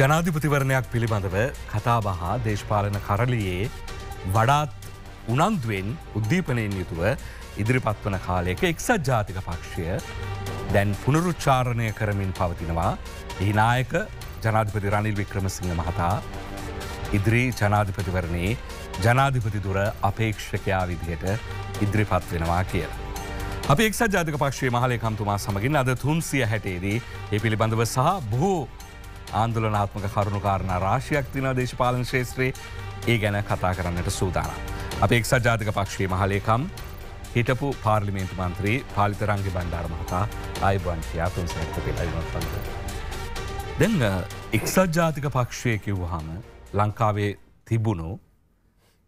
ජනාධිපතිවරණයක් පිළිබඳව කතාබහා දේශපාලන කරලියේ වඩාත් උනන්දුවෙන් උද්දීපනයෙන් යුතුව ඉදිරිපත් වන කාලයක එක්සත් ජාතික පක්ෂය දැන් පුනරුච්චාරණය කරමින් පවතිනවා. ඒනායක ජනාධිපති රනිල් වික්‍රමසිංහ මහතා ඉදිරි ජනාධිපතිවරණයේ ජනාධිපති දුර අපේක්ෂකයා විදිහයට ඉදිරිපත් වෙනවා කියලා. අපි එක්සත් ජාතික පක්ෂයේ මහලේ කම්තුමා සමගින් අද තුන්සිය හැටේදී ඒ පිළිබඳව සහ බොහෝ ආන්දුලනාත්මක කරුණු කාරණ රාශයක් තින දේශපාලන ශේත්‍රයේ ඒ ගැන කතා කරන්නට සූදානම්. අප එක්සා ජාතික පක්ෂයේ මහලේකම් හිටපු පාර්ලිමේන්තු මන්ත්‍රී පාලිතරංගේ බණ්ඩාර්මහතා අයිබන්ශයාතුන් සැක්ත පෙලයිනොත් පන්ද. දෙන්න එක්සත් ජාතික පක්ෂය කිව්වහම ලංකාවේ තිබුණු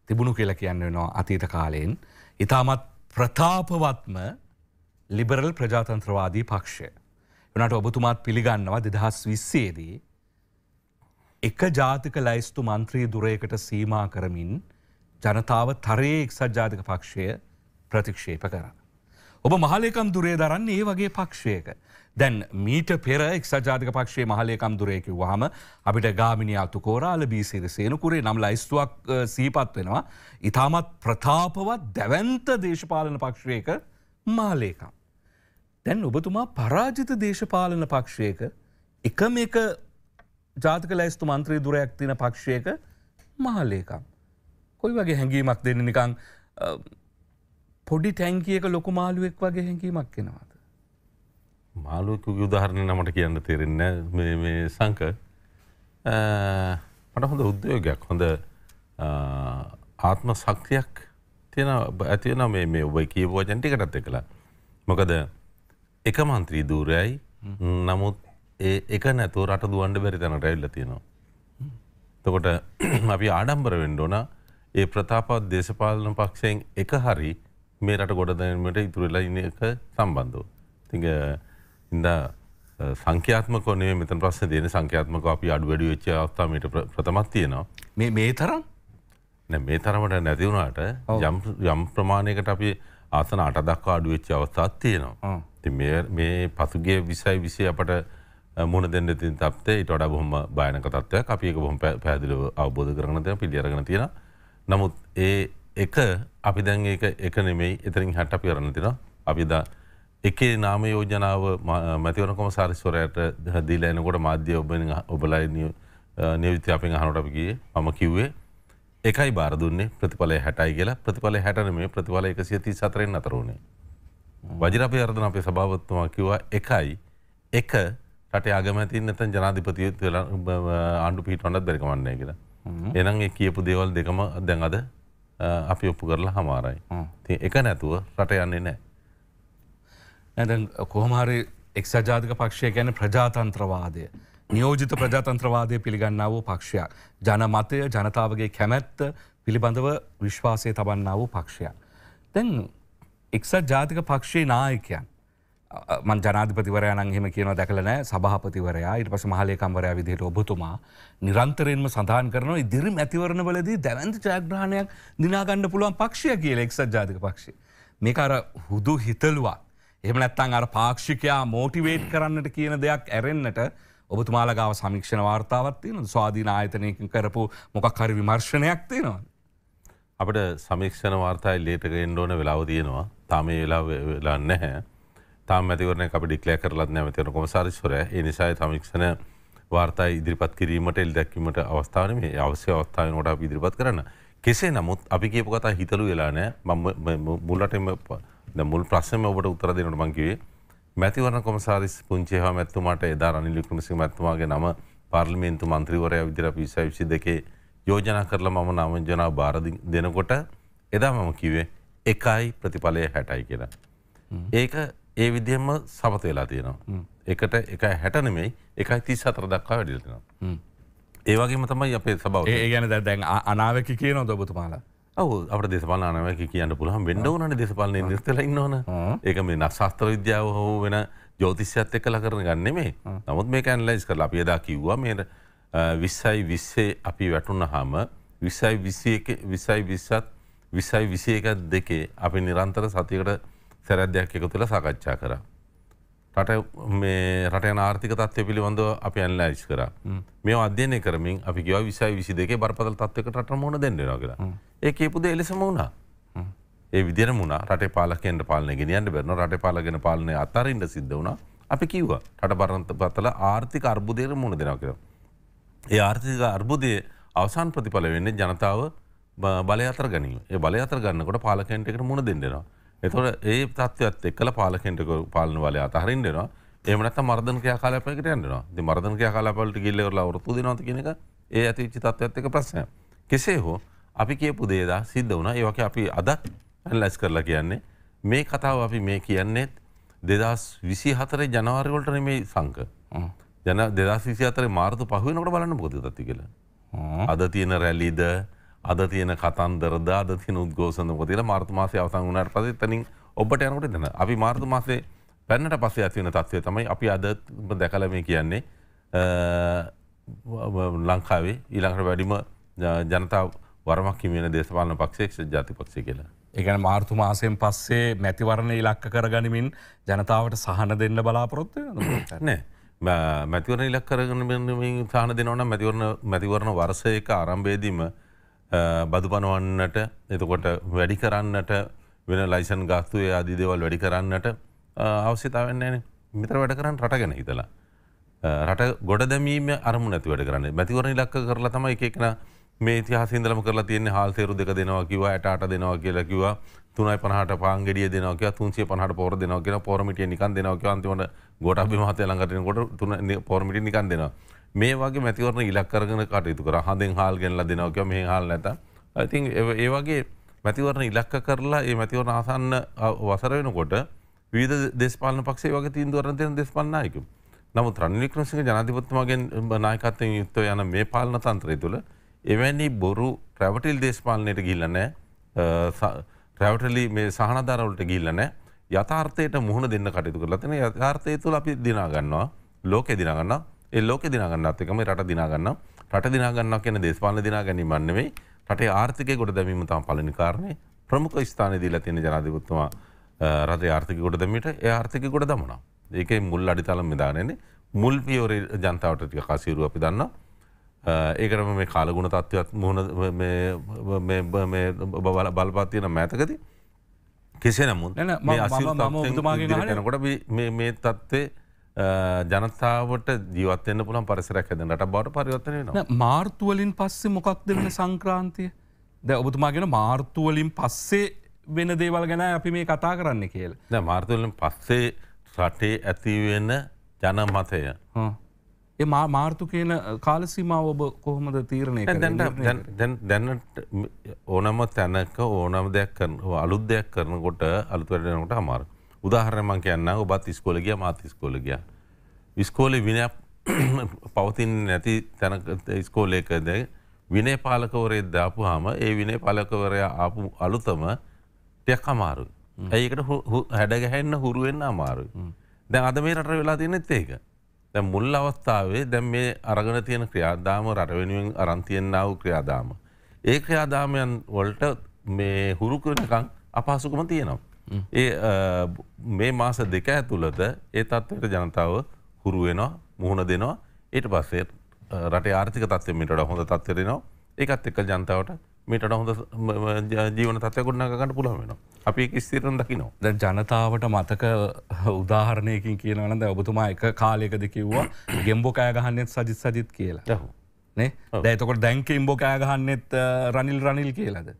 තිබුණු කියල කියන්න වෙනවා අතීත කාලයෙන් ඉතාමත් ප්‍රතාපවත්ම ලිබරල් ප්‍රජාතන්ත්‍රවාදී පක්ෂය. වනට ඔබතුමාත් පිළිගන්නවා දෙදහස් විස්සේදී එක ජාතික ලැයිස්තු මන්ත්‍රී දුරයකට සීමා කරමින් ජනතාව තරයේ එක්සත් ජාතික පක්ෂය ප්‍රතික්ෂේප කරන්න. ඔබ මහලේකම් දුරේ දරන්න ඒ වගේ පක්ෂයක. දැන් මීට පෙර එක්සජාතික පක්ෂේ මහලේකම් දුරයකිව හම අපිට ගාමිනි අතුකෝරාල බීසිර සේනකුරේ නම් ලයිස්තුවක් සීපත් වෙනවා. ඉතාමත් ප්‍රතාපවත් දැවන්ත දේශපාලන පක්ෂයක මාලේකම්. දැන් ඔබතුමා පරාජිත දේශපාලන පක්ෂයක එක මේක ජාතික ලැස්තු මන්ත්‍රී දුරයක් තින පක්ෂයක මහලේකම්. කොයි වගේ හැඟීමක් දෙන්න නිකං පොඩි ටැන්කියක ලොකු මාලුවෙක් වගේ හැඟීමක් කෙනවාද. මාලුවක යුදාහරණය නමට කියන්න තෙරෙන්න මේ සංක මට හොඳ උද්‍යෝගයක් හොඳ ආත්ම සක්තියක් තියෙන ඇතියන මේ ඔබයි කියවෝජන්ටිකටත් එකලා මොකද එක මන්ත්‍රී දූරයයි නමුත් ඒ එක නැතුව රට දුවන්ඩ බැරි තැනට ඇල්ල තියෙනවා. තකොට අපි ආඩම්බර වෙන්ඩෝන ඒ ප්‍රතාපත් දේශපාලන පක්ෂයෙන් එක හරි මේ රට ගොඩදැනීමට ඉතුරලා ඉන්න එක සම්බන්ධෝ. තිංග ඉද සංඛ්‍යාත්මක නේ මෙත ප්‍රස්ස දන සංඛ්‍යාත්මක අපි අඩු වැඩි වෙච්ච අවස්ථාමට ප්‍රථමත් තියෙනවා. මේ මේ තරම් මේ තරමට නැතිවුණට යම් ප්‍රමාණයකට අපි ආසන අට දක්වා අඩුවෙච්ච අවස්ථාත් තියෙනවා. ති මේ පසුගේ විසයි විසය අපට මුණ දෙන්න ඉතින් තත්ේ ඊට වඩා බොහොම භයානක තත්ත්වයක් අපි ඒක බොහොම පැහැදිලිව අවබෝධ කරගෙන තියෙනවා පිළිඅරගෙන තියෙනවා. නමුත් ඒ එක අපි දැන් ඒක එක නෙමෙයි එතනින් හැට අපි කරන්න තියෙනවා. අපි දා එකේ නාම යෝජනාව මැතිවරණ කොමසාරිස්වරයාට දීලා එනකොට මාධ්‍ය ඔබෙන් ඔබලා නියුක්ති අපෙන් අහනකොට අපි ගියේ මම කිව්වේ එකයි බාර දුන්නේ ප්‍රතිඵලය 60යි කියලා ප්‍රතිඵලය 60 නෙමෙයි ප්‍රතිඵල 134න් අතර උනේ. වජිරාභය අර්ධන අපේ සභාපතිතුමා කිව්වා එකයි එක රටේ අගමැතින් නැතන් ජනාධිපතිය වෙලා ආණ්ඩු පිහිටවන්නත් බැරිකමන්නේ කියලා. එනම් ඒ කියපු දේවල් දෙකම දැන් අද අපි ඔප්පු කරලා හමාරයි. ඉතින් එක නැතුව රට යන්නේ නැහැ. නැදන් කොහොම හරි එක්සත් ජාතික පක්ෂය කියන්නේ ප්‍රජාතන්ත්‍රවාදය. නියෝජිත ප්‍රජාතන්ත්‍රවාදය පිළිගන්නා වූ පක්ෂයක්. ජනමතය ජනතාවගේ කැමැත්ත පිළිබඳව විශ්වාසය තබන්නා වූ පක්ෂයක්. දැන් එක්සත් ජාතික පක්ෂයේ නායකයන් මන් ජනාධපතිවරයන් හෙම කියන දැකලන සභහපතිවරයා ඉට පස මහලයකම්වරයා විදිහයට ඔබතුමා නිරන්තරයෙන්ම සඳහන් කරන ඉදිරි ඇතිවරණවලදී දැවන්ත ජයග්‍රහණයක් දිනාගණ්ඩ පුළුවන් පක්ෂය කියල එක්සත් ජාතික පක්ෂි. මේ අර හුදු හිතලවා. එම නැත්තන් අර පාක්ෂිකයා මෝටිවේට් කරන්නට කියන දෙයක් ඇරෙන්න්නට ඔබතුමාලගාව සමික්ෂණ වාර්තාවත්තියන ස්වාධීන ආයතනයකින් කරපු මොකක් හරි විමර්ශණයක් තියෙනවා. අපට සමික්ෂණ වාර්තායි ලේටක එන්ඩෝන වෙලාව තියෙනවා තාම වෙලා වෙලා නැහැ. තාම ඇතිවරණ අප ඩික්ලය කරලත් නැමතිවන කොමසාරිස්වර ඒ නිසායි සමික්ෂණ වාර්තා ඉදිරිපත් කිරීමට එල් දැක්වීමට අවස්ථාන මේ අවශ්‍ය අවස්ථාවෙන් ොට අප ඉදිරිපත් කරන්න කෙසේ නමුත් අපි කියපු කතා හිතලු වෙලානෑ මම මුල්ලටම මුල් ප්‍රශ්නම ඔබට උත්තර දෙනට මංකිවේ මැතිවරණ කොමසාරිස් පුංචේ හා මැත්තුමාට එදා අනිලිකුණසි මැත්තුමාගේ නම පාර්ලිමේන්තු මන්ත්‍රීවරය විදිර පිසා විසි දෙකේ යෝජනා කරලා මම නමංජනා බාරදි දෙනකොට එදා මම කිවේ එකයි ප්‍රතිඵලය හැටයි කියලා. ඒක ඒ විදිහම සමත වෙලා තියෙනවා. එකට එකයි 60 නෙමෙයි එකයි 34 දක්වා වැඩිලා තියෙනවා. ඒ වගේම තමයි අපේ සභාව. ඒ කියන්නේ දැන් අනාවැකි කියනවද ඔබතුමාලා? ඔව් අපිට දේශපාලන අනාවැකි කියන්න පුළුවන් වෙන්න ඕනනේ දේශපාලනේ නිරතලා ඉන්න ඕන. ඒක මේ ශාස්ත්‍ර විද්‍යාව හෝ වෙන ජ්‍යොතිෂයත් එක්කලා කරන ගන්න නෙමෙයි. නමුත් මේක ඇනලයිස් කරලා අපි එදා කිව්වා මේ 20යි 20 අපි වැටුණාම 20යි 21 20යි 20ත් 20යි 21ත් දෙකේ අපි නිරන්තර සතියකට සැරැද්දයක් එක තුළ සාකච්ඡා කර. රට මේ රටයන ආර්ථික තත්වය පිළිබඳව අප ඇන්ලයිස් කර මේ අධ්‍යනය කරමින් අපි ගව විසයි විසි දෙකේ බරපතල තත්වක රට මොන දෙන්නවා කියලා ඒ ඒපුද එලෙසම වුණා ඒ විදිර මුණ රට පාලකෙන්ට පාලන ගෙනියන්ට බැරන රට පාලගෙන පාලනය අතරන්ට සිද්ධ වුණා අපි කිව්වා රට බරන්ත පතල ආර්ථික අර්බුදයට මුණ දෙනවා කියලා. ඒ ආර්ථික අර්බුදය අවසන් ප්‍රතිඵල වෙන්නේ ජනතාව බලය අතර ගැනීම ඒ බලය අතර ගන්නකොට පාලකෙන්ට එකට මුණ දෙන්නවා එතකොට ඒ තත්ත්වයත් එක්කලා පාලකෙන්ට පාලන වලය අතහරින්න වෙනවා. එහෙම නැත්නම් මර්ධන ක්‍රියාකලාපයකට යන්න වෙනවා. ඉතින් මර්ධන ක්‍රියාකලාපවලට ගිහිල්ලා කරලා වෘතු දෙනවද කියන එක ඒ ඇතිවෙච්ච තත්ත්වයත් එක්ක ප්‍රශ්නයක්. කෙසේ හෝ අපි කියපු දේ දා සිද්ධ වුණා. ඒ වගේ අපි අද ඇනලයිස් කරලා කියන්නේ මේ කතාව අපි මේ කියන්නේ 2024 ජනවාරි වලට නෙමෙයි සංක. ජන 2024 මාර්තු පහ වෙනකොට බලන්න මොකද තත්ති කියලා. අද තියෙන රැලිද අද තියෙන කතන්දරද අද තින උද්ගෝසන පොතිල මාර්තමාසය අවසන් වුණට පස තනින් ඔබට යනකොට දෙන අපි මාර්තමාසේ පැන්නට පස්සේ ඇතිවෙන තත්වය තමයි අපි අද දැකල මේ කියන්නේ ලංකාවේ ඊළඟට වැඩිම ජනතාව වරමක් කිමෙන දේශපාලන පක්ෂේක්ෂ ජාතිපක්ෂය කියලා. ඒගැන මාර්තු මාසයෙන් පස්සේ මැතිවරණ ඉලක්ක කරගනිමින් ජනතාවට සහන දෙන්න බලාපොරොත්තු නෑ මැතිවරණ ඉලක් කරගනමින් සහන දෙනවන මැතිවරණ මැතිවරණ වර්සයක ආරම්භේදීම බදු පනවන්නට එතකොට වැඩි කරන්නට වෙන ලයිසන් ගාස්තුවේ අධිදේවල් වැඩි කරන්නට අවශ්‍යතාවන්නේ මිතර වැඩ කරන්න රට ගැන හිතලා. රට ගොඩ දැමීම අරමු නැති වැඩ කරන්න මැතිවරණ ලක්ක කරලා තම එකක්න මේ තිහාසිදලම කරලා තියන්නේ හාල් තේරු දෙක දෙනවා කිවා ඇටට දෙනවා කියලා කිවා තුනයි පහට පාන්ගෙඩිය දෙනක තුන්සේ පහට පොර දෙනව කියෙන පොරමිටිය නිකන් දෙනවක අන්තිමට ගොඩක් බිමහත ලඟටන කොට තුන පොරමිටි නිකන් දෙනවා. මේ වගේ මැතිවරණ ඉලක් කරගෙන කටයුතු කර හඳෙන් හාල් ගෙනලා දෙනවක මේ හාල් නැත ඉතින් ඒ වගේ මැතිවරණ ඉලක්ක කරලා ඒ මැතිවරණ ආසන්න වසර වෙනකොට විද දෙස්පාලන පක්ෂේ වගේ තීන්දුවරන්තයන දෙස්පන්නායකු. නමුත් රනිලික්‍රසික ජනාධිපත්තුමගෙන් නායකත්තයෙන් යුක්ත යන මේ පාලන තන්ත්‍රය තුළ එවැනි බොරු ප්‍රැවටිල් දේශපාලනයට ගිල්ලනෑ ප්‍රැවටලි මේ සහනධරවලට ගිල්ලනෑ යථාර්ථයට මුහුණ දෙන්න කටයුතු කරලතින යථාර්ථය තුළ අපි දිනාගන්නවා ලෝකෙ දිනාගන්නවා එල්ලෝක දිනාගන්නත් එකම රට දිනාගන්න රට දිනාගන්න කියන දේශපාලන දිනා ගැනීම වන්නේ රටේ ආර්ථිකය ගොඩ දැමීම තමයි පළවෙනි කාරණේ ප්‍රමුඛ ස්ථානයේ දීලා තියෙන ජනාධිපතිතුමා රටේ ආර්ථිකය ගොඩ දැමීමට ඒ ආර්ථිකය ගොඩ දමනවා ඒකේ මුල් අඩිතලම මෙදාගෙන ඉන්නේ මුල් පියවර ජනතාවට ටික කසීරු අපි දන්නවා ඒකටම මේ කාලගුණ තත්ත්වයක් මුහුණ බල බලපත් තියෙන මෑතකදී කෙසේ නමුත් මේ අසිරු තත්ත්වෙන් ඉදිරියට යනකොට මේ තත්ත්වේ ජනතාවට ජීවත්වෙන්න්න පුළන් පරිසරක් හැදනට බවට පරිවත්තනය මාර්තුවලින් පස්සේ මොකක්ද වෙන සංක්‍රාන්තිය ද ඔබතුමාගෙන මාර්තුවලින් පස්සේ වෙන දේවල් ගැන අපි මේ කතා කරන්න කියල ද මාර්තුවලින් පස්සේ රටේ ඇතිවෙන්න ජනමතය ඒ මාර්තු කියන කාලසිමාව ඔබ කොහොමද තීරණය දැන්නට ඕනම තැනක ඕනම දෙයක් කරන අලුත් දෙයක් කරනකොට අලුත්වැටනකොට හමාරු උදාහරණමං කියන්න ඔබත් ස්කෝලගිය මාත ස්කෝලගිය. විස්කෝලි විනය පවතින් නැති තැන ස්කෝලයකද විනේ පාලකවරේ දාපු හම ඒ විනේ පාලකවරයා ආපු අලුතම ටයක් අමාරු. ඇයකට හැඩගැහැන්න හුරුවෙන්න්න අමාරුයි. දැ අද මේ රට වෙලා තියනෙත් ඒක. දැ මුල් අවස්ථාවේ දැම් මේ අරගන තියෙන ක්‍රියාදාම රටවෙනුවෙන් අරන්තියෙන්න්නාව ක්‍රියාදාම. ඒ ක්‍රියාදාමයන් වොල්ට මේ හුරුකනකං අපහසුකම තියෙනවා. ඒ මේ මාස දෙක ඇතුළත ඒ තත්ත්වයට ජනතාව හුරුවෙනවා මුහුණ දෙනවා ඊට පස්සේ රට ආර්ථික තත්වය මිට හොඳ තත්වරෙනවා ඒකත් එක්ක ජනතාවට මිට හොඳ ජීවන තත්ව ගොඩනාගන්න පුළහමෙනවා අපි ස්තරම් දකිනවා ද ජනතාවට මතක උදාහරණයකින් කියනවනද ඔබතුමා එක කාලයකද කිව්වා ගෙම්බෝ කෑගහන්නෙත් සජිත් සජිත් කියලා දැතකොට දැන්කම් බෝ කෑගහන්නෙත් රනිල් රනිල් කියලද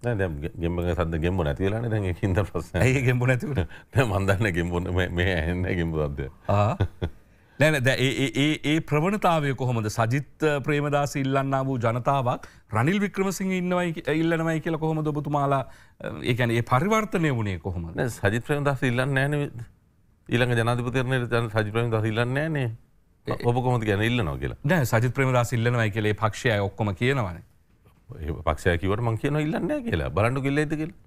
ගෙම සද ගෙම නැතිලාන දැ හිද පස ඒ ගෙම්බ නැතිවට මන්දන්න ගෙම්බ මේ ඇන්න ගෙම්බදද නැන ඒ ප්‍රවණතාවය කොහොමද සජිත් ප්‍රේමදාස ඉල්ලන්න වූ ජනතාවක් රනිල් වික්‍රමසිං ඉන්නවයි ඉල්ලනවයි කියල කොහොම ඔබතුමාලා ඒකැන ඒ පරිවර්තනය වුණේ කොහොම සජිත් ප්‍රේමදාස ඉල්ලන්න ෑන ඊළඟ ජනතිපතරනයට ජන සජි ප්‍රේමදාස ඉල්ලන්න ෑනේ ඔපකොමති ගැන ඉල්ලනවා කියලා නෑ සජිත් ප්‍රේමදාස ඉල්ලනවා කියලේ පක්ෂය ඔක්කොම කියනවන පක්ෂය කිවට මං කියන ඉල්ලන්න කියලා බලඩු කිල්ලෙද කියලා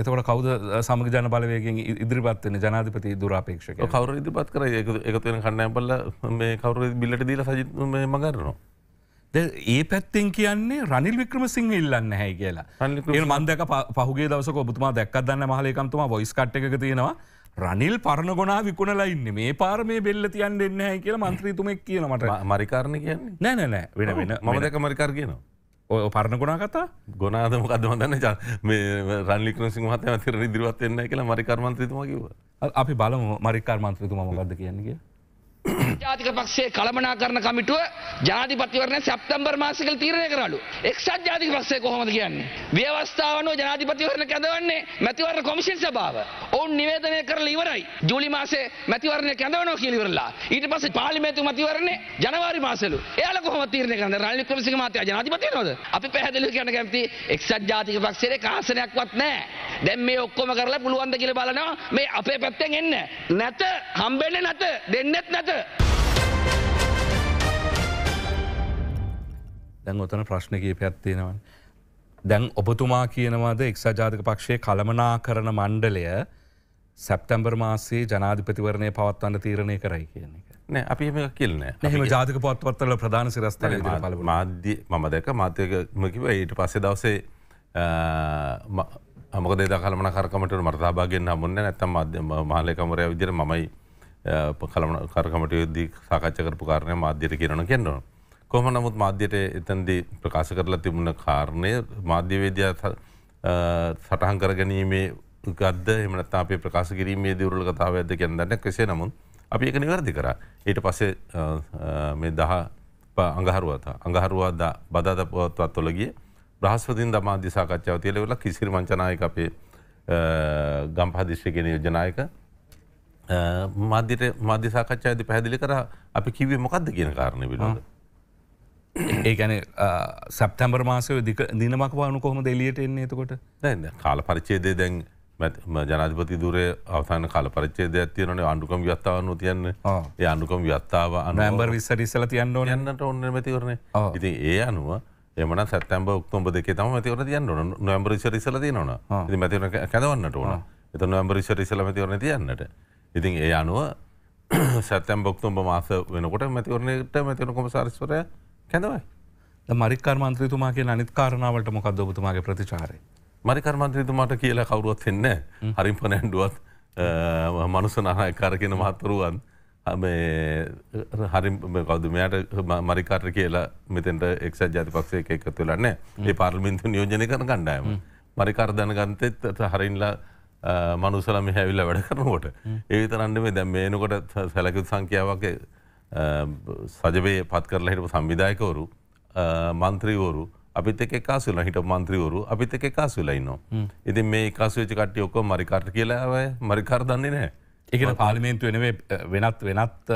එතකට කවද සමග ජන බලවයගෙන් ඉදිරිපත්වන ජනාධපති දුරාපේක්ෂක කවර ඉදිරිපත් කර එකතු කන්න බල්ල මේ කවර බිල්ලට දීල සජිත් මගරනවා ඒ පැත්තෙන් කියන්නේ රනිල් වික්‍රම සිංහ ඉල්ලන්න හැ කියලා මන්දක පහුගේ දවසක ඔබතුමා දැක් දන්න මහලකම්තුම වොයිස්කට් එක තියෙනවා රනිල් පරණ ගොනා විකුණලා ඉන්න මේ පාර මේ බෙල්ල තියන් දෙන්න හැ කියලා මන්ත්‍රීතුමෙක් කියනට මරිකාරණ කියන්නේ නෑනෑ වෙන වෙන මදක මරිකාර කියනවා ඔය පරණ ගොනා කතා ගොනාදම කදමදන්න මේ රන්ලිකන සිංහත මතර ඉදිරිවත් එන්න කියලා මරිකාර්මන්ත්‍රතුමකිව අපි බලමු මරිකාර්මන්ත්‍රතුම මොකක්ද කියන්නේ කියලා ජාතික පක්ෂයේ කළමනාකරන කමිටුව ජනාධිපතිවරණය සැප්තැම්බර් මාසෙකල් තීරණය කරනලු. එක්සත් ජාතික පක්ෂය කොහොමද කියන්නේ? ව්‍යවස්ථාව අනුව ජනාධිපතිවරණ කැඳවන්නේ මැතිවරණ කොමිෂන් සභාව. ඔවුන් නිවේදනය කරලා ඉවරයි. ජූලි මාසේ මැතිවරණය කැඳවනවා කියලා ඉවරලා. ඊට පස්සේ පාර්ලිමේන්තු මැතිවරණේ ජනවාරි මාසෙලු. එයාලා කොහොමද තීරණය කරන්නේ? රනිල් වික්‍රමසිංහ මහත්තයා ජනාධිපති වෙනවද? අපි පැහැදිලිව කියන්න කැමති එක්සත් ජාතික පක්ෂයේ කාසනයක්වත් නැහැ. දැන් මේ ඔක්කොම කරලා පුළුවන් ද කියලා බලනවා මේ අපේ පැත්තෙන් එන්න. නැත හම්බෙන්නේ නැත දෙන්නෙත් නැත දැන් ඔතන ප්‍රශ්න කීපයක් තියෙනවන්. දැන් ඔබතුමා කියනවාද එක්සා ජාතික පක්ෂයේ කළමනා කරන මණ්ඩලය සැප්තැම්බර් මාසේ ජනාධිපතිවරණය පවත්වන්න තීරණය කරයි කියන එක. නෑ අපි එම කියල්න හම ජාතික පොත්වත්තල ප්‍රධාන සිරස්ථල මාධ්‍ය මම දැක මාධ්‍යකමකිව ඊට පස්සේ දවසේ අමක දෙදා කළමන කරකමට මර්තාාගෙන් හමුන්න නැත්තම් මාධ්‍ය මාලකමරය විදිර මයි කළම කරකමටයුද්දී සාකච්ච කරපු කාරණය මාධ්‍යයට කියරන කෙන්නවා. කොහම නමුත් මාධ්‍යයට එතන්දී ප්‍රකාශ කරලා තිබුණ කාරණය මාධ්‍යවේදයා සටහන් කර ගැනීමේ ගද එමනත් අපේ ප්‍රකාශ කිරීමේ දවරුල කතාව ඇද කැන්දන්න කෙසේ නමුත් අපි එක නිවැරදි කර ඊට පස්සේ මේ දහ අඟහරුවත අඟහරුවාද බදාද පුවත්වත් තොලගිය බ්‍රහස්පතින් දමා දිසාකච්ඡාව තියලවෙලා කිසිරි මංචනායක අපේ ගම්පහදිශ්‍යගෙන යෝජනායක මාධ්‍යයට මාධ්‍ය සාකච්ඡාද පැදිලි කර අපි කිවේ මොකක්ද කියන කාරණය පිළිබඳ. ඒගැන සැප්තැම්බර් මාසය දික දිනමක් වානු කොහොම දෙලියට එන්නේ එතකොට දැන්න කාල පරිච්චේදය දැන් ජනාධපති දුරේ අවසාන කාල පරිච්චේද ඇතියන අන්ඩුකම් ව්‍යත්තාවන්න තියන්න ඒ අන්ඩුකම් ව්‍යත්තාව අනම්බර් විස්සරිස්සල තියන්න යන්නට ඔන්න මැතිවරණ ඉති ඒ අනුව එමන සැතැම්බ ක්තුම්බ දෙක තම මතිවර තියන්න නොම්බරිශරිසල තියනවා මතිවර කැදවන්නට ඕන එත නොම්බරිශරිසල මතිවරණ තියන්නට ඉතින් ඒ අනුව සැතැම් බොක්තුම්ඹ මාස වෙනකොට මැතිවරණයට මැතිවන කොමසාරිස්වරය කැඳවයි. මරිකර් මන්ත්‍රීතුමා කිය අනිත් කාරණාවට මොකක්ද ඔබතුමාගේ ප්‍රතිචාරය. මරිකර් මන්ත්‍රීතුමාට කියලා කවරුවත් එන්න හරිම් පනැන්ඩුවත් මනුස නහයකාරකෙන මහත්තරුවන් හරි කවදුමයට මරිකාර කියලා මෙතට එක්ස ජාතිපක්ෂය එකතු වෙලන්න ඒ පාර්මින්තු නියෝජනය කන කණ්ඩායම මරිකාර්ධන ගන්තෙත් හරින්ලා මනුසල මෙ හැවිල්ල වැඩ කරනකොට ඒවිත රන්ඩමේ දැම් මේනකොට සැලකුත් සංඛ්‍යාවක සජබේ පත් කරලා හිටපු සම්විධායකවරු මන්ත්‍රීවරු අපිත් එක කාසුල හිට මන්ත්‍රීවරු අපිත් එක කාසුලයින්නවා ඉතින් මේ කාසුවච කට්ටිය ඔක්කො මරිකාර්ට කියලාය මරිකාර දන්නේ නෑ එක පාලිමේන්තු වෙනවේ වෙනත් වෙනත්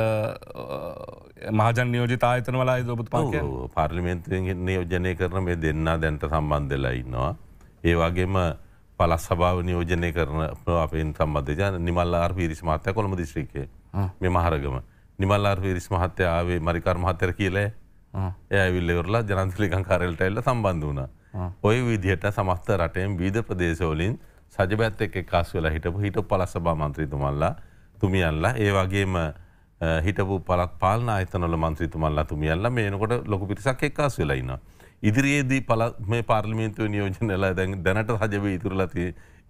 මාජන් නියෝජතා අතන වලා දොපත් ප පාර්ලිමේන්තුවෙන් නියෝජනය කරන මේ දෙන්නා දැන්ට සම්බන්ධලා ඉන්නවා ඒවාගේම පලස් සභාව නියෝජනය කරන අපෙන් සම්බධජන නිමල්ලාර් පිරිස් මහත්තය කොළම දිශ්‍රිකය මේ මහරගම නිමල්ලාර් පිරිස් මහත්තය ආවේ මරිකාර මහත්තර කියලේ ඇවිල්ලවරලා ජනන්තලිකං කාරල්ට එල්ල සම්බන්ධ වුණ ඔය විදිහට සමස්ත රටයෙන් වීද ප්‍රදේශවලින් සජබැත් එක් කාස් වෙලා හිටපු හිට පලස් සභා මන්ත්‍රීතුමල්ලා තුමියල්ලා ඒ වගේම හිටපු පලත් පාලන අතනල මන්ත්‍රීතුමල්ලා තුමියල්ලා මේනකොට ලොකු පිරිසක් එක්කාස් වෙලයින්නවා ඉදිරියේදී පල මේ පාර්ලිමේන්තුව නියෝජනලා දැන් දැනට සජව ඉතුරලති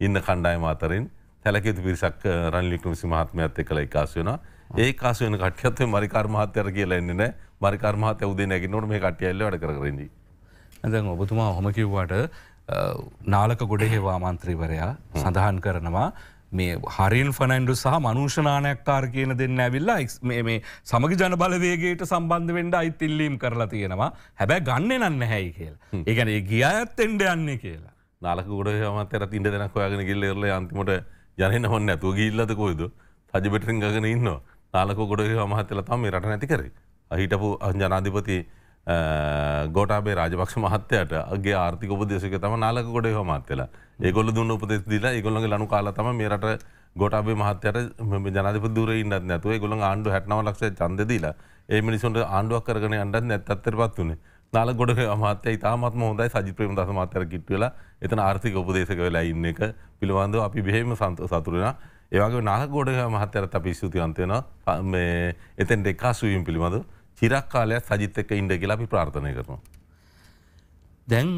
ඉන්න කණ්ඩායම අතරින් හැලකෙතු පිරිසක් රන්ලිකුම සිමහත්මයත් එකළ එකකාසයන ඒ කාසයන කටයත්ව මරිකර්මහත්තර කියලා එන්නන මරිකර්මහත උදේ නැග නොට මේ කටියල්ල වැඩ කරරදි. ඇදැන් ඔබතුමා හොම කිව්වට නාලක ගොඩෙහේ වාමන්ත්‍රීවරයා සඳහන් කරනවා මේ හරිල් ෆනන්ඩු සහ මනුෂනානයක්කාර කියන දෙන්න ඇවිල්ලා මේ සමග ජනබලවේගේට සම්බන්ධ වෙන්ඩ අයිතිල්ලීම් කරලා තියෙනවා හැබැයි ගන්න නන්න හැයි කියලා ඒකන ගිය ඇත්තෙන්ඩ යන්නේ කියලා නාලක ගොඩ මතර තින්ට දෙනක් ඔයාගෙන කිල්ලෙරල අන්තිමට යන හොන්න ඇතු ගිල්ලද කොයිද සජිපිටින් ගගෙන ඉන්න නාලක ගොඩ මහත්තල තම රට නැති කරේ අහිටපු ජනාධිපති ගෝටාබේ රාජපක්ෂ මහත්තයට අගේ ආර්ථික උපදේශක තම නාලක ගොඩේ මත්තලා ඒගොල්ල දුන්න උපදෙස් දීලා ඒගොල්ලන්ගේ ලනු කාලා තමයි මේ රට ගොටාබේ මහත්තයාට ජනාධිපති ධූරේ ඉන්නත් නැතුව ඒගොල්ලන් ආණ්ඩුව 69 ලක්ෂ ඡන්ද දීලා ඒ මිනිසුන්ට ආණ්ඩුවක් කරගෙන යන්නත් නැත්තත්තරපත් උනේ. නාල ගොඩ මහත්තයා ඉතාමත්ම හොඳයි සජිත් ප්‍රේමදාස මහත්තයාට කිට්ටු වෙලා එතන ආර්ථික උපදේශක වෙලා ඉන්න එක පිළිබඳව අපි බෙහෙම සතුටු වෙනවා. ඒ වගේම නාල ගොඩ මහත්තයාට අපි ස්තුතිවන්ත වෙනවා. මේ එතෙන් දෙකාසුවීම් පිළිබඳව චිරක් කාලයක් සජිත් එක්ක ඉන්න කියලා අපි ප්‍රාර්ථනා කරනවා. දැන්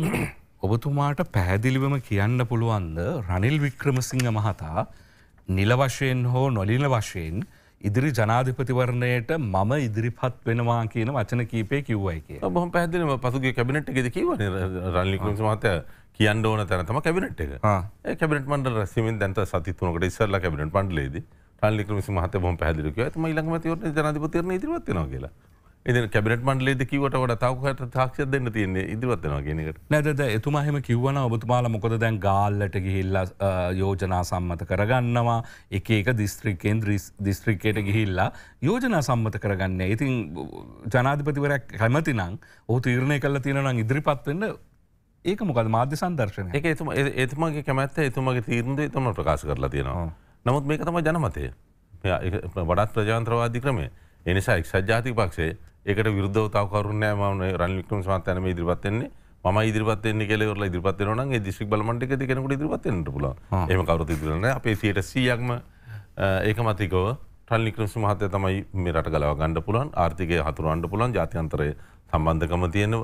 ඔබතුමාට පැහැදිලිවම කියන්න පුළුවන්ද රනිල් වික්‍රමසිංහ මහතා නිල වශයෙන් හෝ නොලින වශයෙන් ඉදිරි ජනාධිපතිවරණයට මම ඉදිරිපත් වෙනවා කියන වචන කීපය කිව්වයි කිය බොහම පැදිලම පසුගේ කැබිනට් එකෙද කිව රල්ලිකුම් මත කියන්න ඕන තැනතම කැබිනට් එක කැබිට මට රැසිමින් දැන්ත සතිතුනකට ඉස්සල්ල කැබිට පන්ඩලේද රල්ලිකම මහත බොම පැදිලික ම ඉලක්මතිවට ජනාධපතිරන ඉදිරිවත්වන කියලා ඉති කැබිට මන්ලේ කිවට වට තවකට තාක්ෂ දෙන්න තියන්නේ ඉදිවත්වවා කියෙනෙට නැද එතුමහෙම කිවන ඔබතුමාල මොකද දැන් ගාල්ලට ගිහිල්ල යෝජනා සම්මත කරගන්නවා එක එක දිස්ත්‍රිකෙන් දිස්ත්‍රිකයට ගිහිල්ලා යෝජනා සම්මත කරගන්න ඉතින් ජනාධිපතිවරක් හැමති නං ඕ තීරණය කල්ල තියෙනනම් ඉදිරිපත්වෙන්න ඒක මොකද මාධ්‍ය සන්දර්ශන එක එතුම එතුමගේ කැමැත්ත එතුමගේ තීරණය තම ප්‍රකාශ කරලා තියෙනවා නමුත් මේක තම ජනමතය වඩත් ප්‍රජාන්ත්‍රවාදි ක්‍රමේ එනිසා එක්සත් ජාතික පක්ෂේ ඒකට විරුද්ධව තව කරුණ නෑ මම රනිල් වික්‍රමසිංහත් යන මේ ඉදිරිපත් වෙන්නේ මම ඉදිරිපත් වෙන්නේ කියලා ඉවරලා ඉදිරිපත් වෙනවා නම් ඒ දිස්ත්‍රික් බලමණ්ඩලෙක තියෙන කෙනෙකුට ඉදිරිපත් වෙන්නට පුළුවන්. එහෙම කවුරුත් ඉදිරියලා නැහැ. අපේ 100%ක්ම ඒකමතිකව රනිල් වික්‍රමසිංහ මහත්තයා තමයි මේ රට ගලව ගන්න පුළුවන්. ආර්ථිකය හතුරවන්න පුළුවන්. ජාත්‍යන්තරය සම්බන්ධකම තියෙනව.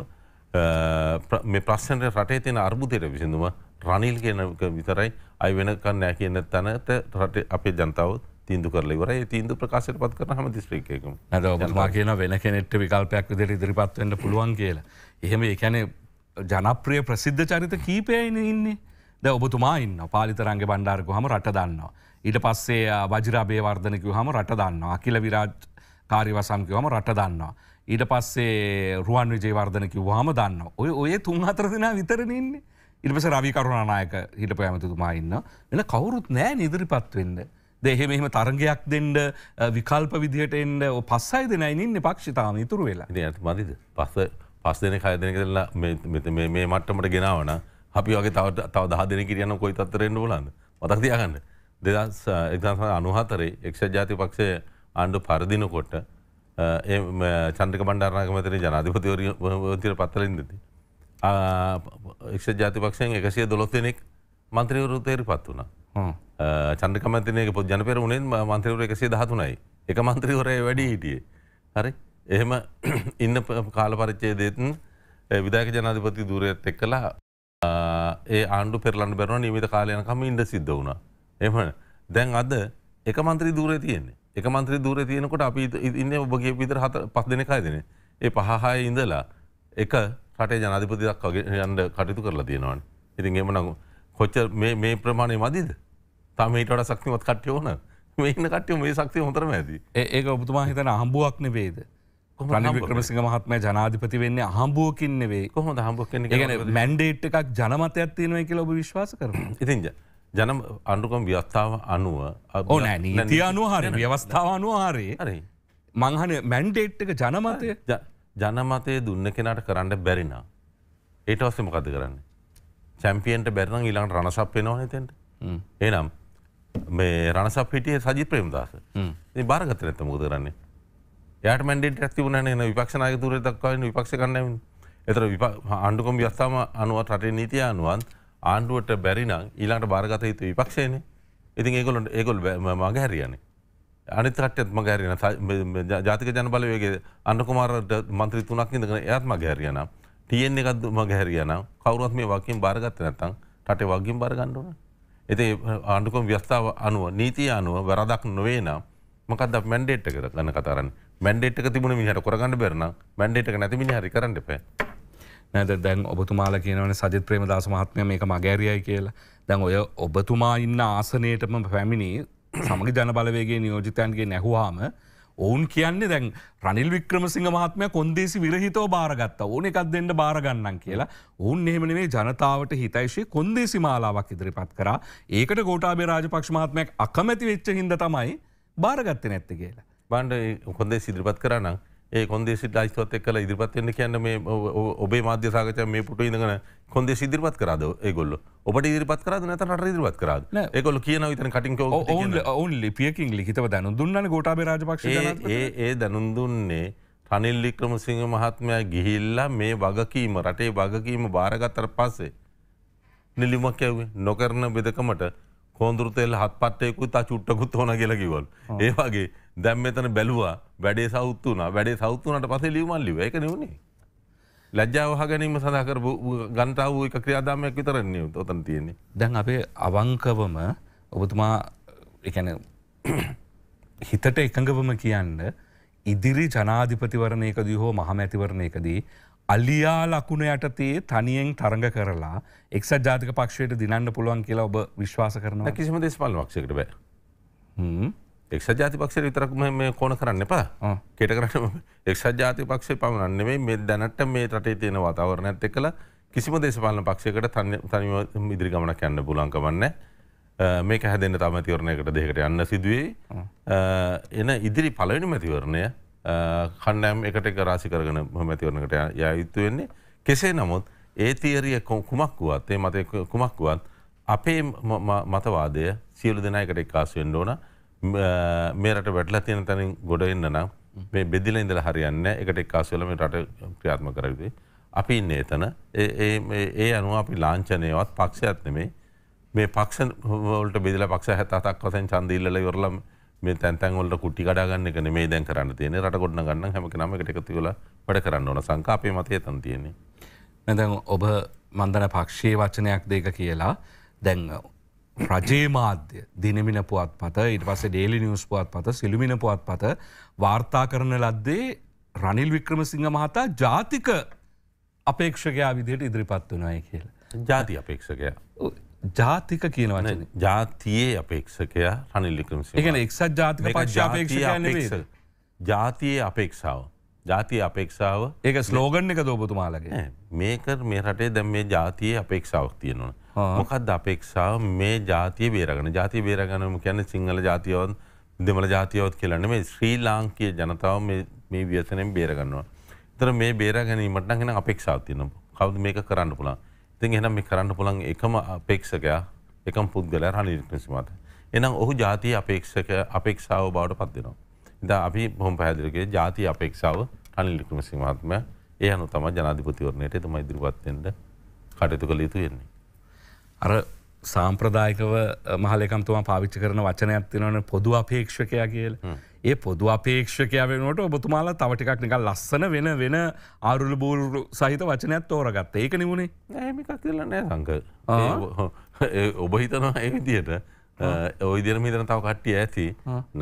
මේ ප්‍රශ්නේ රටේ තියෙන අර්බුදයට විසඳුම රනිල් කියන විතරයි අය වෙනකන් නැහැ කියන තැනට රටේ අපේ ජනතාව තිීන්දු කරල වර තිීන්දු ප්‍රකාශයට පත් කරන හම දිස්ත්‍රිකයකම ඇද ඔබතුමා කියන වෙන කෙනෙට් විකල්පයක් දෙට ඉදිරිපත්වන්න පුළුවන් කියලා. එහෙම එකැන ජනප්‍රිය ප්‍රසිද්ධ චරිත කීපයයින ඉන්නේ ද ඔබතුමා ඉන්න පාලිතරන්ගේ බණ්ඩාරකු හම රට දන්නවා. ඊට පස්සේ වජරාබේ වර්ධනකු හම රට දන්නවා අකිල විරාජ් කාරිවසංකව හම රට දන්නවා. ඊට පස්සේ රුවන් විජේ වර්ධනකිව හම දන්න ඔය ඔය තුන් අතර දෙෙන විතරනන්නේ ඉරිපස රවිකරුණනායක හිටප ඇමතුතුමා ඉන්න එන කවුරුත් නෑ නිදිරිපත්වෙන්නේ. දෙහෙම එහෙම තරගයක් දෙන්ඩ විකල්ප විදිහට එන්ඩ පස්සයි දෙනයිනින් පක්ෂිතාම ඉතුරු වෙලා ඇත් මතිද පස්ස පස් දෙන කයදන කරලා මේ මට්ටමට ගෙනවන අපි වගේ තවට තව දහ දෙන කිරියන කොයි තත්තරෙන්න්න ලන්ද මතක් තියාගන්න දෙදස් එක්සන්ස අනුහතරේ එක්ෂ ජාති පක්ෂය ආණ්ඩු පරදිනකොට ඒ චන්ද්‍රක බණ්ඩාරනාක මතර ජනාධිපතිවරතිර පත්තලින්දති. එක්ෂ ජාති පක්ෂයෙන් එකසිය දොළොත් දෙනෙක් මන්ත්‍රීවරුතේරි පත් වනා චන්ද්‍රකමැතිනයක පොත් ජනපෙර වුණෙන් මන්තවර එකසේ දහතුනයි එක මන්ත්‍රීවරය වැඩි හිටියේ හරි එහෙම ඉන්න කාල පරිච්චේ දේතුන් විදාක ජනාධිපති දුරයත් එක් කලා ඒ ආණ්ඩු පෙරලන්න බැරන නිමිත කාලයනකම ඉන්ඩ සිද්ධ වුණ එම දැන් අද එක මන්ත්‍රී දූර තියන්නේ එක මන්ත්‍රී දූර තියෙනකොට අපි ඉන්න ඔබගේ පිතර හත පස් දෙනකයි දෙන ඒ පහහාය ඉඳලා එක රටේ ජනාධිපතියක් වගේ යන්ඩ කටයුතු කරලා තියෙනවාන ඉතින් එම නඟු කොච්ච මේ ප්‍රමාණය මදිද තම හිටට සක්තිමත් කට්ය ඕන මේන්න කටය මේ සක්තිය හොතරම ඇති ඒක ඔබතුමා හිතන අහම්බුවක් නෙවේද ක්‍රමසිංහ මහත්මය ජනාධිපති වෙන්නේ අහම්බුවකින් නෙවේ කොහොම හම්බුවක් මැන්ඩේට් එකක් ජනමතයක් තියෙනවා කියල ඔබ විශ්වාස කර ඉතින්ජ ජන අන්ඩුකම් ව්‍යස්ථාව අනුව ඕන නීති අනුහාරය ව්‍යවස්ථාව අනුහාරයේ හරි මංහන මැන්ඩේට් එක ජනමතය ජනමතය දුන්න කෙනට කරන්න බැරිනා ඒට අස්සම කද කරන්නේ චැම්පියන්ට බැරන ඊළඟට රණසප් වෙනවා නතෙන්ට ඒනම් මේ රණසප් හිටිය සජි ප්‍රේම්දාස බාරගත නැත මුද කරන්නේ යට මැන්ඩට ඇතිවන න විපක්ෂනාය තුර දක්වන්න විපක්ෂ කන්නමින් එතර ආණ්ඩුකොම් ්‍යස්ථාම අනුවත් රටේ නීතිය අනුවන් ආණ්ඩුවට බැරිනම් ඊලාට බාරගත යුතු විපක්ෂයන ඉතින් ඒකොලොට ඒකොල් මග හැරියනේ අනිතරටත් මගැරන ජාතික ජනබලවගේ අන්නකුමාරට මන්ත්‍රී තුනක් ඉදගෙන එයත් මගැරියනම් තියෙන එකක් මග හැරියනම් කවුරුත් මේ වගකීම් බාරගත්තේ නැත්නම් රටේ වගකීම් බාර ගන්න ඕන. ඉතින් ආණ්ඩුක්‍රම ව්‍යවස්ථාව අනුව නීතිය අනුව වැරදක් නොවේ නම් මොකක්ද අපි මැන්ඩේට් එක ගැන කතා කරන්නේ. මැන්ඩේට් එක තිබුණ මිනිහට කරගන්න බැරි නම් මැන්ඩේට් එක නැති මිනිහ හරි කරන්න එපා. නැද දැන් ඔබතුමාල කියනවන සජත් ප්‍රේම දස මහත්මය මේක මගෑරියයි කියලා දැන් ඔය ඔබතුමා ඉන්න ආසනයටම පැමිණි සමග ජනබලවේගේ නියෝජිතයන්ගේ නැහවාම ඔවුන් කියන්නේ දැන් රනිල් වික්‍රමසිංහ මහත්මය කොන්දේසි විරහිතව භාරගත්ත ඕන එකක් දෙන්න භාරගන්නන් කියලා ඔවුන් එහෙමනේ ජනතාවට හිතයිශය කොන්දේසි මාලාවක් ඉදිරිපත් කරා ඒකට ගෝටාබේ රාජපක්ෂ මහත්මයක් අකමැති වෙච්ච හින්ද තමයි භාරගත්ත නැත්ත කියලා. බන්ඩ කොන්දේ සිදිරිපත් කරනම් ඒ කොන්දේසි යිස්වත් එක් කල ඉදිරිපත් එන්න කියන්න මේ ඔබේ මාධ්‍ය සාකච මේ පුට ඉඳගන කොන්දේ ඉදිරිපත් කරද ඒගොල්ල ඔබට ඉදිරිපත් කරද නත රට ඉදිරිපත් කරද ඒගොල කියන විතන කටින් ඔවන් ඔවන් ලිපියකින් ලිහිතව දැනු දුන්නන්න ගොටාබ රජපක්ෂ ඒ ඒ දැනුන් දුන්නේ රනිල්ලික්‍රම සිංහ මහත්මයා ගිහිල්ලා මේ වගකීම රටේ වගකීම භාරගත්තර පස්සේ. නිලිමක් ඇවේ නොකරන බෙදකමට කෝන්දුරතෙල් හත් පත්තයකුත් තා චුට්ටකුත් ඕන කියලකිවල්. ඒවාගේ දැම් මෙතන බැලවා වැඩේ සෞත් වන වැඩේ සෞත් වනට පසේ ලියවමල්ලි එක නිවුණේ ලජ්ජාවහ ගැනීම සඳහකර ගන්ටාව එක ක්‍රියාදාමයක් විතරන්නේ ඔතන් තියෙන්නේ දැන් අපේ අවංකවම ඔබතුමා එකන හිතට එකඟවම කියන්න ඉදිරි ජනාධිපතිවරණයකදී හෝ මහමැතිවරණයකදී අලියා ලකුණ යටතේ තනියෙන් තරඟ කරලා එක්ස ජාතික පක්ෂයට දිනන්න පුළුවන් කියලා ඔබ විශ්වාස කරනවා කිසිම දෙස්පල් වක්ෂකට බෑ එක්සත් ජාති පක්ෂයට විතරක් මේ කෝන කරන්න එපා කෙට කරන්න එක්සත් ජාති පක්ෂේ පමණන්නේ මේ දැනට මේ රටේ තියෙන වතාවරණඇත් එක්කළ කිසිම දේශපාලන පක්ෂයකට තනිම ඉදිරි ගමනක් යන්න පුලංකවන්න මේක හැදෙන්න්න තම තිවරණයකට දෙකට යන්න සිදුවේ එන ඉදිරි පලවෙනි මැතිවරණය කණ්ඩෑම් එකට එක රාසි කරගන මැතිවරණකට ය යුත්තු වෙන්නේ කෙසේ නමුත් ඒ තීරිය කුමක් වුවත් ඒ මත කුමක් වුවත් අපේ මතවාදය සියලු දෙනයකට එක්කාසුවෙන්ඩ ඕනා මේ රට වැටලා තියෙන තැනින් ගොඩ එන්න නම් මේ බෙදිලා ඉඳලා හරියන්නේ එකට එක්කාසු වෙලා මේ රට ක්‍රියාත්මක කරගන්නේ. අපි ඉන්නේ එතන. ඒ ඒ අනුව අපි ලාංඡනයවත් පක්ෂයක් නෙමෙයි. මේ පක්ෂ වලට බෙදලා පක්ෂ 77ක් වශයෙන් ඡන්ද ඉල්ලලා ඉවරලා මේ තැන් තැන් වලට කුටි කඩා ගන්න එක නෙමෙයි දැන් කරන්න තියෙන්නේ. රට ගොඩන ගන්න හැම කෙනාම එකට එකතු වෙලා වැඩ කරන්න ඕන සංකා අපේ මතය එතන තියෙන්නේ. දැන් ඔබ මන්දන පක්ෂයේ වචනයක් දෙක කියලා දැන් රජේ මාධ්‍ය දිනමින පුවත් පත ඉට පස ඩේලි නිියස් පුවත් පත සිලිමින පුවත් පත වාර්තා කරන ලද්දේ රනිල් වික්‍රමසිංහ මහතා ජාතික අපේක්ෂකයා විදියට ඉදිරිපත් වනාය කියලා. ජාති අපේක්ෂකයා. ජාතික කියනවන ජාතියේ අපේක්ෂකයා රනිල් වික්‍රමසි එක එක්සත් ජාතික ජාපේක්ෂ ජාතියේ අපේක්ෂාව. ජාතිය අපේක්ෂාව ඒක ස්ලෝගන් එක දෝපතුමාලගේ මේක මේ රටේ දැම් මේ ජාතිය අපේක්ෂාවක් තියෙනවා. මොකක්ද අපේක්ෂාව මේ ජාතිය බේරගෙන ජාතිය බේරගනම කියන්න සිංහල ජාතියවත් දෙමළ ජාතියවත් කියලන්න මේ ශ්‍රී ලාංකයේ ජනතාව මේ ව්‍යසනෙන් බේරගන්නවා. තර මේ බේරගැනීමට ගෙන අපේක්ෂාව තියන කවද මේක කරන්න පුළන් ඉතින් එනම් මේ කරන්න පුළන් එකම අපේක්ෂකයා එකම් පුද්ගලයා රනිර්ක්‍රසිමත. එනම් ඔහු ජාතිය අපේක්ෂක අපේක්ෂාව බවට පත්වෙනවා. ඉද අපි බොහොම පැදිරගේ ජාති අපේක්ෂාව රනිලික්‍රමසිමහත්ම ඒ අනු තම ජනාධිපතිවරණයට තම ඉදිරිපත්වෙන්ට කටයුතු කළ යුතු වෙන්නේ. අර සාම්ප්‍රදායකව මහලකම්තුමා පාවිච්චි කරන වචනයක් තිනවන පොදු අපේක්ෂකයා කියල. ඒ පොදු අපේක්ෂකයා වෙනට ඔබතුමාලා තවටිකක් නික ලස්සන වෙන වෙන ආරුල බූරු සහිත වචනයක් තෝරගත්ත ඒක නිමුණේ ඒමිකක් කියල නෑ සංක ඔබ හිතනවා ඒවිදියට ඔයිදිර මිදන තව කට්ටිය ඇති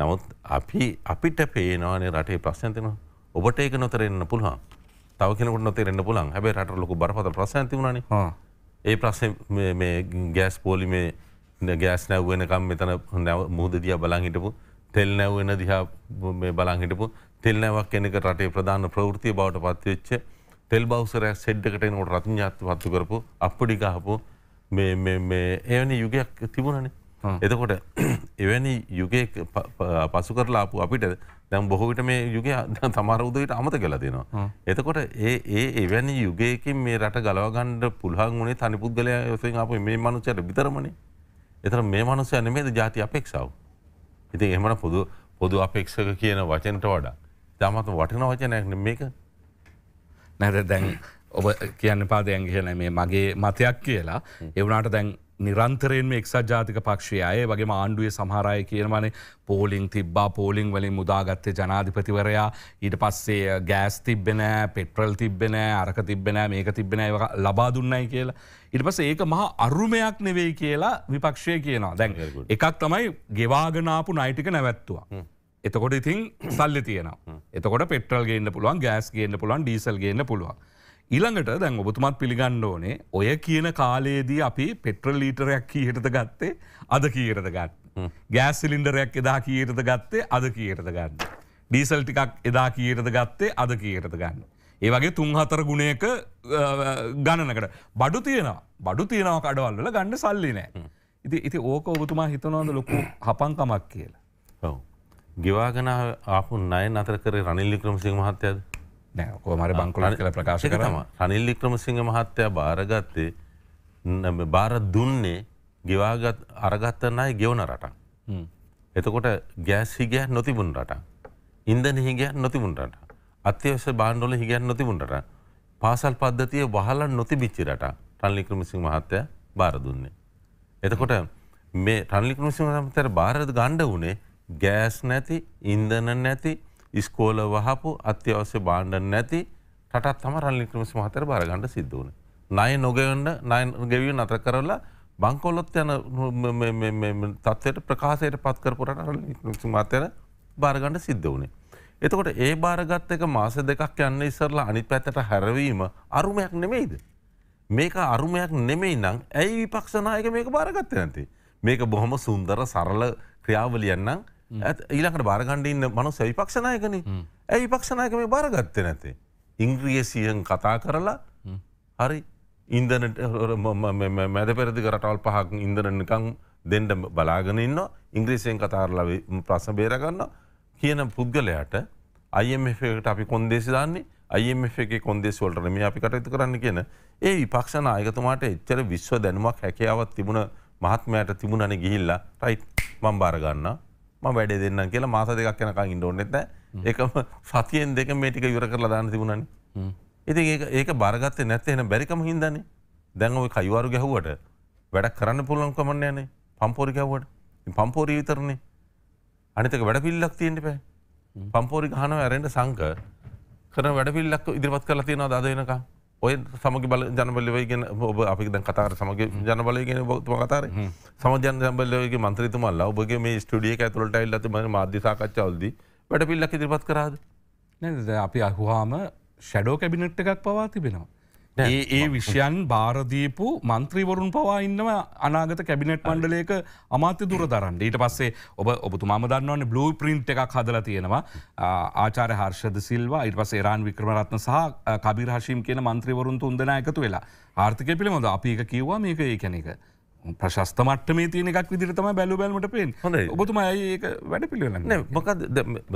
නමුත් අපි අපිට පේනවානේ රටේ ප්‍රශ්නතිනවා ඔබට ඒක නොතරෙන්න්න පුළහන් තව කෙනකට නොතරෙන්න්න පුළන් හැබේ රට ලොක බරපත ප්‍රශන්තිවුණනේ ඒ ප්‍රශ්න ගෑස් පෝලිමේ ගෑස් නැව්වෙනකම් මෙතන නැව මුහද දිය බලංහිටපු තෙල් නැව්වෙන දිහා බලංහිටපු තෙල් නැවක් කෙනෙක රටේ ප්‍රධාන ප්‍රවෘතිය බවට පත්වෙච්ච තෙල් බවසරය සෙඩ්ඩකටන රත්ඥාත් පත්තු කරපු අපපඩි ගහපු එවැනි යුගයක් තිබුණනේ එතකොට එවැනි යුගේ පසු කරලාපු අපිට දැම් බොහෝවිට මේ යුග තමර උදවිට අමත කලා දෙනවා. එතකොට ඒ ඒ එවැනි යුගයකින් මේ රට ගලවගණ්ඩ පුළහන් වුණේ තනි පුද්ගලය යොසෙන් අප මේ මනුච්චයට විතරමණ එතර මේ මනුස්සය අනමේද ජාති අපේක්ෂාව. ඉතින් එමන පොදු පොදු අපේක්ෂක කියන වචනට වඩා තමත් වටන වචනයක් මේක නැර දැන් ඔබ කියන්න පාදයන් කියන මේ මගේ මතයක් කියලා එවුණට දැන් නිරන්තරයෙන් එක්සත් ජාතික පක්ෂය අය වගේ ආණ්ඩුවේ සමහරය කියනවනේ පෝලිං තිබ්බා පෝලිං වලින් මුදාගත්තේ ජනාධිපතිවරයා ඊට පස්සේ ගෑස් තිබෙන පෙට්‍රල් තිබෙන අරක තිබෙන මේක තිබෙන ලබා දුන්නයි කියලා. ඉට පස ඒක මහා අරුමයක් නෙවෙයි කියලා විපක්ෂය කියනවා දැන් එකක් තමයි ගෙවාගනාපු නයිටික නැවැත්තුවා. එතකොට ඉතින් සල්ලි තියෙනවා එතකොට පෙට්‍රල් ගේන්න පුළුවන් ගෑස් ගේන්න පුළුවන් ඩීසල් ගේන්න පුළුවන්. ඊළඟට දැන් ඔබතුමත් පිළිගන්න ඕනේ ඔය කියන කාලයේදී අපි පෙට්‍රල් ලීටරයක් කීයටද ගත්තේ අද කීයටද ගන්න. ගෑස් සිලින්ඩරයක් එදා කීයටද ගත්තේ අද කීයටද ගන්න. ඩීසල් ටිකක් එදා කීයටද ගත්තේ අද කීයටද ගන්න. ඒ වගේ තුන් හතර ගුණයක ගණනකට බඩු තියෙනවා බඩු තියෙනවා කඩවල්ල ගණ්ඩ සල්ලි නෑ. ඉති ඉති ඕක ඔබතුමා හිතනවාද ලොකු හපන්කමක් කියලා. ඔව. ගෙවාගෙන ආපු නය අතර කරේ රනිල්ලි ක්‍රමසිං මහත්තයද නෑ කෝමර බංකොල කළ ප්‍රකාශ කරම අනිල්ලික්‍රම සිංහ මහත්තය භාරගත්තේ බාර දුන්නේ ගෙවාගත් අරගත්තන්නයි ගෙවන රටන්. එතකොට ගෑස් හිගයක් නොතිබුන් රටන්. ඉන්දන හිගයක් නොතිබුන්ට. අත්‍යවස බාණ්ඩොල හිගයක් නොතිබුන්ට. පාසල් පද්ධතිය වහල නොතිබිච්චි රට රන්ලික්‍රමසිං මහත්තය බාර දුන්නේ. එතකොට මේ රන්ලික්‍රමසිං මහත්තර භාරත ගණ්ඩ වනේ ගෑස් නැති ඉන්දන නැති ඉස්කෝල වහපු අත්‍යවශ්‍ය බාණ්ඩ නැති රටත් තම රනිල් ක්‍රමසි මහතර බාරගණ්ඩ සිද්ධ වුණ. නය නොගවන්න නය ගෙවිය නතර කරලා බංකොලොත් යන තත්වයට ප්‍රකාශයට පත්කරපුරට රනිල් මහතර බාරගණ්ඩ සිද්ධ වුණේ. එතකොට ඒ භාරගත් එක මාස දෙකක් යන්න ඉස්සරලා අනි පැතට හැරවීම අරුමයක් නෙමෙයිද. මේක අරුමයක් නෙමෙයි නම් ඇයි විපක්ෂනායක මේක භාරගත්ත නැති. මේක බොහොම සුන්දර සරල ක්‍රියාවලියන්නම් ඊලකට බාරගණ්ඩඉන්න මනුස විපක්ෂණයකන ඇ විපක්ෂණයක මේ බාරගත්ත නැතේ. ඉංග්‍රියසියෙන් කතා කරලා හරි ඉන්දනට මැද පෙරදි කරටවල් පහක් ඉන්දරනකං දෙන්ඩ බලාගෙන ඉන්න ඉංග්‍රීසියෙන් කතාරලව ප්‍රශ්න බේරගන්න කියන පුද්ගලයට අයමට අපි කොන්දේසි දන්නේ අයම එක කොන්දෙස් වලට මේ අපි කටයුතු කරන්න කියන ඒ විපක්ෂණ අයගතුමාට එච්චර විශ්ව දැනුමක් හැකියාවත් තිබුණ මහත්මයට තිබුණන ගිහිල්ලා රයි් මම් බාරගන්නා වැඩේ දෙන්න කියලා මාස දෙකක් යනකං ඉන්ඩෝනෙත එකම සතියෙන් දෙක මේටික යුර කරලා දාන තිබුණනි ඉති ඒක බාරගත්ත නැත්ත එන බැරිකම හින්දන්නේ දැන් ඔයි කයිවාරු ගැහුවට වැඩ කරන්න පුළන් කමන්න යනේ පම්පෝරි ගැවට පම්පෝරී විතරන්නේ අනිතක වැඩ පිල්ලක් තියෙන්ට පැ පම්පෝරි හනව ඇරෙන්ට සංක කරන වැඩ පිල්ලක් ඉදිරිපත් කරලා තියෙනවා දාදනකා ඔය සමග බල ජනබලවයගෙන ඔබ අපි දැන් කතාර සමග ජනබලයගෙන බතුම කතාර සමජන ජනබලවගේ මන්ත්‍රතුමල්ල ඔබගේ මේ ස්ටඩිය ඇතුළට ඇල්ලත ම මාධ්‍යසාකච්ඡවල්දී වැඩ පිල්ලක් ඉදිරිපත් කරාද නැ අපි අහුහාම ෂැඩෝ කැබිනට් එකක් පවා තිබෙනවා ඒ ඒ විෂයන් භාරදීපු මන්ත්‍රීවරුන් පවා ඉන්නව අනාගත කැබිනට් මණ්ඩලයක අමාත්‍ය දුර දරන්න ඊට පස්සේ ඔබ ඔබතුමාම දන්නවන්නේ බ්ලූ ප්‍රින්ට් එකක් හදලා තියෙනවා ආචාර හර්ෂද සිල්වා ඉට පස් ඒරාන් වික්‍රමරත්න සහ කබිර හශීම් කියන මන්ත්‍රීවරුන් තුන්දෙන එකතු වෙලා ආර්ථකය පිළිබඳ අපි එක කිව්වා මේක ඒ කැනෙක ප්‍රශස්ත මට්ටම තියන එකක් විදිරතම බැලු බැලට පෙන් ඔබතුම ඒක වැඩ පිළිවෙල මොක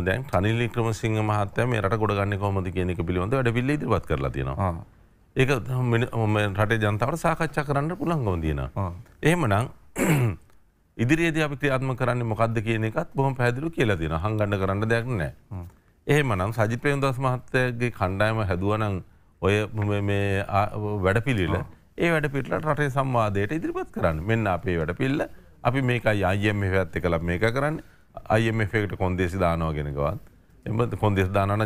දැන් තනිලි ක්‍රම සිංහ මහත්තම රට ගොඩගන්න කොමද කියනෙක පිළිබඳ වැඩ පිල්ලි වත් කරලා තියෙනවා ඒක රටේ ජනතාවට සාකච්ඡා කරන්න පුළන්ගොන් දන. එහෙමනං ඉදිරියේද අපි ක්‍රියාත්ම කරන්න මොකක්ද කියන එකත් බොහම පැදිලු කියලා තින හංගන්න කරන්න දෙයක් නෑ. එහෙමනම් සජිත් ප්‍රේමදාස මහත්තයගේ කණ්ඩායම හැදුවනං ඔය වැඩ පිළිල ඒ වැඩ පිටල රටේ සම්වාදයට ඉදිරිපත් කරන්න මෙන්න අපේ වැඩ පිල්ල අපි මේක අයම් පැත්ත කළ මේක කරන්න අයම් එකට කොන්දේසි දානවාගෙනකවත් එම කොන්දෙස් දානන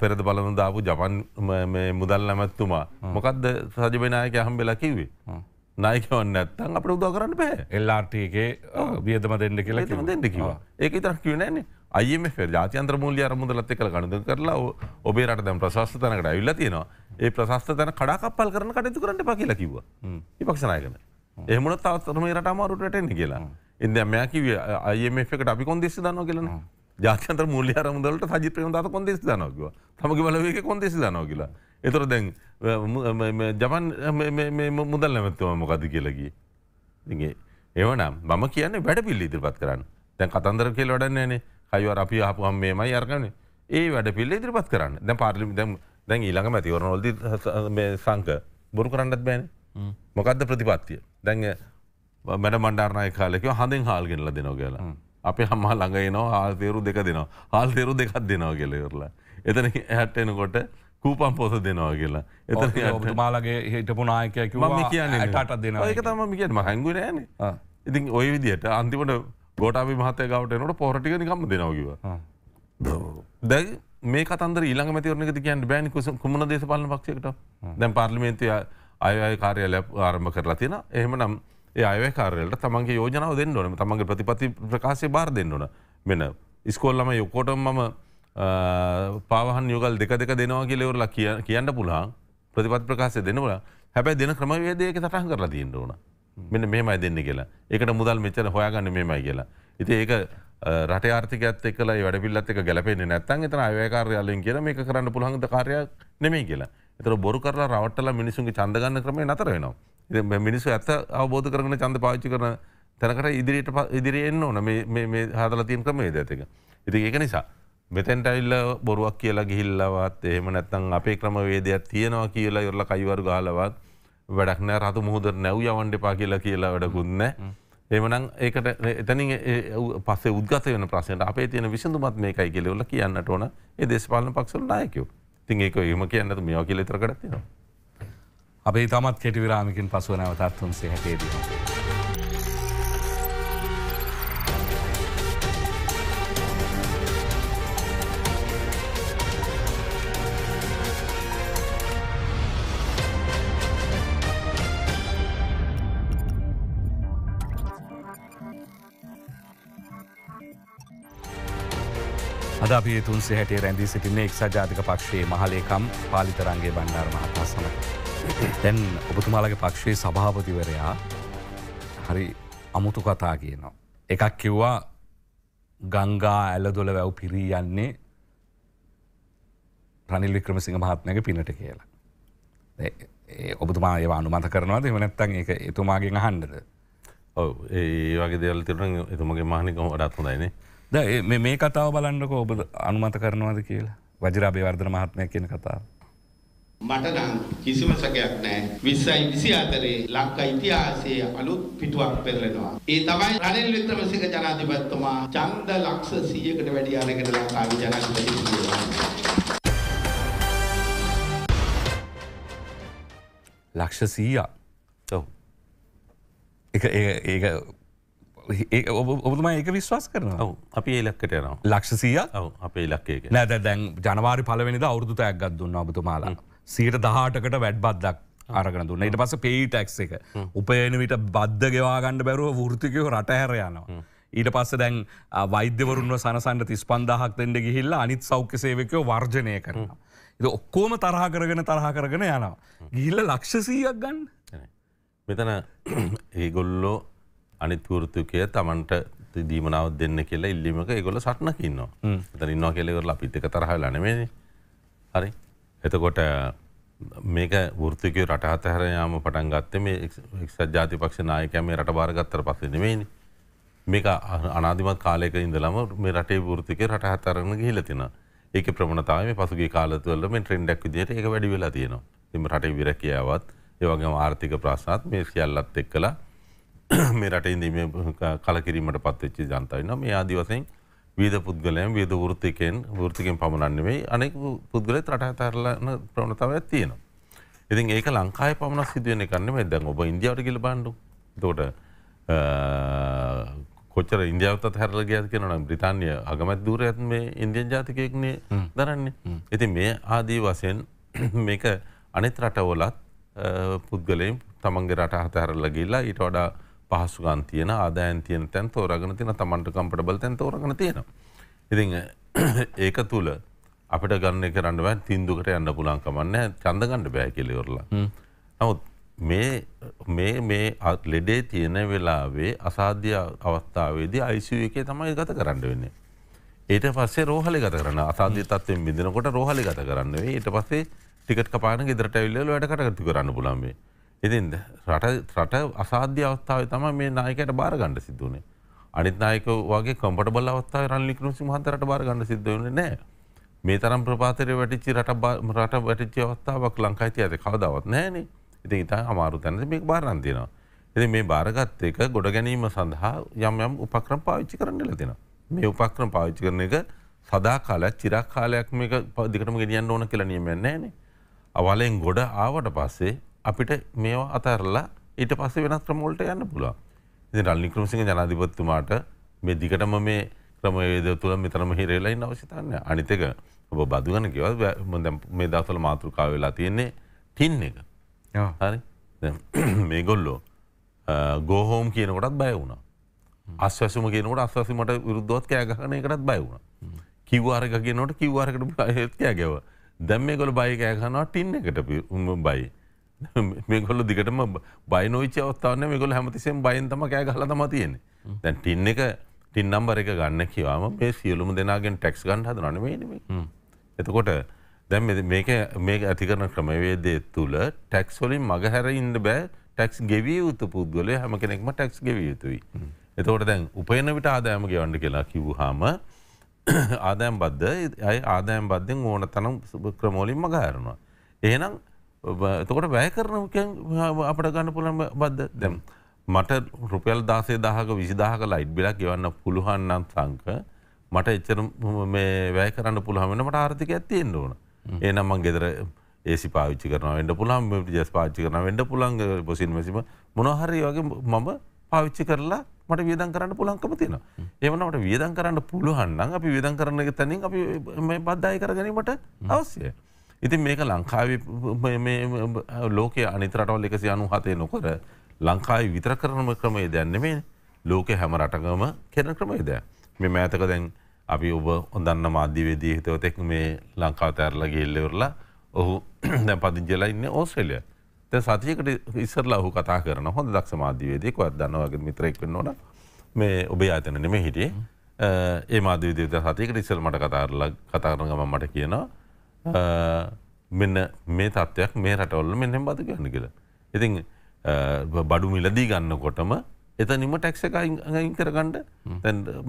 පෙරද බලනු දාපු ජපන් මුදල් නැමැත්තුමා මොකක්ද සජබනායක හම්බෙලා කිවේ. නායකවන්න ඇත්තන් අපට උදව කරන්න පැහ එල්ලාටගේ වියදම දෙන්න කියලා දෙන්න කිවා ඒක තක් කියවනන්නේ අයම ජාතන්ත්‍ර මූලිය අරමුදලත් කළ ගණඳ කරලා ඔබේ රට දැම් ප්‍රශස්ත තැනකට ඇවිල්ල තියෙනවා ඒ ප්‍රශස්ත තැන කඩාකපල් කරන කටයුතු කරට ප කියලා කිව පක්ෂනායකන එහමුණ තවත්තරම රටමාරුටටෙන්න කියලා එද මෙයකි අයම එකට අපි කොන්දෙසි දන්න කියලනවා ජාතන්ත මුල්ල අරමුදලට සජි ප්‍රමදාත කොන්දෙස් දනොක්ව තමගේ බලවේක කොන්දෙසි දනෝ කියලා එතොර දැන් ජපන් මුදල් නැමැත්තුව මොකද කියලකි එවනම් මම කියන වැඩ පිල්ලි ඉදිරිපත් කරන්න තැන් කතන්දර කෙල් වැඩන්න නේ හයවර අපි හපුහම් මේමයි අර්ගන ඒ වැඩ පිල්ල ඉදිරිපත් කරන්න දැ පාර්ලිම දැම් දැන් ඊළඟ මැතිවරන ොල්ද සංක බොරු කරන්නත් බෑන මොකක්ද ප්‍රතිපත්තිය දැන් මැඩ මණ්ඩාරණය කාලෙකව හඳින් හාල්ගෙනල දෙනෝ කියලා අපේ හම්මා ළඟයිනවා හාල් තේරු දෙක දෙනවා හාල් තේරු දෙකක් දෙනවා කියලවරලා එතන හැට එනකොට කූපම් පොස දෙනවා කියලා එතන ඔබතුමාලගේ හිටපු නායකය කිව්වා කියන්නේ ඇටට දෙනවා ඒක තමයි මම කියන්නේ මහංගුනේ නෑනේ ඉතින් ওই විදියට අන්තිමට ගෝඨාභි මහත්තයා ගාවට එනකොට පොහොර ටික නිකම්ම දෙනවා කිව්වා දැන් මේ කතන්දර ඊළඟ මැතිවරණ එකදී කියන්න බෑනේ කුමන දේශපාලන පක්ෂයකට දැන් පාර්ලිමේන්තුවේ ආයෝය කාර්යාලය ආරම්භ කරලා තියෙනවා එහෙමනම් ඒයකාරලට තමන්ගේ යෝජනාව දෙන්න ඕන තමන්ගේ ප්‍රතිපති ප්‍රකාශය බාර දෙන්න ඕන මෙන ඉස්කෝල්ලම යොකෝට මම පාවහන් යුගල් දෙක දෙක දෙනවා කියලෙවරලා කිය කියන්න පුළහන් ප්‍රතිපත් ප්‍රකාශය දෙනවල හැබැයි දෙන ක්‍රමවේදයක සටහන් කරලා තියන්න ඕන මෙන්න මෙමයි දෙන්න කියලා එකට මුදල් මෙචර හොයාගන්න මෙමයි කියලා ඉති ඒක රට ආර්ථිකත් එක්ලා වැඩ පිල්ලත් එක ගැලපෙන නැත්තන් එතන අයකාරයාලෙන් කියල මේ කරන්න පුළහන් කාරයක් නෙමේ කියලා එතර බොරු කරලා රවට්ටල මිනිසුන්ගේ චන්දගන්න ක්‍රමය නතරෙනවා මිනිස්සු ඇත අවබෝධ කරන චන්ද පාච්චි කරන තැනකට ඉදිරියට ඉදිරියෙන්න්න ඕන මේ හදල තියන් ක්‍රමේ ඇතික. ඉති ඒක නිසා. මෙතැන්ට අල්ල බොරුවක් කියලා ගිහිල්ලවත් එහෙම නැත්තන් අපේ ක්‍රමවේදයක් තියෙනවා කියලා යොල්ල කයිවරු ගාලවත් වැඩක්නෑ රතු මුහදර නැව් යවන්ඩපා කියලා කියලා වැඩකුන්න. එමනම් ඒකට එතනින් පස්සේ උද්ගත වන ප්‍රසෙන්ට අපේ තියෙන විසඳුමත් මේකයි කියලවල කියන්නට ඕන ඒ දේශපාලන පක්සල් නායකෝ තින් ඒක ඒම කියන්නතු මේවා කියලෙතර කරත්තිනවා. අපේ තමත් කෙටිවිරාමිකින් පසුව නැවතත්තුන් සෙහැටේදී. අද අපි තුන්සේ හැටේ රැඳී සිටින්නේ එක්සා ජාතික පක්ෂයේ මහලේකම් පාලිතරන්ගේ බණ්ඩාර මහතා සමඟ. දැන් ඔබතුමාලගේ පක්ෂයේ සභාපතිවරයා හරි අමුතු කතා කියනවා. එකක් කිව්වා ගංගා ඇල දොල වැැව් පිරී යන්නේ රනිල් වික්‍රමසිංහ මහත්මයක පිනට කියලා. ඔබතුමා ඒවා අනුමත කරනවාද එමනැත්තන් ඒ එතුමාගේ හන්ඩද. ඔව ඒ වගේ දෙවල් තිරන එතුමගේ මහනිකම වඩත් හොඳයින ද මේ කතාව බලන්නක ඔබ අනුමත කරනවාද කියලා වජරාභේ වර්ධන මහත්මය කියන කතාව. මට නම් කිසිම සැකයක් නැහැ 20යි 24 ලංකා ඉතිහාසයේ අලුත් පිටුවක් පෙරලෙනවා. ඒ තමයි රනිල් වික්‍රමසිංහ ජනාධිපතිතුමා ඡන්ද ලක්ෂ 100කට වැඩි අරගෙන ලංකාවේ ජනාධිපතිතුමා. ලක්ෂ 100ක්. ඔව්. ඒක ඒක ඒ ඔබතුම ඒක විශ්වාස කරන අපි ඒලක්කට යනවා ලක්ෂසිය අපේ ලක්කේ නැද දැන් ජනවාරි පලවෙනිද අවුරදුතයක් ගත්දුන්න ඔබතුමාලා සීට දහටකට වැඩ් බද්දක් අරගෙන දුන්න ඊට පස පේටක්ස් එක උපයනවිට බද්ධ ගෙවාගණඩ බැරුව ෘතිකයෝ රටහැර යනවා. ඊට පස්ස දැන් වෛද්‍යවරුන්ව සනසන්ට තිස් පන්දහක් දෙෙන්ඩ ගිහිල්ල අනිත් සෞඛ්‍ය සේවකයෝ වර්ජනය කරනවා. එ ඔක්කෝම තරහ කරගෙන තරහ කරගෙන යනවා. ගිහිල්ල ලක්ෂසීයක් ගන්න මෙතන ඒගොල්ලෝ අනිත් පෘතිකය තමන්ට දීමනාව දෙන්න කියලා ඉල්ලිමක ඒගොල සටනකින්නවා. තනින්වා කෙලෙවරල අපිත්තක තරහ ලනවේ හරි. එතකොට මේක ෘතිකය රට අතහැර යාම පටන් ගත්තේ මේ එක්සත් ජාතිපක්ෂ නායකයා මේ රට බාරගත්තට පස්සේ නෙමෙයිනේ. මේක අනාදිමත් කාලයක ඉඳලම මේ රටේ වෘතිකය රට අතහැරගෙන ගිහිල්ලා තිනවා. ඒකේ ප්‍රවණතාවය මේ පසුගිය කාල තුළ මේ ට්‍රෙන්ඩ් එකක් විදිහට ඒක වැඩි වෙලා තියෙනවා. ඉතින් රටේ විරකියාවත් ඒ වගේම ආර්ථික ප්‍රශ්නත් මේ සියල්ලත් එක්කලා මේ රටේ ඉඳීමේ කලකිරීමටපත් වෙච්ච ජනතාව ඉන්නවා. මේ ආදි වශයෙන් වීද පුද්ගලයන් වීද වෘතිකෙන් වෘතිකෙන් පමණන්නෙවෙයි අනෙක් පුද්ගලෙත් රට අතහැරලන ප්‍රවණතාවයක් තියෙනවා. ඉතින් ඒක ලංකාවේ පමණක් සිදුවෙන එකක් නෙමෙයි දැන් ඔබ ඉන්දියාවට ගිහලා බලන්න. එතකොට කොච්චර ඉන්දියාවතත් හැරලා ගියද කියනවනම් බ්‍රිතාන්‍ය අගමැති ධූරයත් මේ ඉන්දියන් ජාතිකයෙක්නේ දරන්නේ. ඉතින් මේ ආදී වශයෙන් මේක අනිත් රටවලත් පුද්ගලයන් තමන්ගේ රට අතහැරලා ගිහිල්ලා ඊට වඩා පහසුකම් තියෙන ආදායම් තියෙන තැන් තෝරාගෙන තියෙන Tamanට කම්ෆර්ටබල් තැන් තෝරාගෙන තියෙනවා. ඉතින් ඒක තුල අපිට ගණනය කරන්න බෑ තින්දුකට යන්න පුළුවන් කමන්නේ ඡන්ද ගන්න බෑ කියලා ඉවරලා. නමුත් මේ මේ මේ ලෙඩේ තියෙන වෙලාවේ අසාධ්‍ය අවස්ථාවේදී ICU එකේ තමයි ගත කරන්න වෙන්නේ. ඊට පස්සේ රෝහලේ ගත කරන්න අසාධ්‍ය තත්ත්වයෙන් බිඳිනකොට රෝහලේ ගත කරන්න වෙයි. ඊට පස්සේ ටිකට් කපාගෙන ගෙදරට ඇවිල්ලා වැඩ කටයුතු කරන්න පුළුවන් මේ. ඉතින් රට රට අසාධ්‍ය අවස්ථාව තම මේ නායකට බාර ගණඩ සිදුවනේ අනිත් අයක වගේ කොමට බල අවස්ථාව රල්ලිකරු සිමහන්තරට බාර ගණඩ සිද්ධවන්නේ නෑ මේ තරම් ප්‍රපාතරය වැටිච්චි රට රට වැටිච්චි අවස්ථාවක් ලංකායිති ඇත කවදාවත් නෑනේ ඉතින් ඉතා අමාරු තැනද මේ බාරන්තිනවා ඇති මේ භාරගත් එක ගොඩ ගැනීම සඳහා යම් යම් උපක්‍රම පාවිච්චි කරන්න ලතින. මේ උපක්‍රම පාවිච්චි කරන එක සදා කාලයක් චිරක් කාලයක් මේක දිකටම ගෙනියන්න ඕන කියලා නියමයක් නැහැ නේ. අවලෙන් ගොඩ ආවට පස්සේ අපිට මේවා අතඇරලා ඊට පස්සේ වෙනස් ක්‍රමෝල්ට යන්න පුළුවන්. ඉතින් රනිල් වික්‍රමසිංහ ජනාධිපතිතුමාට මේ දිගටම මේ ක්‍රමවේදය තුළ මෙතනම හිරේලා ඉන්න අවශ්‍යතාවක් නැහැ. අනිත් එක ඔබ බදු ගන්න කිව්වා මම දැන් මේ දවස්වල මාතෘකාව වෙලා තියෙන්නේ ටින් එක. ඔව්. හරි. දැන් මේගොල්ලෝ go home කියන කොටත් බය වුණා. අස්වැසුම කියනකොට අස්වැසුමට විරුද්ධවත් කෑ ගහන එකටත් බය වුණා. කිව්ව අරක කියනකොට කිව්ව අරකට බයත් කෑ ගැව. දැන් මේගොල්ලෝ බය කෑ ගහනවා ටින් එකට බයි. මේගොල්ල දිගටම බයිනෝච අවස්ථාවන මේගොල හැමතිසෙන් බයින්තම කෑ ගලතම තියෙන දැන් ටින්න එක ටින් නම්බර එක ගන්න කිවම මේ සියලුම දෙනාගෙන් ටැක්ස් ගන්න හද නනවේනම එතකොට දැම් මේක මේක ඇතිකරන ක්‍රමවේදය තුළ ටැක්ස් වලින් මගහැර ඉන්න බෑ ටැක්ස් ගෙවිය යුතු පුද්ගලය හැම කෙනෙක්ම ටැක්ස් ගෙවිය යුතුයි එතකොට දැන් උපයන විට ආදායම ගෙවන්න කියලා කිව්හාම ආදායම් බද්ධ අය ආදායම් බද්ධෙන් ඕන තනම් ක්‍රමෝලින් මගහරනවා. එහෙනම් තකොට වැය කරන අපට ගන්න පුළන් බද්ධ දැම් මට රුපියල් දාසේ දාහක විසිදාහක ලයිට් බිලක් ගවන්න පුළුවන් නම් සංක මට එච්චර මේ වැය කරන්න පුළහමෙන මට ආර්ථික ඇත්තියෙන් ඕන ඒනම් මං ගෙදර ඒසි පාවිච්චි කරන වෙන්ඩ පුළන් ජස් පාච්චි කරන වෙන්ඩ පුළන් පොසින් මසිම මොනහරි වගේ මම පාවිච්චි කරලා මට වියදන් කරන්න පුළන්කම තියෙන ඒමනට වියදන් කරන්න පුළුහන්න අපි වියදන් කරන තැනින් අපි බද්ධය කර ගැනීමට අවශ්‍යය. ඉතින් මේක ලංකාව ලෝකය අනිතරටවල් එකසි අනු හතය නොකර ලංකායි විතර කරනම ක්‍රමය දැන්නමේ ලෝක හැම රටකම කෙන ක්‍රමයිද. මෙ මෑතක දැන් අපි ඔබ ඔොදන්න මාධ්‍යවේදී හිතවතෙක් මේ ලංකාව තෑරලා ගෙල්ලවරලා ඔහු දැ පදිංජලා ඉන්න ඕස්ට්‍රලිය ත සතියකට ඉස්සරලා හු කතා කරන හොඳ දක්ෂ මාධ්‍යවේදයකවත් දන්නවගේ මිත්‍රෙක් නොන මේ ඔබේ අතන නෙම හිටියේ ඒ මාධ්‍යවිදත සතියකට ඉස්සල් මට කතාරල කතාරන ගම මට කියනවා මෙන්න මේ තත්ත්වයක් මේ රටවල්ල මෙ බද ගන්න කියලා. ඉතින් බඩු මිලදී ගන්නකොටම එතනිම ටැක්ස එක අයින් කරගණ්ඩ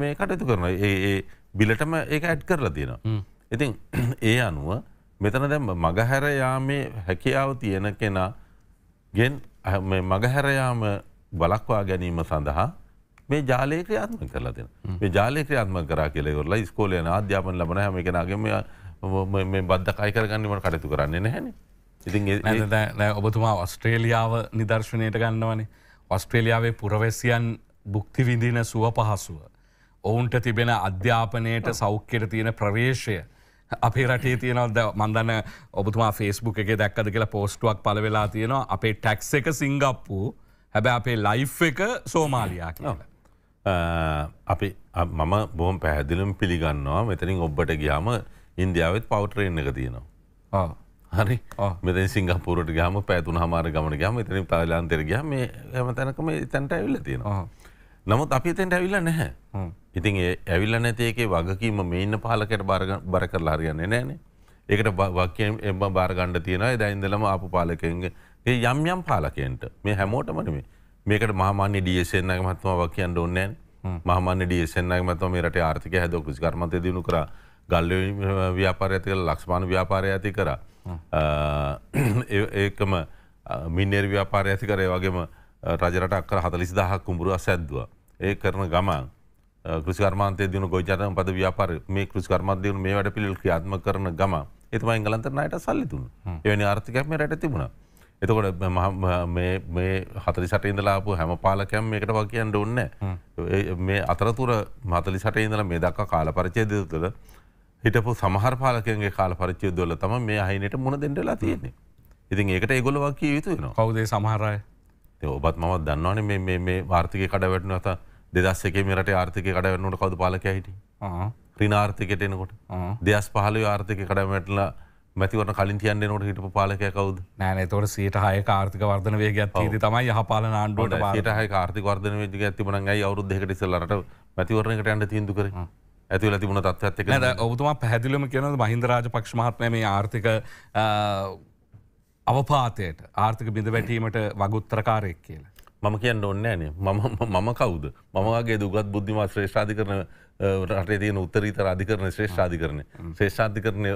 මේ කටයුතු කරන ඒ බිලටම ඒක ඇඩ් කරලා තියෙනවා. ඉතින් ඒ අනුව මෙතන දැම් මගහැර යාමේ හැකියාව තියෙන කෙනා ගෙන් මගහැරයාම බලක්වා ගැනීම සඳහා මේ ජාලය ක්‍රියාත්ම කරලා තියෙන මේ ජාලය ක්‍රියාත්ම කරා කියලෙවරලා ස්කෝලයන අධ්‍යාපන ලබන හැම කෙනගේම මේ බද්ධ අයිකරගන්නීමට කටයුතු කරන්නේ නැහැන ඉතින් ඔබතුමා ඔස්ට්‍රේලියාව නිදර්ශනයට ගන්නවනේ ඔස්ට්‍රේලියාවේ පුරවැසියන් බුක්තිවිඳින සුව පහසුව. ඔවුන්ට තිබෙන අධ්‍යාපනයට සෞඛ්‍යයට තියෙන ප්‍රවේශය. අපේ රටේ තියනවද මන්දන්න ඔබතුමා ෆෙස්බුක් එක දැක්කද කියලා පෝස්ටුවක් පලවෙලා තියෙනවා අපේ ටැක්ස එක සිංගප්පු හැබැ අපේ ලයි් එක සෝමාලියයක් නව. අපි මම බොහොම පැහැදිලුම් පිළිගන්නවා මෙතනින් ඔබ්බට ගියාම ඉන්දියාවත් පවටරෙන් එක තියෙනවා හරි මෙ සිංගපුරට ගම පැතුන හමාර ගමන ගම එතන තාලාන්තරග මේ හම තැනකම තැන්ට ඇවිල්ල තියෙනවා නමුත් අපි තැන්ට ඇවිල්ල නැහැ ඉතින් ඇවිල්ල නැතියකේ වගකීම මෙන්න පාලකට බර කරලා හරියන්නේ නෑනේ ඒකට වක්කෙන් එම බාරගණ්ඩ තියෙනවා එදයින්දලම ආපු පාලකෙන්ගේ ඒ යම් යම් පාලකෙන්ට මේ හැමෝටමන මේ මේකට මහමාන්‍ය ඩියසෙන්න්නක මත්ම වක් කියන්න ඔන්නෑ මහමන්න ඩියසෙන්න්නක මතම රට ආර්ථක හැද කුසි කර්මත දනු කරා ගල්ලවීම ව්‍යාපාර ඇති කළ ලක්ෂමාන ව්‍යාපාරය ඇති කර ඒකම මින්නර් ව්‍යාපාර ඇති කරේ වගේම රජරට අක්කර හතලිස් දහක් කුඹුරුව සැද්දුව ඒ කරන ගමන් කෘසිකර්මාන්තය දියුණු ගොජාතන පද ව්‍යාපාර මේ කෘසිකර්මත් දියුණු මේ වැඩ පිළිල් ක්‍රියාත්ම කරන ගම එතුම ඉංගලන්තරනයට සල්ලිතුන් එවැනි ආර්ථිකයක්ම රැට තිබුණ එතකොට මේ හතරි සට ඉඳලාපු හැම පාලකැම් මේකට වග කියන්න ඔන්න මේ අතරතුර මහතලි සට ඉඳල මේ දක්වා කාල පරිචේදය තුළ හිටපු සමහර පාලකන්ගේ කාල පරිචයුදොල තම මේ අහිනයට මුණ දෙෙන්ටලා තියෙන්නේ ඉතින් ඒකට ඒගොල වක්කිය යුතුන කවදේ සමහරය ඔබත් මත් දන්නවන මේ වාර්ථික කඩවැටන අත දෙදස්සකේ මෙරට ආර්ථික කඩවැන්නට කවද පාලක හිට ්‍රිනාර්ථිකට එනකොට දෙස් පහල ආර්ථික කඩමැටල මැතිවට කලින් තියන්න නොට හිට පාලකය කවද නෑන තොට සට හය ආර්ථික වර්ධන වේ ඇති තමයි යහ පාල නාන්ඩුවට ට හය ආර්ථික වර්ධන වේ ඇතිබනගේ අවුද් දෙකට සල්ලට මැතිවරණකට ඇන්න තිීදුකර ඇතුල තිබුණ තත්ත්වත්ක ද ඔබතුමා පැදිලිම කියන මහින්ද රාජපක්ෂ මහත්මය මේ ආර්ථික අවපාතයට ආර්ථික බිඳ වැටීමට වගුත්තරකාරයෙක් කියලා. මම කියන්න ඔන්න ඇනේ මම කවුද මමගේ දුගත් බුද්ධිම ශ්‍රේෂාධි කරන රටේ තියෙන උත්තරීතර අධිකරන ශ්‍රේෂ්ාධි කරන ශ්‍රේෂාධි කරන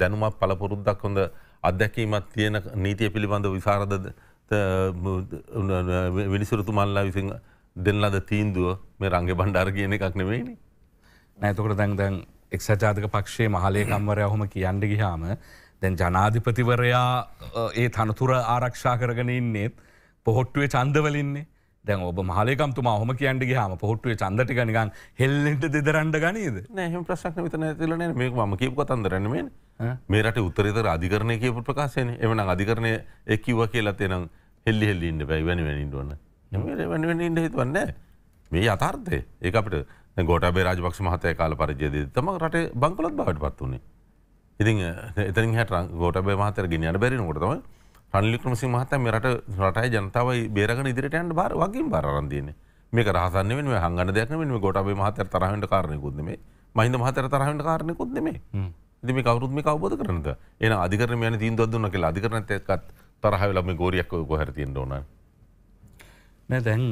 දැනුමත් පලපොරුද්දක් හොඳ අත්දැකීමත් තියෙන නීතිය පිළිබඳ විසාරද විනිසුරතුමල්ලා විසින් දෙන්නලද තීන්දුව මේ රංග බණ්ඩාර කියන එකක් නෙවෙයිනේ නැතකට දැන් දැන් එක්සජාතික පක්ෂයේ මහලේකම්වරය හොම කියන්න ගිහාම දැන් ජනාධිපතිවරයා ඒ තනතුර ආරක්ෂා කරගෙන ඉන්නේත් පොහොට්ටුවේ චන්දවලින්නේ දැන් ඔබ මහලකම්තුම හොම කියන්ට හම පොට්ටුවේ චන්දටි නිකන් හෙල්ලට දෙදරන්ඩ ගනීද නෑහම ප්‍රශ්න විතන තිලන මේ ම කීප කතන්දරනම මේරට උත්තරිතර අධිකරණය කියපු ප්‍රකාශයන එමන අධිකරණය එක්කිව කියලා තේනම් හෙල්ලි හෙල්ලින්ට පැයි වැනි වැනිින්ටුවන්න වැනිවෙන්න හිතුවන්න මේ අතර්ථය ඒ අපට ගෝටබේ රාජපක්ෂ මහතය කාල පරජයේදී තම රට බංකොලත් බවට පත් වන්නේ. ඉතින් එතන හට ගෝටබේ මහතර ගෙනයට බැරිනකොට තමයි රනිලික්‍රමසි මහත මේ රට රටයි ජනතාවයි බේරගෙන ඉදිරිට යන්න බාර වගේම බාරන්දයන්නේ මේක රහසන්න වෙන හංගන්න දෙයක් වෙන ගොටබේ මහතර තරහට කාරණයකුද මේ මහින්ද මහතර තරහට කාරණයකුද මේ ඉදිම කවරුත් මේ කවබද කරනද එන අධිකරම යන තිීන් දොදුන්න කියලා අධිකරන තෙත්කත් තරහවෙලම ගෝරියක් ගොහැරතියෙන් ඕන නැ දැන්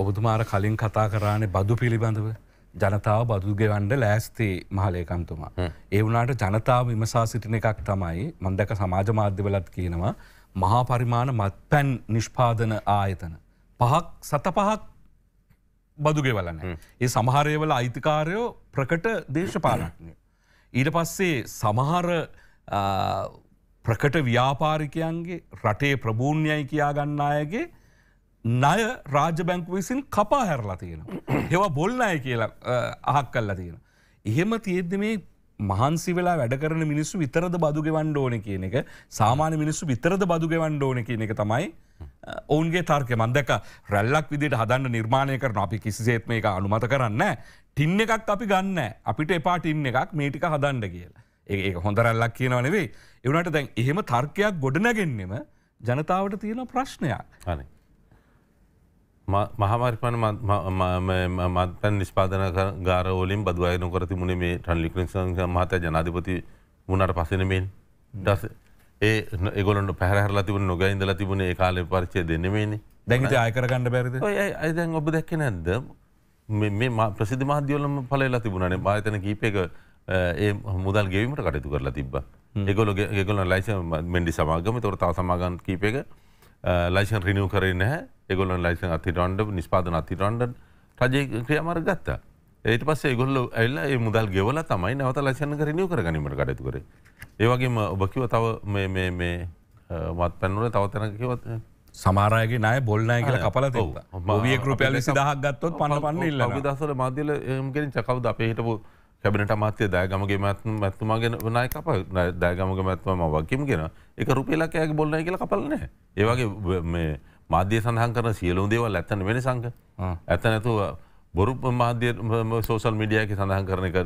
ඔබතුමාර කලින් කතා කරානේ බදු පිළිබඳව ජනතාව බදුගෙවන්ඩ ලෑස්ති මහලේකන්තුමා. ඒ වුණට ජනතාව විමසා සිටින එකක් තමයි මන්දක සමාජ මාධ්‍යවලත් කියනවා මහා පරිමාණ මත් පැන් නිෂ්පාදන ආයතන. පහක් සත පහක් බදුගෙවලන. ඒ සමහරයවල අයිතිකාරයෝ ප්‍රකට දේශපාලක්නය. ඊට පස්සේ සමහර ප්‍රකට ව්‍යාපාරිකයන්ගේ රටේ ප්‍රභූණ්‍යයි කියා ගන්න අයගේ නය රාජබැංකු විසින් කපා හැරලා තියෙන. හෙවා බොල් අය කියලා අහක් කල්ලා තියෙන. එහෙම තියෙද්ද මේ මහන්සි වෙලා වැඩ කරන මිනිස්සු විතරද බදුගෙවන්ඩ ඕන කියන එක සාමාන්‍ය මිනිස්සු විතරද බදුගෙවන්ඩ ඕන කියන එක තමයි ඔවුන්ගේ තර්කය මන්දක රැල්ලක් විදිට හදන්න නිර්මාණය කරන අපි කිසිසේත් මේ එක අනුමත කරන්න ටින්න එකක් අපි ගන්න අපිට එපා ටින්න එකක් මේටික හදන්ඩ කියලා ඒ හොඳ රැල්ලක් කියනවනෙවේ එවනට දැන් එහෙම තර්කයක් ගොඩනැගෙන්නෙම ජනතාවට තියෙන ප්‍රශ්නයක් හනේ මහමාරි පන මත්පැන් නිස්පාදන ගාරවලින් බදවාය නොකර තිබුණේ මේ ටන් ලිකනිස මහත ජනාධපති වුණට පසනමෙන් දස ඒ ඒගොලට පැහරලා තිබුණ නොගයින්දල තිබුණ ඒ කාලය පරිචය දෙන්නෙමේනි දැන්ට අයකරගන්න බැරිද අයිදැන් ඔබ දැක්ක නැද්ද මේ ප්‍රසිද මාධ්‍යවලම පලලා තිබුණනේ භාතන කීපයක ඒ මුදල් ගෙවීමට කටයතු කරලා තිබ ඒගොල ගෙගොල ලයිස මෙන්ඩි සමාගම තොරතා සමාගන් කීපයක ලයිසන් රිනිියව කරේ නැහැ එගොලන් ලයිසන් අතිරන්ඩ නිස්පාදන අතිරන්ඩ රජය ක්‍රියමර ගත්තා ඒට පස් ගොල්ල ඇල්ල මුදල් ගෙවල තමයි නවත ලයිසන් රිනිියව කර ගනීමට ගඩතු කර ඒවගේම ඔබකිව තව මේ මත් පැන්නුල තවතැනකිවත් සමාරයගේ නය බොල්නය කියල කපල තව මිය කරුපයල සිදහක් ගත්තොත් පන පන්න ඉල්ල දසල මදල එම් කෙරින් චකවද අපේ හිටපු කැබිනට අමාත්‍ය දෑගමගේ මැත්ම මැත්තුමාගෙන වනාය කප දෑගමග මැත්ම වගේම ගෙන එක රුපියලකෑක බොල්න කියල කපලන ඒවගේ මාධ්‍ය සඳහන් කරන සියලුම් දේවල් ඇත්තන වෙනසංක ඇත නැතුව බොරු මාධ්‍ය සෝසල් මිඩියයක සඳහන් කරන එක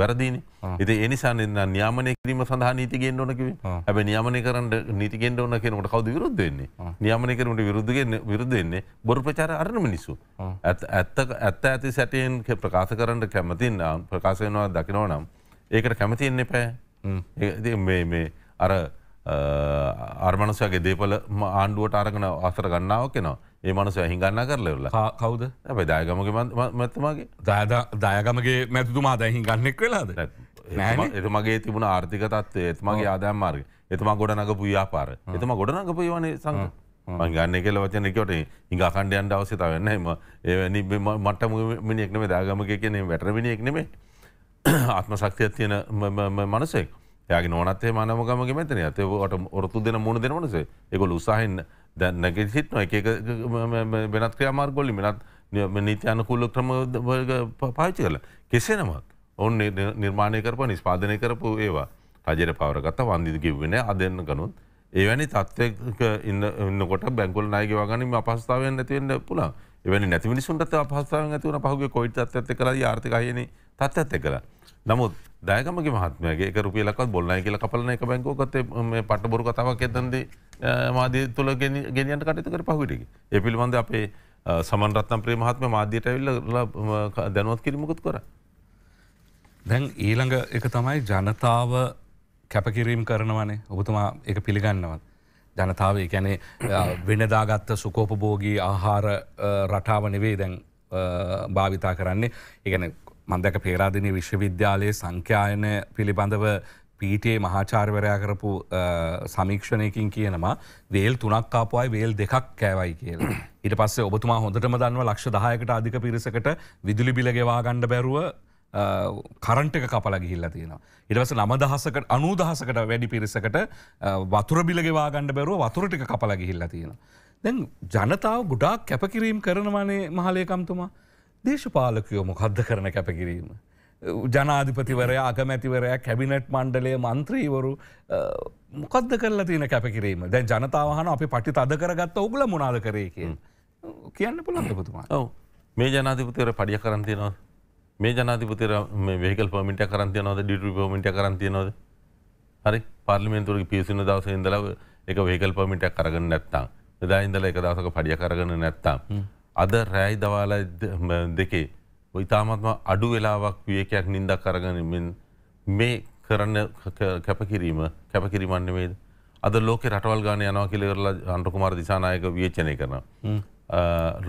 වැරදින ඉති එනිසා එන්න නියමනය කිරීම සඳහා නීතිගෙන් ඕනකිව ඇබ නියමනය කරට නීතිගෙන් ඕන කෙනට කවද විරුද්ධවෙන්නේ නියමනය කරට විරුද්ධගෙන් විරුද්ධෙන්නේ බොරු ප්‍රචාර අරණ මිනිසු ඇත් ඇත්ත ඇති සැටයෙන් ප්‍රකාශ කරට කැමතින් ප්‍රකාශයනවා දකිනව නම් ඒකට කැමතින්නේ පෑ ඒ මේ අර අර්මණසගේ දේපල ආණ්ඩුවට අරගෙන අසර ගන්නාව කෙනවා ඒ මනුස හිගන්න කරලවෙල්ල කවද ඇ දායගමගේ මැත්තමගේ දාද දායගමගේ මැතුතුමා දැහි ගන්නෙක් වෙලාද එතුමගේ තිබුණ ආර්ථික තත්වය එතුමගේ ආදෑම් මාර්ග එතුමා ගොඩනක පුයාපාර එතුම ගොඩනක පුයවන සංහ මංගන්න කෙල වචන කොට ඉඟ කණ්ඩයන්ට අවසිතාවන්න එම ඒනි මට මිනිෙක්නම දාගමක කියනෙ වැටරමිනිෙක් නෙමේ ආත්ම සක්තියක් තියෙන මනසෙක් යගේ නොනත්තේ මනමගමගේ මෙතන ඇතේ ට ඔරතු දෙන මුණ දෙනවනසේ එකොල උසාහන්න දැන් නැගසිත්න එක වෙනත් ක්‍රියාමාර්ගොලි වෙනත් නීතියනකුල්ල ක්‍රම පාච්චි කළ කෙසේ නමත් ඔවන් නිර්මාණය කරප නිස්පාදනය කරපු ඒවා රජයට පවරගත වන්දිදකි වෙන අදන්න ගනුත් ඒවැනි තත්වක ඉන්නකොට බැංගොල් නායගේ වගනීම අපහස්ථාවෙන් නැතිවෙන්න පුළන් එවැනි නැතිමිනිසුන්ට අපහස්ථාව ඇතිවන පහුගේ කොයිට ඇත්ත කර ආර්ථකයන තත්ත් ඇත කලා නමුත් දෑගමගේ මහත්මයගේ රුපිය ලක්වත් බොල්ලයි කියල කපලන එක බැංකෝකත පට බොරු කතාවක් එතන්ද මාදී තුළ ගෙනියන්ට කටයුතු කර පහුටකි. ඒ පිළිබඳ අපේ සමන්රත්නම් ප්‍රේ මහත්ම මාධ්‍යයට ඇවිල්ල දැනුවත් කිරිමකුත් කර. දැන් ඊළඟ එක තමයි ජනතාව කැපකිරීම් කරනවනේ ඔබතුමා එක පිළිගන්නවත්. ජනතාව එකැනේ වෙනදාගත්ත සුකෝපභෝගී ආහාර රටාව නෙවේ දැන් භාවිතා කරන්නේ එකන මන්දක පේරාදිනය විශ්වවිද්‍යාලයේ සංඛ්‍යායන පිළිබඳව පීටේ මහාචාර්වරයා කරපු සමීක්ෂණයකින් කියනවා වේල් තුනක් ආපුයි වේල් දෙකක් කෑවයි කියලා. ඊට පස්සේ ඔබතුමා හොඳටම දන්ව ලක්ෂ දායකට අධික පිරිසකට විදුලි බිල ගෙවා ගණ්ඩ බැරුව කරන්ට එක කපල ගිහිල්ල තියෙනවා. ඉටවස නමදහසකට අනුදහසකට වැඩි පිරිසකට වතුරබිලගෙවා ගණඩ බැරුව වතුරටික කපල ගිහිල්ල තියෙන. දැන් ජනතාව ගොඩාක් කැපකිරීම් කරනවානේ මහලේකම්තුමා දේශපාලකයෝ මොකද්ද කරන කැපකිරීම. ජනාධිපතිවරයා අගමැතිවරයා කැබිනට් මණ්ඩලය මන්ත්‍රීවරු මොකද කරලා තියෙන කැපකිරීම දැ ජනතාවහන අපි පටි අද කරගත්ත ඔගුල මොනාද කරයක කියන්න පුළන්තපතුමා ඔව මේ ජනාධිපතිවර පඩිය කරන්තියනවා මේ ජනාධිපතිර වේකල් පමිට කරන්තියනවද ඩිටි පමිට කරන්තියනවද හරි පාර්ලිමෙන්තුරගේ පිසින දවස ඉඳලව එක වේකල් පමිටක් කරගන්න නැත්තම් දා ඉඳල එක දසක පඩිය කරගන්න නැත්තම් අද රෑයි දවාල දෙකේ ඔයි තාමත්ම අඩු වෙලාවක් වියකයක් නින්දක් කරගනිමින් මේ කරන්න කැපකිරීම කැපකිරීමන්න වේද අද ලෝක රටවල් ගාන යනවා කියලවෙරලා අන්ටකුමාර දිසානායක වියචනය කරන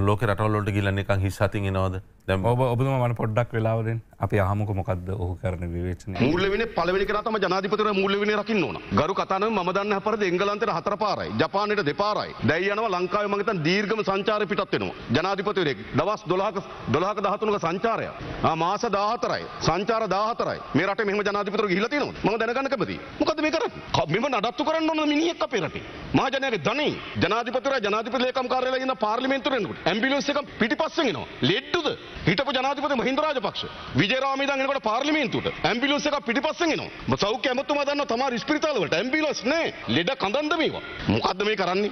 ලෝක රටවල්ලට ගිලන්නේක හිස්සාතින් එනවද දැම් ඔබ ඔබම මන පොඩ්ඩක් වෙලාවරෙන් අපි හමක මොකක්ද ඔහ කරන විවේචන මුල්ලවෙන පලවෙනි කරතම ජනාධිපතර මුල්ලවෙන රකින්න ඕන ගරු කතන මදන්න පරද එංගලන්තර හතර පාරයි ජපානයට දෙපාරයි දැයියනවා ලංකාව මගත දීර්ගම සංචාර පිටත්වෙනවා ජනාධිපතිවරෙක් දවස් දොලාක දොලාක දහතුනක සංචාරය මාස දාහතරයි සංචාර දාහතරයි මේරට මෙම ජනාධිපතර හිලතින ම දැනගන්න කැති මොකද මේ කර මෙම නඩත්තු කරන්න ඕන මිනිියක් අපේරට මහජනයගේ ධනී ජනාධිපතර ජනාධිපතලේකම් කාරලගෙන පාර්ල පාර්ලිමෙන්තුරෙන්කට ඇම්බිලන්ස එක පිටිපස්සෙනවා ලෙට්ටුද හිටපු ජනාතිපති මහින්දරාජපක්ෂ විජේරාමී දන් එනකොට පාර්ලිමේන්තුවට ඇම්බිලන්ස් එකක් පිටිපස්සෙනවා සෞඛ්‍ය ඇමතුමා දන්නවා තමා ස්පිරිතාලවලට ඇම්බිලන්ස් නෑ ලෙඩ කඳන්ද මේවා මොකද්ද මේ කරන්නේ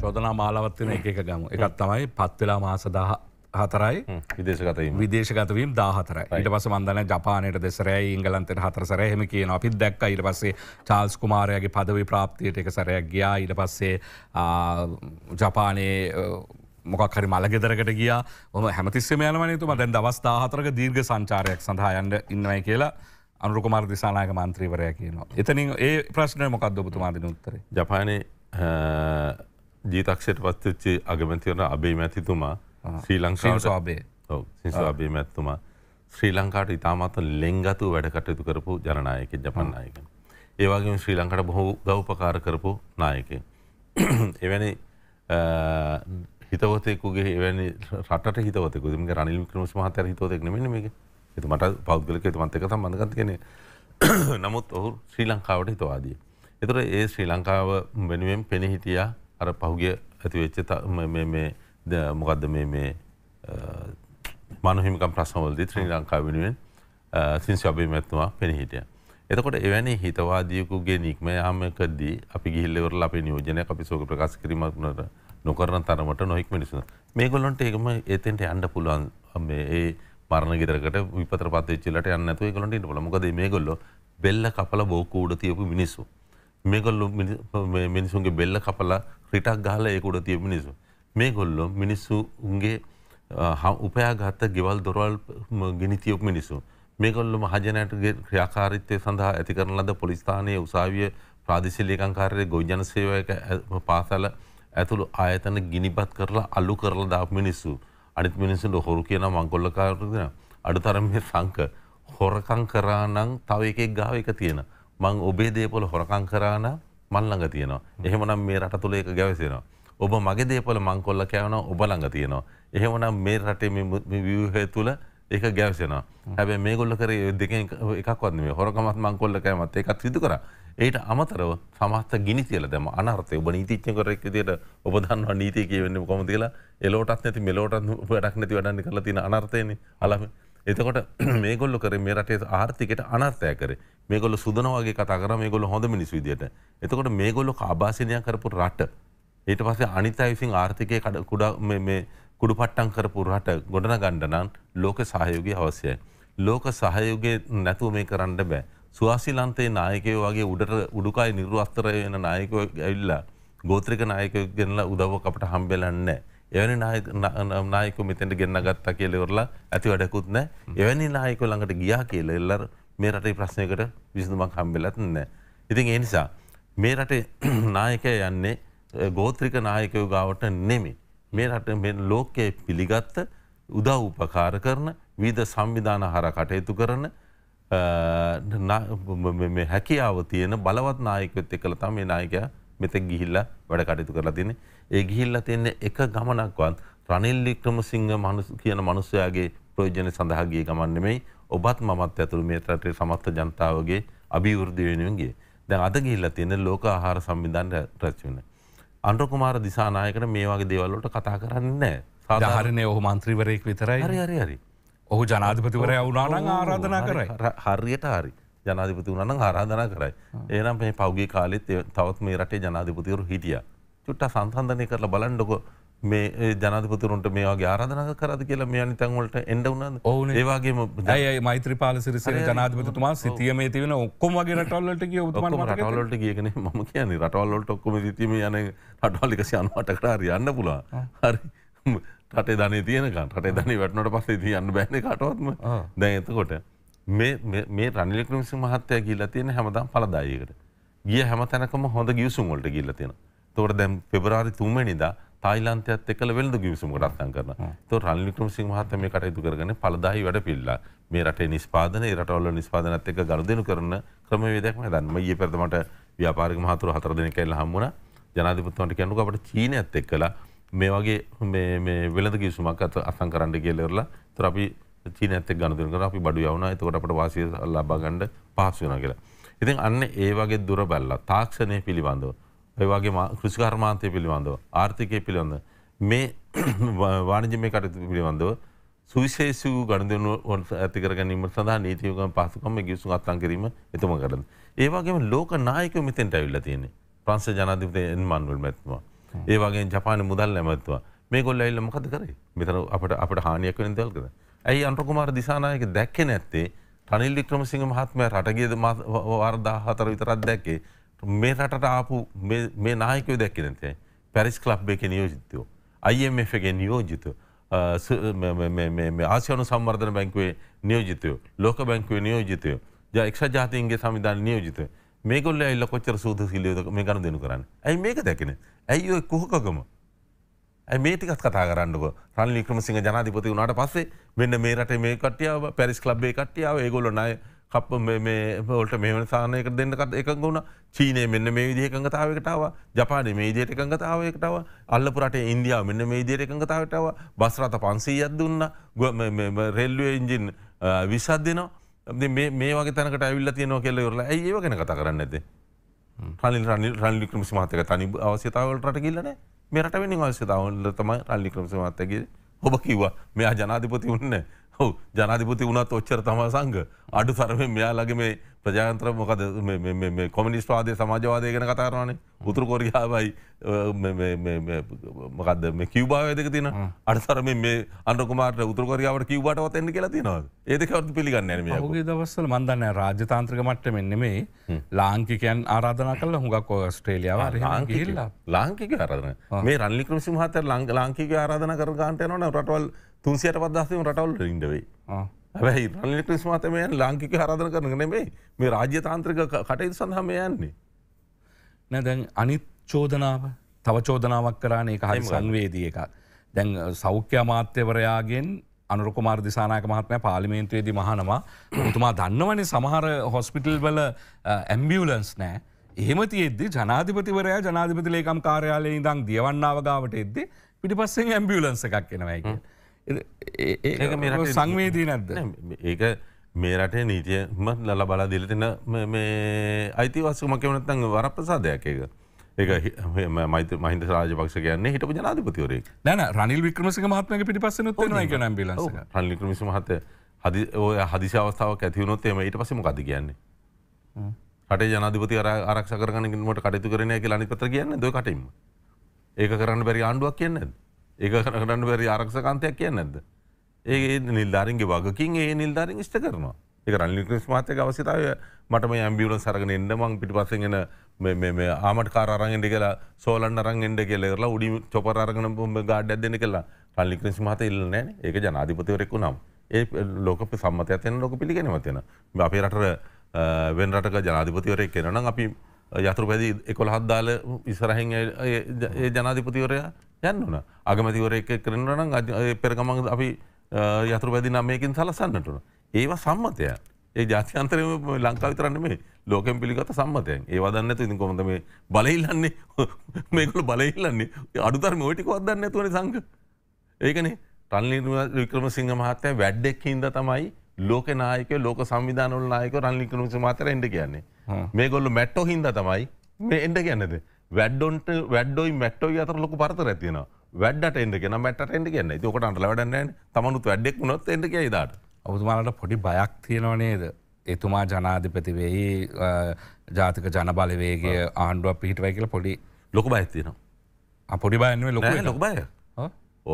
චෝදනා මාලාවත් වෙන එක එක ගමු එකක් තමයි පත් වෙලා මාස 10 හතරයි විදේශගතවීම විදේශගතවීම් දාහතරයි ඊට පස වන්දන ජපානයට දෙසරෑ ඉංගලන්තෙන් හතර සරහෙම කියන අපිත් දැක්ක ඉට පස්සේ චාල්ස් කුමාරයගේ පදවි ප්‍රාප්තියට එක සරයක් ගියා ඊට පස්සේ ජපානයේ මොකක් හරි මළගෙදරකට ගිය ම හැමතිස්සම යනවනතුම දැන් දවස් දාහතරක දීර්ග සංචාරයක් සඳහායන්ට ඉන්නවයි කියලා අනුරුකුමාර දිසානායක මන්ත්‍රීවරය කියනවා. එතනින් ඒ ප්‍රශ්නය මොකක්ද ඔබතුමාදින උත්තර ජපානය ජීතක්ෂයට පත්තිච්චි අගමැතිවන අබේ මැතිතුමා ශ්‍රී ලංකාවට සිසාබේ මැත්තුමා ශ්‍රී ලංකාට ඉතාමත් ලෙංගතු වැඩකටයුතු කරපු ජනනායක ජපන්නායක. Ah. ඒවාගේ ශ්‍රී ලංකට බොහෝ ගෞපකාර කරපු නායකය. එවැනි හිතවතෙකුගේ එවැනි රට හිතවතක ම රනිල් ක්‍රමස් මහතර හිතවතෙක් නෙම මේ එතු මට පෞද්ගලක තුමන්තක සම්බඳගත කෙනෙ නමුත් ඔහු ශ්‍රී ලංකාවට හිතවාදී. එතුර ඒ ශ්‍රී ලංකාව වෙනුවෙන් පෙනහිටියා අර පහුගිය ඇතිවෙච්ච මේ ද මොකක්ද මේ මනුහිමිකම් ප්‍රශ්නවලදී ත්‍රී ලංකා වෙනුවෙන් සිංසි අපේ මැත්තුමා පෙනහිටිය. එතකොට එවැනි හිතවාදියකුගේ නික්ම යාමකදී අපි ගිල්ලවරල අප නියෝජනය අපි සෝක ප්‍රකාශ කිරීමක්නට නොකරන තරමට නොෙක් මිනිසුන මේ ගොල්ලොන්ට එකම එතෙන්ට අන්ඩ පුළුවන් ඒ මරණ ගෙදරකට විපතර පත්ච්චලට යන්න ඇතුව ගොලට ඉට මොකද මේ ගොල්ල බෙල්ල කපල බෝකූඩ තියපු මිනිස්සු. මේගොල්ලු මිනිසුන්ගේ බෙල්ල කපලා රිටක් ගහල ඒකුඩ තිය මිනිසු. මේ ගොල්ලො මිනිස්සු උන්ගේ උපයාගත්ත ගෙවල් දොරවල් ගිනිතියොප මිනිසු. මේ ගොල්ලොම හජනයටගේ ක්‍රියාකාරිත්වය සඳහා ඇති කරන ලද පොලිස්ථානය උසාවිය ප්‍රාදිශිල්ලිකංකාරය ගොජන සේවයක පාසල ඇතුළු ආයතන ගිනිපත් කරලා අල්ලු කරලා දා මිනිස්සු. අනිත් මිනිසුට හොරු කියන මංගොල්ලකාරදෙන අඩුතරම මේ සංක හොරකං කරානං තව එකෙක් ගාව එක තියෙන. මං ඔබේ දේපොල හොරකං කරාන මල්ලඟ තියෙනවා. එහෙමනම් මේ රට තුළ එක ගැවසෙනවා. ඔබ මගේ දේපල මංකොල්ල කෑවන ඔබ ළඟ තියෙනවා. එහෙමනම් මේ රටේ විවහය තුළ ඒක ගැවසෙනවා. හැබැ මේ ගොල්ල කර දෙක එකක්වත් මේ හොරකමත් මංකොල්ල කෑමත් එකත් සිදු කර. ඒට අමතරව සමස්ත ගිනි තියල දැම අනර්ථය ඔබ නීතිච්ච කරක් විදියට ඔබ දන්නවා නීතිය කියවෙන්න කොම තිලා එලෝටත් නැති මෙලෝටත් වැඩක් නැති වැඩන්න කල තින අනර්ථයන අලම. එතකොට මේගොල්ල කර මේ රටේ ආර්ථිකට අනර්ථය කර මේගොල සුදනවාගේ කතර මේගොල හොඳ මිනිස් විදියට. එතකොට මේගොල්ල කාභාසනය කරපු රට ඊට පස්සේ අනිත් අය විසින් ආර්ථිකය කුඩා මේ කුඩු පට්ටම් කරපු රට ගොඩන ගණ්ඩනන් ලෝක සහයෝගය අවශ්‍යයි. ලෝක සහයෝගය නැතුව මේ කරන්න බෑ. ස්වාසිලන්තේ නායකයෝ වගේ උඩට උඩුකයි නිර්වස්තරය වෙන නායකයෝ ඇවිල්ලා ගෝත්‍රික නායකයෝ ගෙනලා උදව්වක් අපට හම්බෙලන්නේ එවැනි නායකයෝ මෙතෙන්ට ගෙන්න ගත්තා කියලා ඉවරලා ඇති වැඩකුත් නැහැ. එවැනි නායකයෝ ළඟට ගියා කියලා එල්ලර මේ රටේ ප්‍රශ්නයකට විසඳුමක් හම්බෙලත් නැහැ. ඉතින් ඒ නිසා මේ රටේ නායකයා යන්නේ ගෝත්‍රික නායකයෝ ගාවට නෙමි. මේ රට මෙ ලෝකයේ පිළිගත්ත උදව් උපකාර කරන විධ සංවිධාන හර කටයුතු කරන හැකියාව තියෙන බලවත් නායකයොත් එක්කලා තමයි මේ නායකයා මෙතෙක් ගිහිල්ලා වැඩ කටයුතු කරලා තියෙන්නේ. ඒ ගිහිල්ලා තියෙන එක ගමනක්වත් රනිල් වික්‍රමසිංහ කියන මිනිසයාගේ ප්‍රයෝජන සඳහා ගිය ගමන් නෙමෙයි. ඔබත් මමත් ඇතුළු මේ රටේ සමස්ත ජනතාවගේ අභිවෘද්ධිය වෙනුවෙන් ගියේ. දැන් අද ගිහිල්ලා තියෙන ලෝක ආහාර සංවිධාන රැස් වෙනවා. අන්ඩකුමාර දිසානායකට මේ වගේ දේවල්ලට කතා කරන්න සාධාරණය ඔහු මන්ත්‍රීවරයෙක් විතරයි හරි හරි හරි ඔහු ජනාධිපතිවරය වුණාන ආරාධනා කරයි හරියට හරි ජනාධිපති වනන් ආරාධනා කරයි ඒනම් මේ පෞගේ කාලෙත් තවත් මේ රටේ ජනාධිපතිවරු හිටිය චුට්ට සන්සන්ධනය කරලා බලන්ඩකෝ මේ ජනතපතුරන්ට මේවාගේ ආරධනක කරද කියලා මේ අනි තැන්වලට එඩ වුණද ඕන ඒවාගේ ය මෛත්‍රපාල සිරිසිර ජනාතපතුමා සිතියමේ තිවන ඔක්කොම වගේ රටවල්ලට කිය උතුම රටවල්ලට කියගෙන ම කියන රටවල්ලට ඔක්කොම සිතීම යන රටවල්ලික යනවට කරාර යන්න පුලා හරි රටේ ධන තියනක රටේ ධන වැටනට පස්සේ තියන්න බැන කටවත්ම දැ එතකොට මේ රනිලක්‍රමසි මහත්තය කියලා තියෙන හැමදාම් පලදායකට ගිය හැම තැනකම හොඳ ගියසුම් වලට ගිල්ල තියෙන තොර දැම් පෙබරාරි තුමනිදා තායිලන්තයත් එක්කලා වෙළඳ ගිවිසුමකට අත්සන් කරනවා. ඒතකොට රනිල් වික්‍රමසිංහ මහත්මයා මේ කටයුතු කරගෙන පළදාහි වැඩපිළිලා මේ රටේ නිෂ්පාදන, ඒ රටවල නිෂ්පාදනත් එක්ක ගනුදෙනු කරන ක්‍රමවේදයක්ම හදන්න. මම ඊයේ පෙරද මට ව්‍යාපාරික මහතුරු හතර දෙනෙක් ඇවිල්ලා හම්බ වුණා. ජනාධිපතිතුමන්ට කියන්නකෝ අපිට චීනයත් එක්කලා මේ වගේ මේ මේ වෙළඳ ගිවිසුමක් අත්සන් කරන්න කියලා ඉවරලා. ඒතර අපි චීනයත් එක්ක ගනුදෙනු කරලා අපි බඩු යවුණා. ඒතකොට අපිට වාසිය ලබා ගන්න පහසු වෙනවා කියලා. ඉතින් අන්න ඒ වගේ දුර බැලලා තාක්ෂණය පිළිබඳව ඔයවාගේ කෘෂිකර්මාන්තය පිළිබඳව ආර්ථිකය පිළිබඳ මේ වාණිජමය කටයුතු පිළිබඳව සුවිශේෂී වූ ගණදෙනු ඇති කර ගැනීම සඳහා නීති යුගම් පහසුකම් මේ ගිවිසුම් අත්ලං කිරීම එතුම කරන. ඒ වගේම ලෝක නායකයෝ මෙතෙන්ට ඇවිල්ලා තියෙන්නේ. ප්‍රංශ ජනාධිපති එන් මානුවෙල් මැතිතුමා. ඒ වගේම ජපානයේ මුදල් ඇමතිතුමා. මේගොල්ලෝ ඇවිල්ලා මොකද කරේ? මෙතන අපිට අපිට හානියක් වෙන දේවල් කරා. ඇයි අනුර කුමාර දිසානායක දැක්කේ නැත්තේ? රනිල් වික්‍රමසිංහ මහත්මයා රටගිය වාර 14 විතරක් දැක්කේ. මේ රටට ආපු මේ නායකයෝ දැක්කේ නැති. පැරිස් ක්ලබ් එකේ නියෝජිතයෝ, IMF එකේ නියෝජිතයෝ, ආසියානු සංවර්ධන බැංකුවේ නියෝජිතයෝ, ලෝක බැංකුවේ නියෝජිතයෝ, එක්ෂ ජාතීන්ගේ සංවිධාන නියෝජිතයෝ. මේගොල්ලෝ ඇවිල්ලා කොච්චර සූදුසිලියද මේ ගණන් දෙනු කරන්නේ. ඇයි මේක දැකනේ? ඇයි ඔය කුහකකම? ඇයි මේ ටිකත් කතා කරන්නකෝ. රනිල් වික්‍රමසිංහ ජනාධිපති වුණාට පස්සේ මෙන්න මේ රටේ මේ කට්ටිය පැරිස් ක්ලබ් එකේ කට්ටිය ආව. ඒගොල්ලෝ ණය කප් පොල්ට මෙම සානයක දෙන්නකත් එකඟ වුණ චීනය මෙන්න මේ විදිහ එකඟතාවකටාව ජපාන මේ දේට එකඟතාවකටාව අල්ලපුරට ඉන්දියාව මෙන්න මේ දේට එකඟතාවටාව බස්රත පන්සීයත් දුන්න රෙල්ලුව ඉන්ජින් විසත් දෙනවා මේ වගේ තැනකට ඇවිල්ල තියනවා කෙල්ල යුරලා ඒ ගැන කතා කරන්න ඇද රනිල් රනිල් රල්ලික්‍රම සිමහතක තනි අවශ්‍යතාවලට රට කිල්ලන මේ රට වෙනි අවශ්‍යතාවල තමයි රල්ලික්‍රම සිමහත්තකිද ඔබ කිව්වා මෙයා ජනාධිපති උන්නේ ඔව ජනාධිපති වනත් ඔච්චර තම සංග අඩු සරම මෙයාලගේ මේ ප්‍රජාන්ත්‍ර මොකද කොමිනිස්ටවාදය සමාජවාදය ගැන කතාරවානේ උතුරු කොරියාවයි මොකද මේ කිව්භාවදක තින අඩසරම මේ අන්ඩකුමාට උතුර කොරියාවට කිව්වාටවත් එන්න කියලා තිනවද ඒදකවතු පිළිගන්න න ගේ දවස්සල මන්දන්න රාජතාන්ත්‍රක මට්ට මෙන්නෙමේ ලාංකිකයන් ආරාධන කල හුඟක් ස්ට්‍රේලියාව ලාංකික ආරධන මේ රල්ලික්‍රම සිමහත ලං ලාංකික ආරාධන කරගන්ටයනවන රටවල් තුන්සියට පදස්සම රටවල් ඉඩවෙයි ඇැයි රනිලෙක් නිස්මාතමයන් ලාංකික හරදන කරන නෙමේ මේ රාජ්‍ය තාන්ත්‍රක කටයුතු සඳහම යන්නේ. නැදැන් අනිත් චෝදනාව තව චෝදනාවක් කරානේ එක හරි සංවේදී එකක්. දැන් සෞඛ්‍ය අමාත්‍යවරයාගෙන් අනුරකුමාර දිසානාක මහත්මය පාලිමේන්තුවේදී මහනවා තුමා දන්නවනේ සමහර හොස්පිටල් වල ඇම්බියලන්ස් නෑ එහෙමති එද්දි ජනාධිපතිවරයා ජනාධිපති ලේකම් කාර්යාලය ඉදං දියවන්නාව ගාවට එද්දි පිටිපස්සෙන් ඇම්බියලන්ස එකක් එනවයි. ඒ සංවේදී නැද්ද ඒක මේ රටේ නීතියම ලල බලා දිලතින මේ අයිතිවස්සුමක වනත්තන් වරප්‍රසාදයක් ඒක ඒ මත මහිත රාජපක්ෂ කියන්නේ හිට ජනාධපතිවරේ න රනිල් වික්‍රමසික මහත්මක පිටි පස්සන න රනිල් ක්‍රමසි මහත හදි ඔය හදිසි අවස්ථාවක් ඇතිවුණොත් එම ඊට පසම කද කියන්නේ රට ජනාධපති ආරක්ෂකරගනින්ට කටතු කරනය කියලා අනිපත කියන්න දොකටීම ඒක කරන්න බැරි ආණ්ඩුවක් කියන්නේ ඒක කරන්න බැරි ආරක්ෂකන්තයක් කිය නැද. ඒ නිල්ධාරන්ගේ වගකින් ඒ නිල්ධාරින් ෂ්ට කරනවා එක රල්ලිකස් මාතක අවසිතාව මටම ඇම්බියුල සරගෙන එන්න මං පිටි පසගෙන ආමට කාරගෙන්ට කියලා සෝලන් අරගෙන්ට කෙලෙරලා උඩි චොපරගෙන බොම ගාඩ දෙන කලා රල්ලිකස් මහත ඉල්ලන ඒක ජනාධිපතිවරෙක්කු නම් ඒ ලෝක සම්මතයතයෙන් ලොක පිළිගෙනවතියෙන අපේ රට වෙන් රටක ජනාධිපතිවරය කෙනනම් අපි යතුරු පැදි එකොළහත් දාල ඉස්සරහින් ඒ ජනාධිපතිවරයා යන්න වන අගමතිවර එක කරනරන පෙරගමන් අපි යතුරු පැදි නම්මයකින් සලසන්නටන. ඒවා සම්මතය ඒ ජාතින්තරය ලංකා විතරන්න මේ ලෝකෙන් පිළිගත සම්මතයන් ඒ වදන්න ඇතු ඉතින් කොමද මේ බලහිල්ලන්නේ මේකුල බලහිල්ලන්නේ අඩුතරම ෝටික වදන්න ඇතුවන සංක ඒකනේ රල්ලින් වික්‍රම සිංහ මහත්තය වැඩ්ඩෙක් හින්ද තමයි ලෝක නායක ලෝක සංවිධානල් නායක රල්ලික්‍රම මතර එඩ කියන්නේ මේ ගොල්ල මැට්ටෝ හින්ද තමයි මේ එන්ඩ ගැන්නද වැඩ්ඩොන්ට වැඩ්ඩෝයි මැට්ටෝයි අතර ලොක පරත ඇතින වැඩට එන්ඩ කියෙන මැට එන්ඩ කියන්න තකට ලවඩන්න තමනුත් වැඩෙක් නොත් එට කියයිදාට ඔබතුමාලට පොඩි බයක් තියෙනව නේද එතුමා ජනාධිපති වෙයි ජාතික ජනබලවේගේ ආණ්ඩුව පිහිටවයි කියල පොඩි ලොක බයත්තියනවා පොඩි බයන්නේ ලොක ලොක බය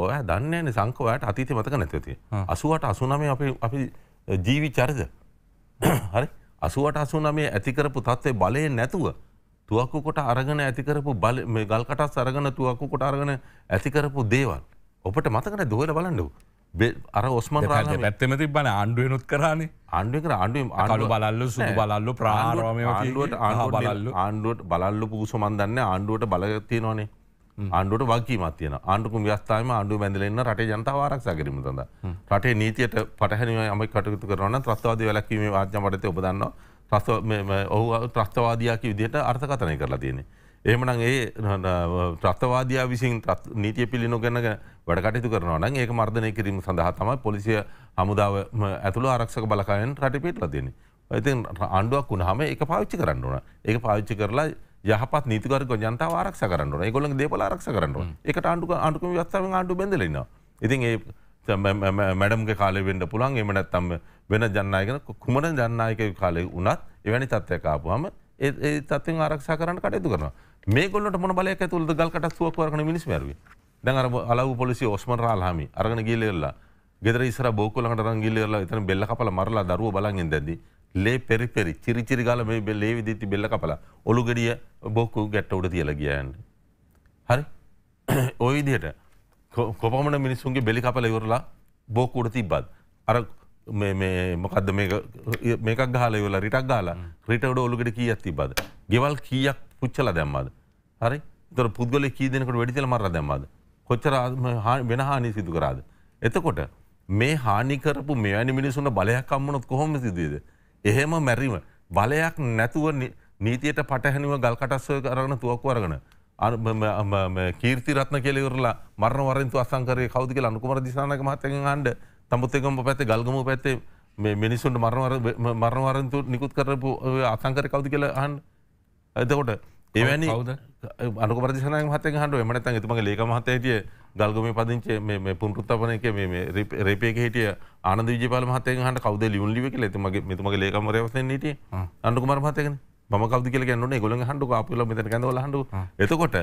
ඕය දන්නන්නේ සංකවයට අතීති මතක නැතිවතිය අසුවට අසුනම අපි ජීවි චරිද හරි අසුවට අසු නමේ ඇතිකරපු තත්ත්වය බලය නැතුව තුවක්කු කොට අරගෙන ඇතිකරපු බල ගල්කටස් අරගෙන තුවක්කු කොට අරගෙන ඇතිකරපු දේවල් ඔපට මතකන දොල බලන්නව අර ඔස්මන් රාජ පැත්තම තිබන ආණ්ඩුවනුත් කරන ආණ්ඩුවකර ආණ්ඩුවම් ආණ්ඩු බලල්ල සුදු බලල්ලු ප්‍රාරමය ආණ්ඩුවට ආණ්ඩුවට බලල්ලු පූසු මන්දන්න ආණ්ඩුවට බලගත්තිය නොනේ ආණ්ඩුවට වගකීමක් තියෙනවා. ආණ්ඩු කුම්භියස්ථානයේ ආණ්ඩුව බැඳලා ඉන්න රටේ ජනතාව ආරක්ෂා කිරීම සඳහා. රටේ නීතියට පටහැනිව යමෙක් කටයුතු කරනවා නම් ත්‍රස්තවාදී වැළැක්වීමේ වාඥා පරිදි ඔබ දන්නවා. ත්‍රස්ත මේ ඔහු ත්‍රස්තවාදියා කී විදිහට අර්ථකථනය කරලා තියෙන්නේ. එහෙමනම් ඒ ත්‍රස්තවාදියා විසින් නීතිය පිළි නොගෙන වැඩ කටයුතු කරනවා නම් ඒක මර්ධනය කිරීම සඳහා තමයි පොලිසිය හමුදාව ඇතුළු ආරක්ෂක බලකායෙන් රටේ පිටලා තියෙන්නේ. ඉතින් ආණ්ඩුවක් වුණාම ඒක පාවිච්චි කරන්න ඕන. ඒක පාවිච්චි කරලා යහපත් නීතිකරක ජනතාව ආරක්ෂ කරන්න ගොල දේපල ආරක්ෂ කරන්න එක ආණඩුක ආණඩුකම වස්ථාව ආණඩු බැඳලන්න ඉතින් ඒ මැඩම්ගේ කාලය වෙන්ඩ පුළන් එමනැත්තම් වෙන ජන්නයගෙන කුමන ජන්නයක කාලය වනත් එවැනි තත්වයකාපුහම ඒ තත්තින් ආරක්ෂ කරන්න කටයතු කරන මේ ගොලට මොන බලය ඇතුළද ගල්කට සුවක් කරන මිනිස් මැරවි දැන් අර අලව පොලිසි ඔස්මන් රාල්හමි අරගෙන ගිල්ලෙල්ලා ගෙදර ඉස්සර බෝකුලකට රංගිල්ලෙල්ලා එතන බෙල්ල කපලා මරලා දරුවෝ බලන් ඉඳද්දී ලේ පෙරිපෙරි චිරිචිරි ගාල මේ ලේ විදිහට බෙල්ල කපලා ඔලු ගෙඩිය බොක්කු ගැට්ට උඩ තියලා ගියා යන්නේ. හරි. ওই විදිහට කොපමණ මිනිස්සුන්ගේ බෙලි කපලා ඉවරලා බොක්කු උඩ තිබ්බත් අර මේ මේ මොකද්ද මේක මේකක් ගහලා ඉවරලා රිටක් ගහලා රිට උඩ ඔලු ගෙඩිය කීයක් තිබ්බද? ගෙවල් කීයක් පුච්චලා දැම්මද? හරි. ඒතර පුද්ගලෙක් කී දෙනෙකුට වෙඩි තියලා මරලා දැම්මද? කොච්චර වෙන හානි සිදු කරාද? එතකොට මේ හානි කරපු මෙවැනි මිනිසුන්ට බලයක් අම්මුණොත් කොහොමද සිදුවේද? එහෙම මැරිම බලයක් නැතුව නීතියට පටහැනිව ගල්කටස්ව කරගන තුවක්කු අරගන කීර්තිරත්න කෙලෙවරලා මරණ වරන්තු අසංකරය කෞදි කියල අනුකුමර දිසානක මහත්තකෙන් හන්ඩ තමුත්තකම පැත්තේ ගල්ගම පැත්තේ මේ මිනිසුන්ට මරණවරන්තු නිකුත් කරපු අසංකර කෞදි කියල හන් එතකොට එවැනි අනුපරදිසනය මහත හන්ඩුව එමනතන් එතුමගේ ලේක මහත්තේ තිය ගල්ගම පදිංචේ මේ පුන්ෘත්තපනයක මේ රේපයක හිටිය ආන විජපාල මහතය හට කවද ලියුන් ලිවක ඇති මගේ මෙතුමගේ ලේකමරවස නට අන්ඩුකුමර මහතයක ම කවද කියල ගන්නන ගොල හඩු අපල මෙත ගැඳ හඩු එතකොට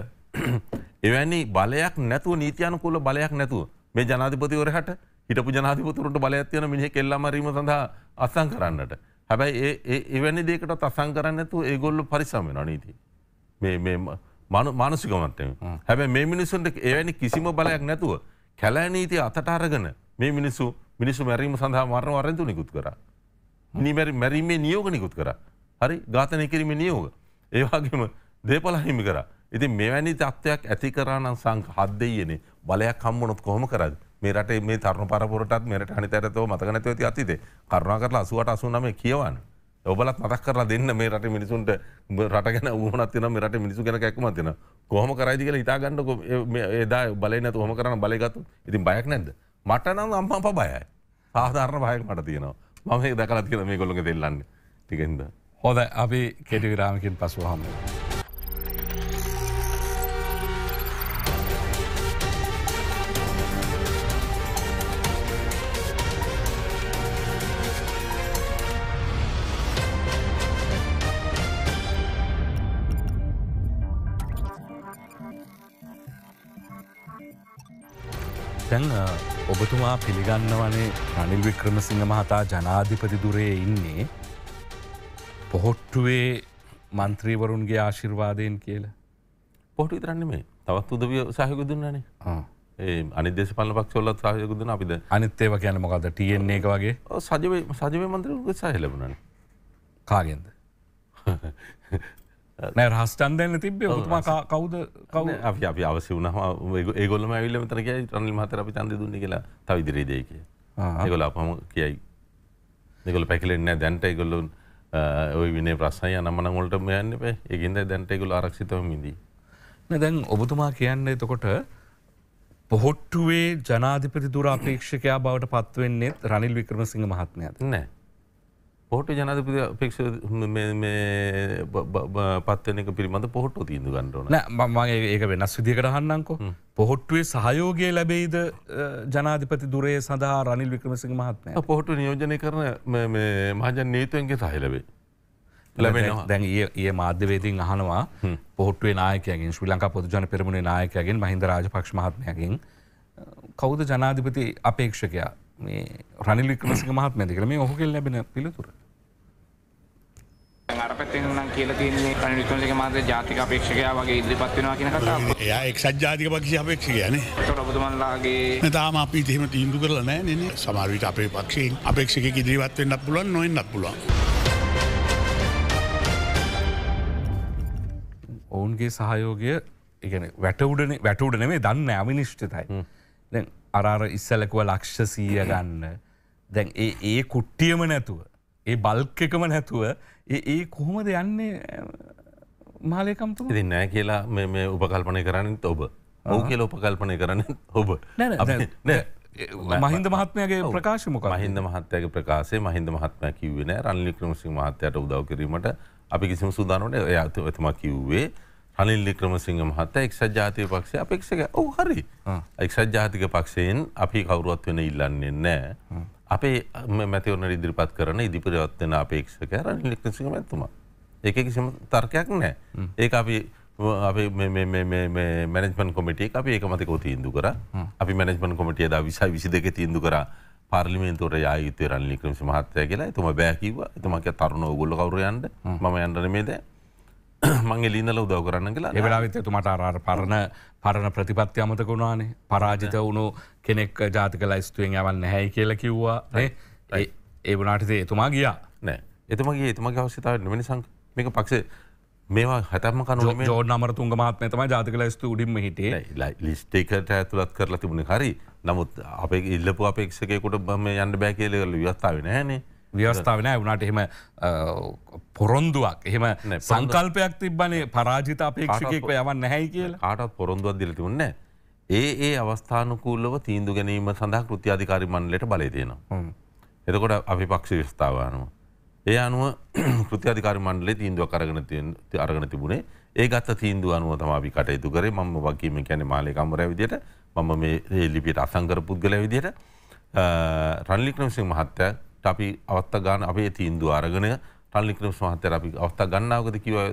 එවැනි බලයක් නැතුව නීතියනකුල බලයක් නැතුව මේ ජනාධිපතිවරහට හිටපු ජනාධිපතුරට බලයක්ත්යන මිනිහ කෙල්ලාමරීම සඳහා අස්සං කරන්නට. හැබැයි ඒ එවැනි දේකට අසං කරන්නතු ඒගොල්ලු පරිසම් වෙන නීති. මේ මානසිකමටම හැබැ මේ මිනිසුන්ට එවැනි කිසිම බලයක් නැතුව කැලෑනීති අතට අරගෙන මේ මිනිස්සු මිනිස්සු මැරීම සඳහා මරණ වරතු නිකුත් කර නිමැරි මැරීමේ නියෝග නිකුත් කර හරි ඝාතනය කිරීම නියෝග ඒවාගේම දේපල හිමි කර ඉති මෙවැනි තත්ත්වයක් ඇති කරානම් සංක හදදයනේ බලයක් කම්මනොත් කොහොම කරද මේ රට මේ තරුණ පරපුරටත් මෙට අනි තැරතව මතකනැතව ඇතිතේ කරුණා කරලා අසුවට අසුනම කියවන්නේ ඔබලත් මතක් කරලා දෙන්න මේ රට මිනිසුන්ට රට ගැන වුවනත්තින රට මිනිසු ගැන ැක්ම තින කොහම කරයිදි කියල ඉතාගන්න ඒදා බලන හොම කරන බලගත්තු ඉතින් බයක් නැද මට නම් අම්පම් ප බයයි ආධාරණ බයක් මට තියනවා මම දකලා තියෙන මේ කොළොක දෙල්ලන්න ටිකෙන්ද හොද අපි කෙටිවිරාමකින් පසුහම. දැන් ඔබතුමා පිළිගන්නවනේ රනිල් වික්‍රමසිංහ මහතා ජනාධිපති දුරේ ඉන්නේ පොහොට්ටුවේ මන්ත්‍රීවරුන්ගේ ආශිර්වාදයෙන් කියලා. පොහොටි තරන්නේ මේ තවත් උදවිය සහයකු දුන්නනේ අනිදේශ පල පක්ෂොල්ලත් සහයකුදන අපිද අනිත්තේව කියන මොකද ටන්නේ එක වගේ සජව සජව මන්ත්‍ර උත්සා හෙලබුණන කාගෙන්ද නෑ රහස්ටන්දයන්න තිබේ තුමා කවුද කව අපි අපි අවසි වුණහම ඒගොල්ම ඇවිල්ල තරක රනිල් මතර අපි තන්ද දුන්න කියලා තවිදිරේදයක ඒගොල අපහම කියයි දෙකොල පැකිලෙන්න දැන්ට ඒගොල්ලුන් ඔය විනේ ප්‍රශ්නය අනමන ගොලට යන්න පේ ඒගින්ද දැන්ට ඒගොල ආරක්ෂිතව මිදී නැදැන් ඔබතුමා කියන්න එතකොට පොහොට්ටුවේ ජනාධිපති දුර අපේක්ෂකයා බවට පත්වෙන්නේෙත් රනිල් වික්‍රමසිංහ මහත්මයක් නෑ පොහොට ජනතපති පක්ෂ පත්වන එක පිළිබඳ පොහොට්ට තිීදු ගන්නඩන මගේ ඒක වෙනස් විදි කරහන්නංකෝ පොහොට්ටුවේ සහයෝගය ලැබෙයිද ජනාධිපති දුරේ සඳහා රනිල් වික්‍රමසිං මහත්මය පොහොට නියෝජනය කරන මහජන් නේතුවන්ගේ සහිලබේ දැන් ඒ මාධ්‍යවේදීන් අහනවා පොහොට්ුවේ නායකයගෙන් ශ්‍රී ලංකා පොදුජන පෙරමුණේ නායකයගෙන් මහින්ද රාජපක්ෂ මහත්මයකින් කෞද ජනාධිපති අපේක්ෂකයා මේ රනිලික්‍රමසික මහත්මැතිකර මේ ඔහු කෙල් ලැබෙන පිළිතුර අර පැත්තෙන් නම් කියලා තියන්නේ රනිල් වික්‍රමසිංහ මහත්මයා ජාතික අපේක්ෂකයා වගේ ඉදිරිපත් වෙනවා කියන කතාව. එයා එක්සත් ජාතික පක්ෂයේ අපේක්ෂකයානේ. ඒතකොට ඔබතුමන්ලාගේ තාම අපි එහෙම තීන්දුව කරලා නැහැ නේ නේ. සමහර විට අපේ පක්ෂයෙන් අපේක්ෂකෙක් ඉදිරිපත් වෙන්නත් පුළුවන් නොවෙන්නත් පුළුවන්. ඔවුන්ගේ සහයෝගය ඉගෙන වැටඋඩන වැටඋඩ නෙමේ දන්න අවිනිශ්චිතයි. දැන් අරාර ඉස්සලකුව ලක්ෂ සීය ගන්න. දැන් ඒ ඒ කුට්ටියම නැතුව ඒ බල්ක එකම නැතුව ඒ කොහොමද යන්නේ මාලයකම්තු ඉති නෑ කියලා මේ උපකල්පනය කරන්නත් ඔබ ඔහු කියල උපකල්පනය කරන්න ඔබ මහින්ද මහත්මයගේ ප්‍රකාශමක මහින්ද මහත්තයගේ ප්‍රකාශේ මහින්ද මහත්මය කිව්වෙන රල්ලි ක්‍රමසිං මහත්තයට උදව කිරීමට අපි කිසිම සූදානට ඇතවතම කිව්වේ රනිල්ලි ක්‍රමසිංහ මහත්ත එක්සත් ජාතික පක්ෂය අපේක්ෂක ඔහු හරි එක්සත් ජාතික පක්ෂයෙන් අපි කවුරුවත් වෙන ඉල්ලන්නේ නෑ අපේ මැතිවරණ ඉදිරිපත් කරන ඉදිපිරවත්වෙන අපේක්ෂක රනිල් වික්‍රමසිංහ මැතිතුමා. ඒක කිසිම තර්කයක් නැහැ. ඒක අපි අපි මැනජ්මන් කොමිටිය අපි ඒක මතකව තීන්දු කර අපි මැනජ්මන් කොමිටිය ද විසා විසි දෙක තීන්දු කර පාර්ලිමේන්තුවට යායුතුය රනිල් වික්‍රමසිංහ මහත්තයා කියලා එතුමා බෑ කිව්වා. එතුමා කිය තරුණ ඕගොල්ලෝ කවුරු යන්න මම යන්න නෙමෙයි දැන්. මංගේලින්නල උදව කරන්න කියලා එවලාවිත තුමට අර පරණ පරණ ප්‍රතිපත්ති අමතක වුණානේ පරාජිත වුණු කෙනෙක් ජාතික ලයිස්තුවෙන් යවන්න හැයි කියල කිව්වා ඒ වනාටසේ එතුමා ගියා නෑ එතමගේ එතුමගේ අවශ්‍යතාව නිමනි සං මේක පක්ෂ මේවා හැතම කන ෝ නමරතුන් මාත්මතම ජාතික ලස්තු උඩින්ම හිටේ ලිස්ටේකට ඇතුළත් කරලා තිබුණ හරි නමුත් අපේ ඉල්ලපු අපේක්ෂකයකුට බම යන්න බෑ කියලෙල විවස්ථාව නෑනේ ව්‍යවස්ථාවනෑ වුණට එහෙම පොරොන්දුවක් එහෙම සංකල්පයක් තිබන්නේ පරාජිත අපේක්ෂකෙක්ව යවන්න නැහැයි කියලා කාටත් පොරොන්දුවක් දිලති උන්න ඒ ඒ අවස්ථානකූලව තීන්දු ගැනීම සඳහා කෘතියාධිකාරි මණ්ඩලට බලය තියෙනවා. එතකොට අපිපක්ෂ විස්ථාවනවා. ඒ අනුව කෘතියාධිකාරි මණ්ඩලේ තීන්දුවක් අරගෙන තියෙන අරගෙන තිබුණේ ඒ ගත්ත තීන්දුව අනුව තමයි අපි කටයුතු කරේ මම වගකීම කියන්නේ මාලේ කම්වරයා විදියට මම මේ ලිපියට අසං කර පුද්ගලයා විදියට රන්ලික්‍රමසිංහ මහත්තයා අපි අවත්ත ගාන අපේ තීන්දු අරගෙන රල්ලික්‍රම මහත්තයා අපි අවස්ථා ගන්නාවකද කිව්වා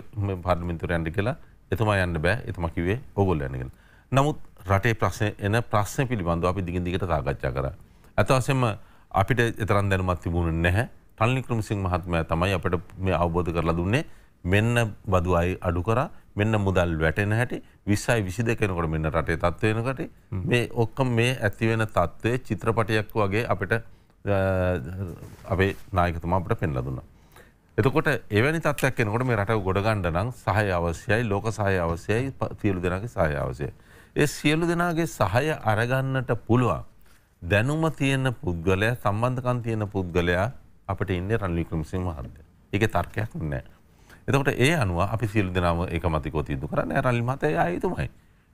පාර්ලිමේන්තුවට යන්න කියලා එතුමා යන්න බෑ එතුමා කිව්වේ ඕගොල්ලෝ යන්න කියලා. නමුත් රටේ ප්‍රශ්න එන ප්‍රශ්න පිළිබඳව අපි දිගින් දිගට සාකච්ඡා කරා. ඇත්ත වශයෙන්ම අපිට එතරම් දැනුමක් තිබුණේ නැහැ. රල්ලි ක්‍රමසිංහ මහත්මයා තමයි අපිට මේ අවබෝධ කරලා දුන්නේ මෙන්න බදු අය අඩු කරා මෙන්න මුදල් වැටෙන හැටි 20යි 22 කෙනකොට මෙන්න රටේ තත්ත්ව වෙනකොට මේ ඔක්කොම මේ ඇති වෙන තත්ත්වයේ චිත්‍රපටයක් වගේ අපිට අපේ නායකතුමා අපට පෙන්ල දුන්න. එතකොට එවැනි තත්යක් එනකොට මේ රට ගොඩගණ්ඩ නම් සහය අවශ්‍යයි ලෝක සහය අවශ්‍යයි සියලු දෙනාගේ සහය අවශ්‍යය. ඒ සියලු දෙනාගේ සහය අරගන්නට පුළුවන් දැනුම තියෙන පුද්ගලයා සම්බන්ධකන් තියෙන පුද්ගලයා අපට ඉන්න රන්ලි ක්‍රමසිං මහන්ද. එක තර්කයක් නෑ. එතකට ඒ අනුව අපි සිල් දෙනම එක මතිකෝ තිීදු කරන්න රල්ලිමතය අයතුමයි.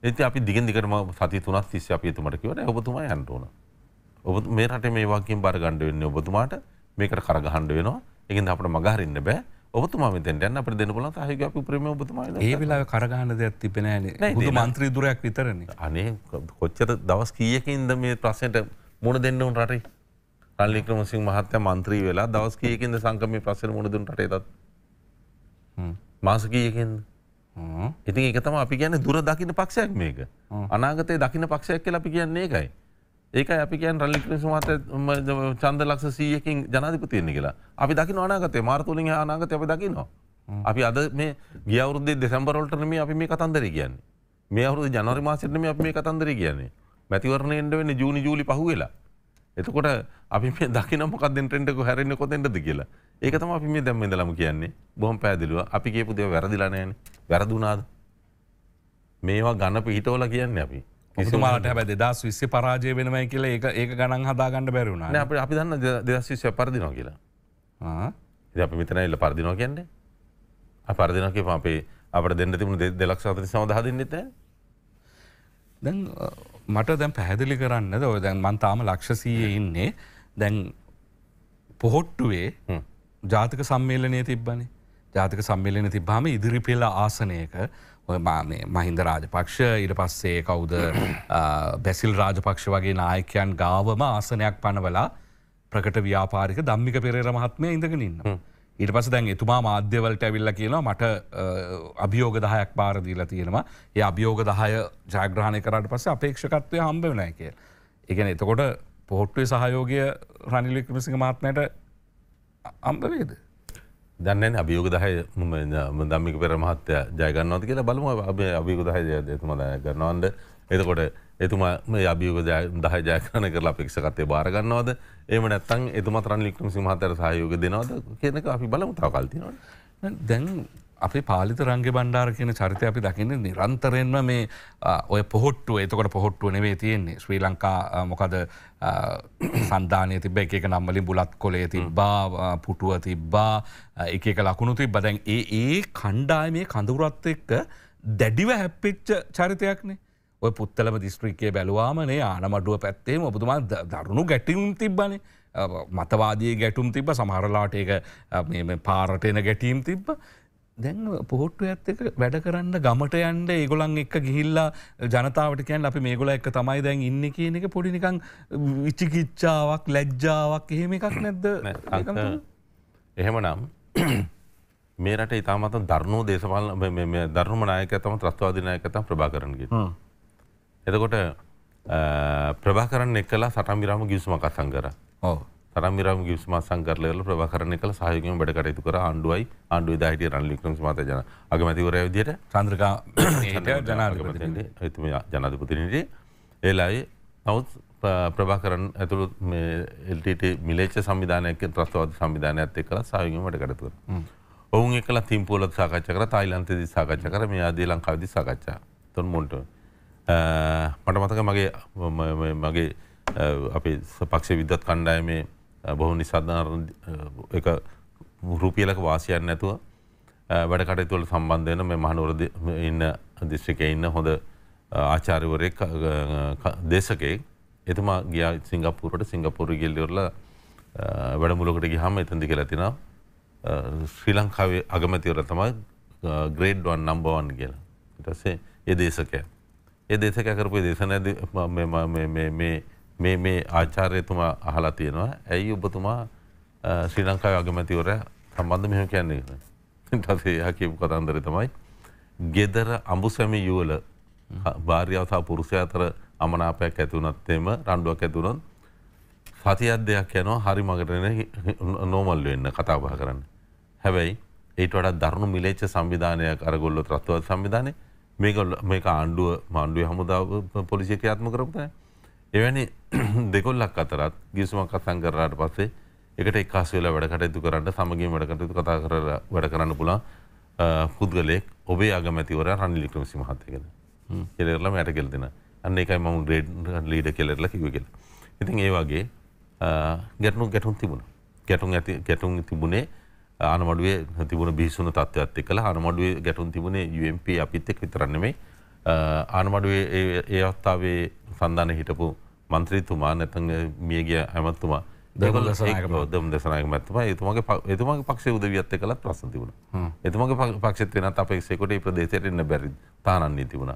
ඇති අපි දිග දිකරම සති තුනත් තිස්්‍ය අපිතුමට කිවට ඔබතුමයි අන්ටුවනවා. ඔබ මේ රට මේ වගේම බාර ගන්න වෙන්නේ ඔබතුමාට මේකට කරගහන්න වෙනවා. ඒකින්ද අපිට මගහරින්න බෑ. ඔබතුමා මෙතෙන්ට යන්න අපිට දෙන්න පුළුවන් තාහික අපි උපරිමයෙන් ඔබතුමායි. ඒ වෙලාවේ කරගහන දෙයක් තිබෙන්නේ නෑනේ. බුදු മന്ത്രി දුරයක් විතරනේ. අනේ කොච්චර දවස් කීයකින්ද මේ ප්‍රශ්නෙට මුණ දෙන්න උන් රටේ? රන් වික්‍රමසිංහ මහත්තයා മന്ത്രി වෙලා දවස් කීයකින්ද සංගමේ ප්‍රශ්නෙට මුණ දුන්න රටේ තත්? හ්ම්. මාස කීයකින්ද? ඉතින් ඒක තමයි අපි කියන්නේ දුර දකින්න පක්ෂයක් මේක. අනාගතයේ දකින්න පක්ෂයක් කියලා අපි කියන්නේ ඒකයි. ඒක අපි කියන් රල්ලික්‍රේෂ මත චන්ද ලක්ෂ සීයකින් ජනාධිපතියන්නේ කියලා අපි දකින අනාගතය මාර්තුලින් අනාගත අපි දකිනවා. අපි අද මේ ගියවුරුද්දේ දෙසම්බරොල්ටනම අපි මේ කතන්දර කියන්නේ මේ අවුරුදු ජනරි මාසිටනම අප මේ කතන්දර කියන්නේ මැතිවරණයෙන්ට වෙන්න ජූනි ජූලි පහුවෙලා. එතකොට අපි මේ දකිනම කදෙන්ටෙන්ටක හැරන්න කොතෙන්ටද කියලා ඒක තම අපි මේ දැම්මෙදලම කියන්නේ බොහොම පැදිලුව අපි කියපු දෙව වැරදිලනෑන වැරදුනාද මේවා ගණ පිහිටෝල කියන්නේ අපි ඔතුමාට හැබ දෙදස් විස්සේ පරාජය වෙනමයි කියලා ඒ ඒ ගණන් හදාගන්නඩ බැරුණා අප අපි දන්න දෙදස්විශය පරදිනෝ කියලා අපි මෙතන එල්ල පරදිනෝ කියන්නේ පරදිනක අපේ අපට දෙන්න තිබුණ දෙලක් සතති සමදහදින්න ත දැන් මට දැන් පැහැදිලි කරන්න ද ඔය දැන් මන්තාම ලක්ෂසීය ඉන්නේ දැන් පොහොට්ටුවේ ජාතික සම්මේලනය තිබ්බනි ජාතික සම්මේලන තිබ්බාම ඉදිරි පෙල්ල ආසනයක මහින්ද රාජපක්ෂ ඉට පස්සේ කවුද බැසිල් රාජපක්ෂ වගේ නායකයන් ගාවම ආසනයක් පනවලා ප්‍රකට ව්‍යාපාරික දම්මික පෙරේර මහත්මය ඉඳගෙනන්න. ඉට පස දැන් එතුමා මාධ්‍යවලට ඇවිල්ල කියලා මට අභියෝග දහයක් බාරදීලා තියෙනවා ඒ අභියෝග දහය ජයග්‍රහණය කරට පස අපේක්ෂකත්වය හම්බ වනය කිය. එකන එතකොට පොහොට්ටුවේ සහයෝගය රනිලික්මසික මාත්මයට අම්බවේද. දන්න අභියෝග දහය දම්මික පෙර මහත්‍ය ජයගන්නවති කියලා බලම අපේ අභියෝග දහය එතුම ගන්නවන්ද එතකොට එතුමා මේ අභියෝග දහය ජයකන කරලා පික්ෂකතේ බාරගන්නවද එම නැත්තන් එතුමතරන් ලික්ම සිමහතර සහයෝග දෙනවද කියනක අපි බලමතාව කල්තිනවා දැන් අපි පාලිත රංගේ බණ්ඩාර කියන චරිතය අපි දකින්න නිරන්තරයෙන්ම මේ ඔය පොහොට්ටුව එතකොට පොහොට්ටුව නෙවේ තියෙන්නේ ශ්‍රී ලංකා මොකද සන්ධානය තිබ එක නම්මලින් බුලත් කොලේ තිබ්බා පුටුව තිබ්බා එක ලකුණු තිබ දැන් ඒ ඒ කණ්ඩායමේ කඳුරත් එක්ක දැඩිව හැප්පිච්ච චරිතයක්නේ ඔය පුත්තලම දිස්ත්‍රිකය බැලවාමනේ ආනමඩුව පැත්තේ ඔබතුමා දරුණු ගැටිවුම් තිබ්බනේ මතවාදී ගැටුම් තිබ සමහරලාට ඒක පාරටයන ගැටීම් තිබ්බ දැන් පොහොට්ටු ඇත්තක වැඩ කරන්න ගමට යන්ඩ ඒගොලන් එක් ගිහිල්ලා ජනතාවටකයන් අපි මේගොල එක තමයි දැන් ඉන්න කියන එක පොඩිනිකං විච්චිකිච්චාවක් ලැජ්ජාවක් එහෙම එකක් නැද්ද එහෙම නම් මේ රට ඉතාමත දරුණු දේශපාල දරුණුම නායක තම ත්‍රස්වාධනායකතම් ප්‍රභා කරනග එතකොට ප්‍රභා කරන්න එක්කලා සටම් විරාම ගිවිසුමක් අසං කර ඕ රමිරම් ගිවිසුමක් සංකරණය කරලා ප්‍රභාකරණය කළ සහයෝගයෙන් වැඩ කටයුතු කර ආණ්ඩුවයි ආණ්ඩුවේ දාහිටිය රනිල් වික්‍රමසිංහ මහතා අගමැතිවරයා විදිහට චන්ද්‍රකා ජනාධිපතිතුමා එතුමා ජනාධිපතිනිට ඒ ලාවේ නමුත් ප්‍රභාකරන් ඇතුළු එල්ටට මිලේච්ච සම්විධානයක ත්‍රස්තවාද සම්විධානයත් එක්කලා සයුම වැඩ කරතුව. ඔවුන් එකලා තිම්පූලත් සාකච්ච කර තායිලන්තෙදි සාකච්ච කර මේ අදී ලංකාවදි සාකච්ඡා තුොන් මොන්ට මට මතක මගේ මගේ අපේ පක්ෂ විද්දත් කණ්ඩායමේ බොහු නිසාධාරණ රුපියලක වාසියන් නැතුව වැඩ කටයතුවල සම්බන්ධයන මේ මහනුවරද ඉන්න දිශ්ික ඉන්න හොඳ ආචාරිවරයක් දේශකේ එතුමා ගිය සිංගපපුරට සිංගපපුර ගෙල්ලිවරල වැඩමුලකට ගිහම එතන්දි කියලා තිනා ශ්‍රී ලංකාවේ අගමතිවර තමයි ග්‍රේඩ් වන් නම්බවන් කියලා ඉටසේ ඒ දේශකය ඒ දේශකය කරපු දේශන මේ මේ මේ ආචාර්යතුමා අහලා තියෙනවා ඇයි ඔබතුමා ශ්‍රී ලංකාව අගමැතිවර සම්බන්ධ මෙහම කියන්නේ ටසේ එහ කියපු කතන්දර තමයි ගෙදර අඹු සැමි යුවල භාර්යාව සහ පුරුෂය අතර අමනාපයක් ඇති වුණත් එම රණ්ඩුවක් ඇති වුණොත් සතියක් දෙයක් යනවා හරි මගට නෝමල් වෙන්න කතා බහ කරන්න. හැබැයි ඊට වඩා දරුණු මිලේච්ඡ සංවිධානයක් අරගොල්ලෝ ත්‍රස්තවාද සංවිධානයේ මේක මේක ආණ්ඩුව මාණ්ඩුවේ හමුදාව පොලිසිය ක්‍රියාත්මක කරපු තැන එවැනි දෙකොල්ලක් අතරත් ගිවිසුමක් අත්සන් කරාට පස්සේ එකට එක්කාස් වෙලා වැඩ කටයුතු කරන්න සමගියෙන් වැඩ කටයුතු කතා කරලා වැඩ කරන්න පුළුවන් පුද්ගලයෙක් ඔබේ අගමැතිවරයා රනිල් වික්‍රමසිංහ මහත්තයාගෙන. කෙලෙරලා මට කියලා දෙන. අන්න ඒකයි මම ග්‍රේඩ් ලීඩර් කෙලෙරලා කිව්වේ කියලා. ඉතින් ඒ වගේ ගැටුණු ගැටුම් තිබුණා. ගැටුම් ඇති ගැටුම් තිබුණේ ආනමඩුවේ තිබුණ බිහිසුණු තත්ත්වයක්ත් එක්කලා ආනමඩුවේ ගැටුම් තිබුණේ UMP අපිත් එක්ක විතරක් නෙමෙයි ආනමඩුවේ ඒ අවස්ථාවේ සඳාන හිටපු මන්ත්‍රීතුමා නැතන් මියගිය ඇමත්තුමා දම් දෙසනය මැත්තුම එතුමගේ එතුමගේ පක්ෂ උදවියත්ත කළත් ප්‍රසන් තිබුණ එතුමගේ පක්ෂත් වෙන අපේක්ෂකොට ප්‍රදේශයටන්න බැරි තානන්නේ තිබුණ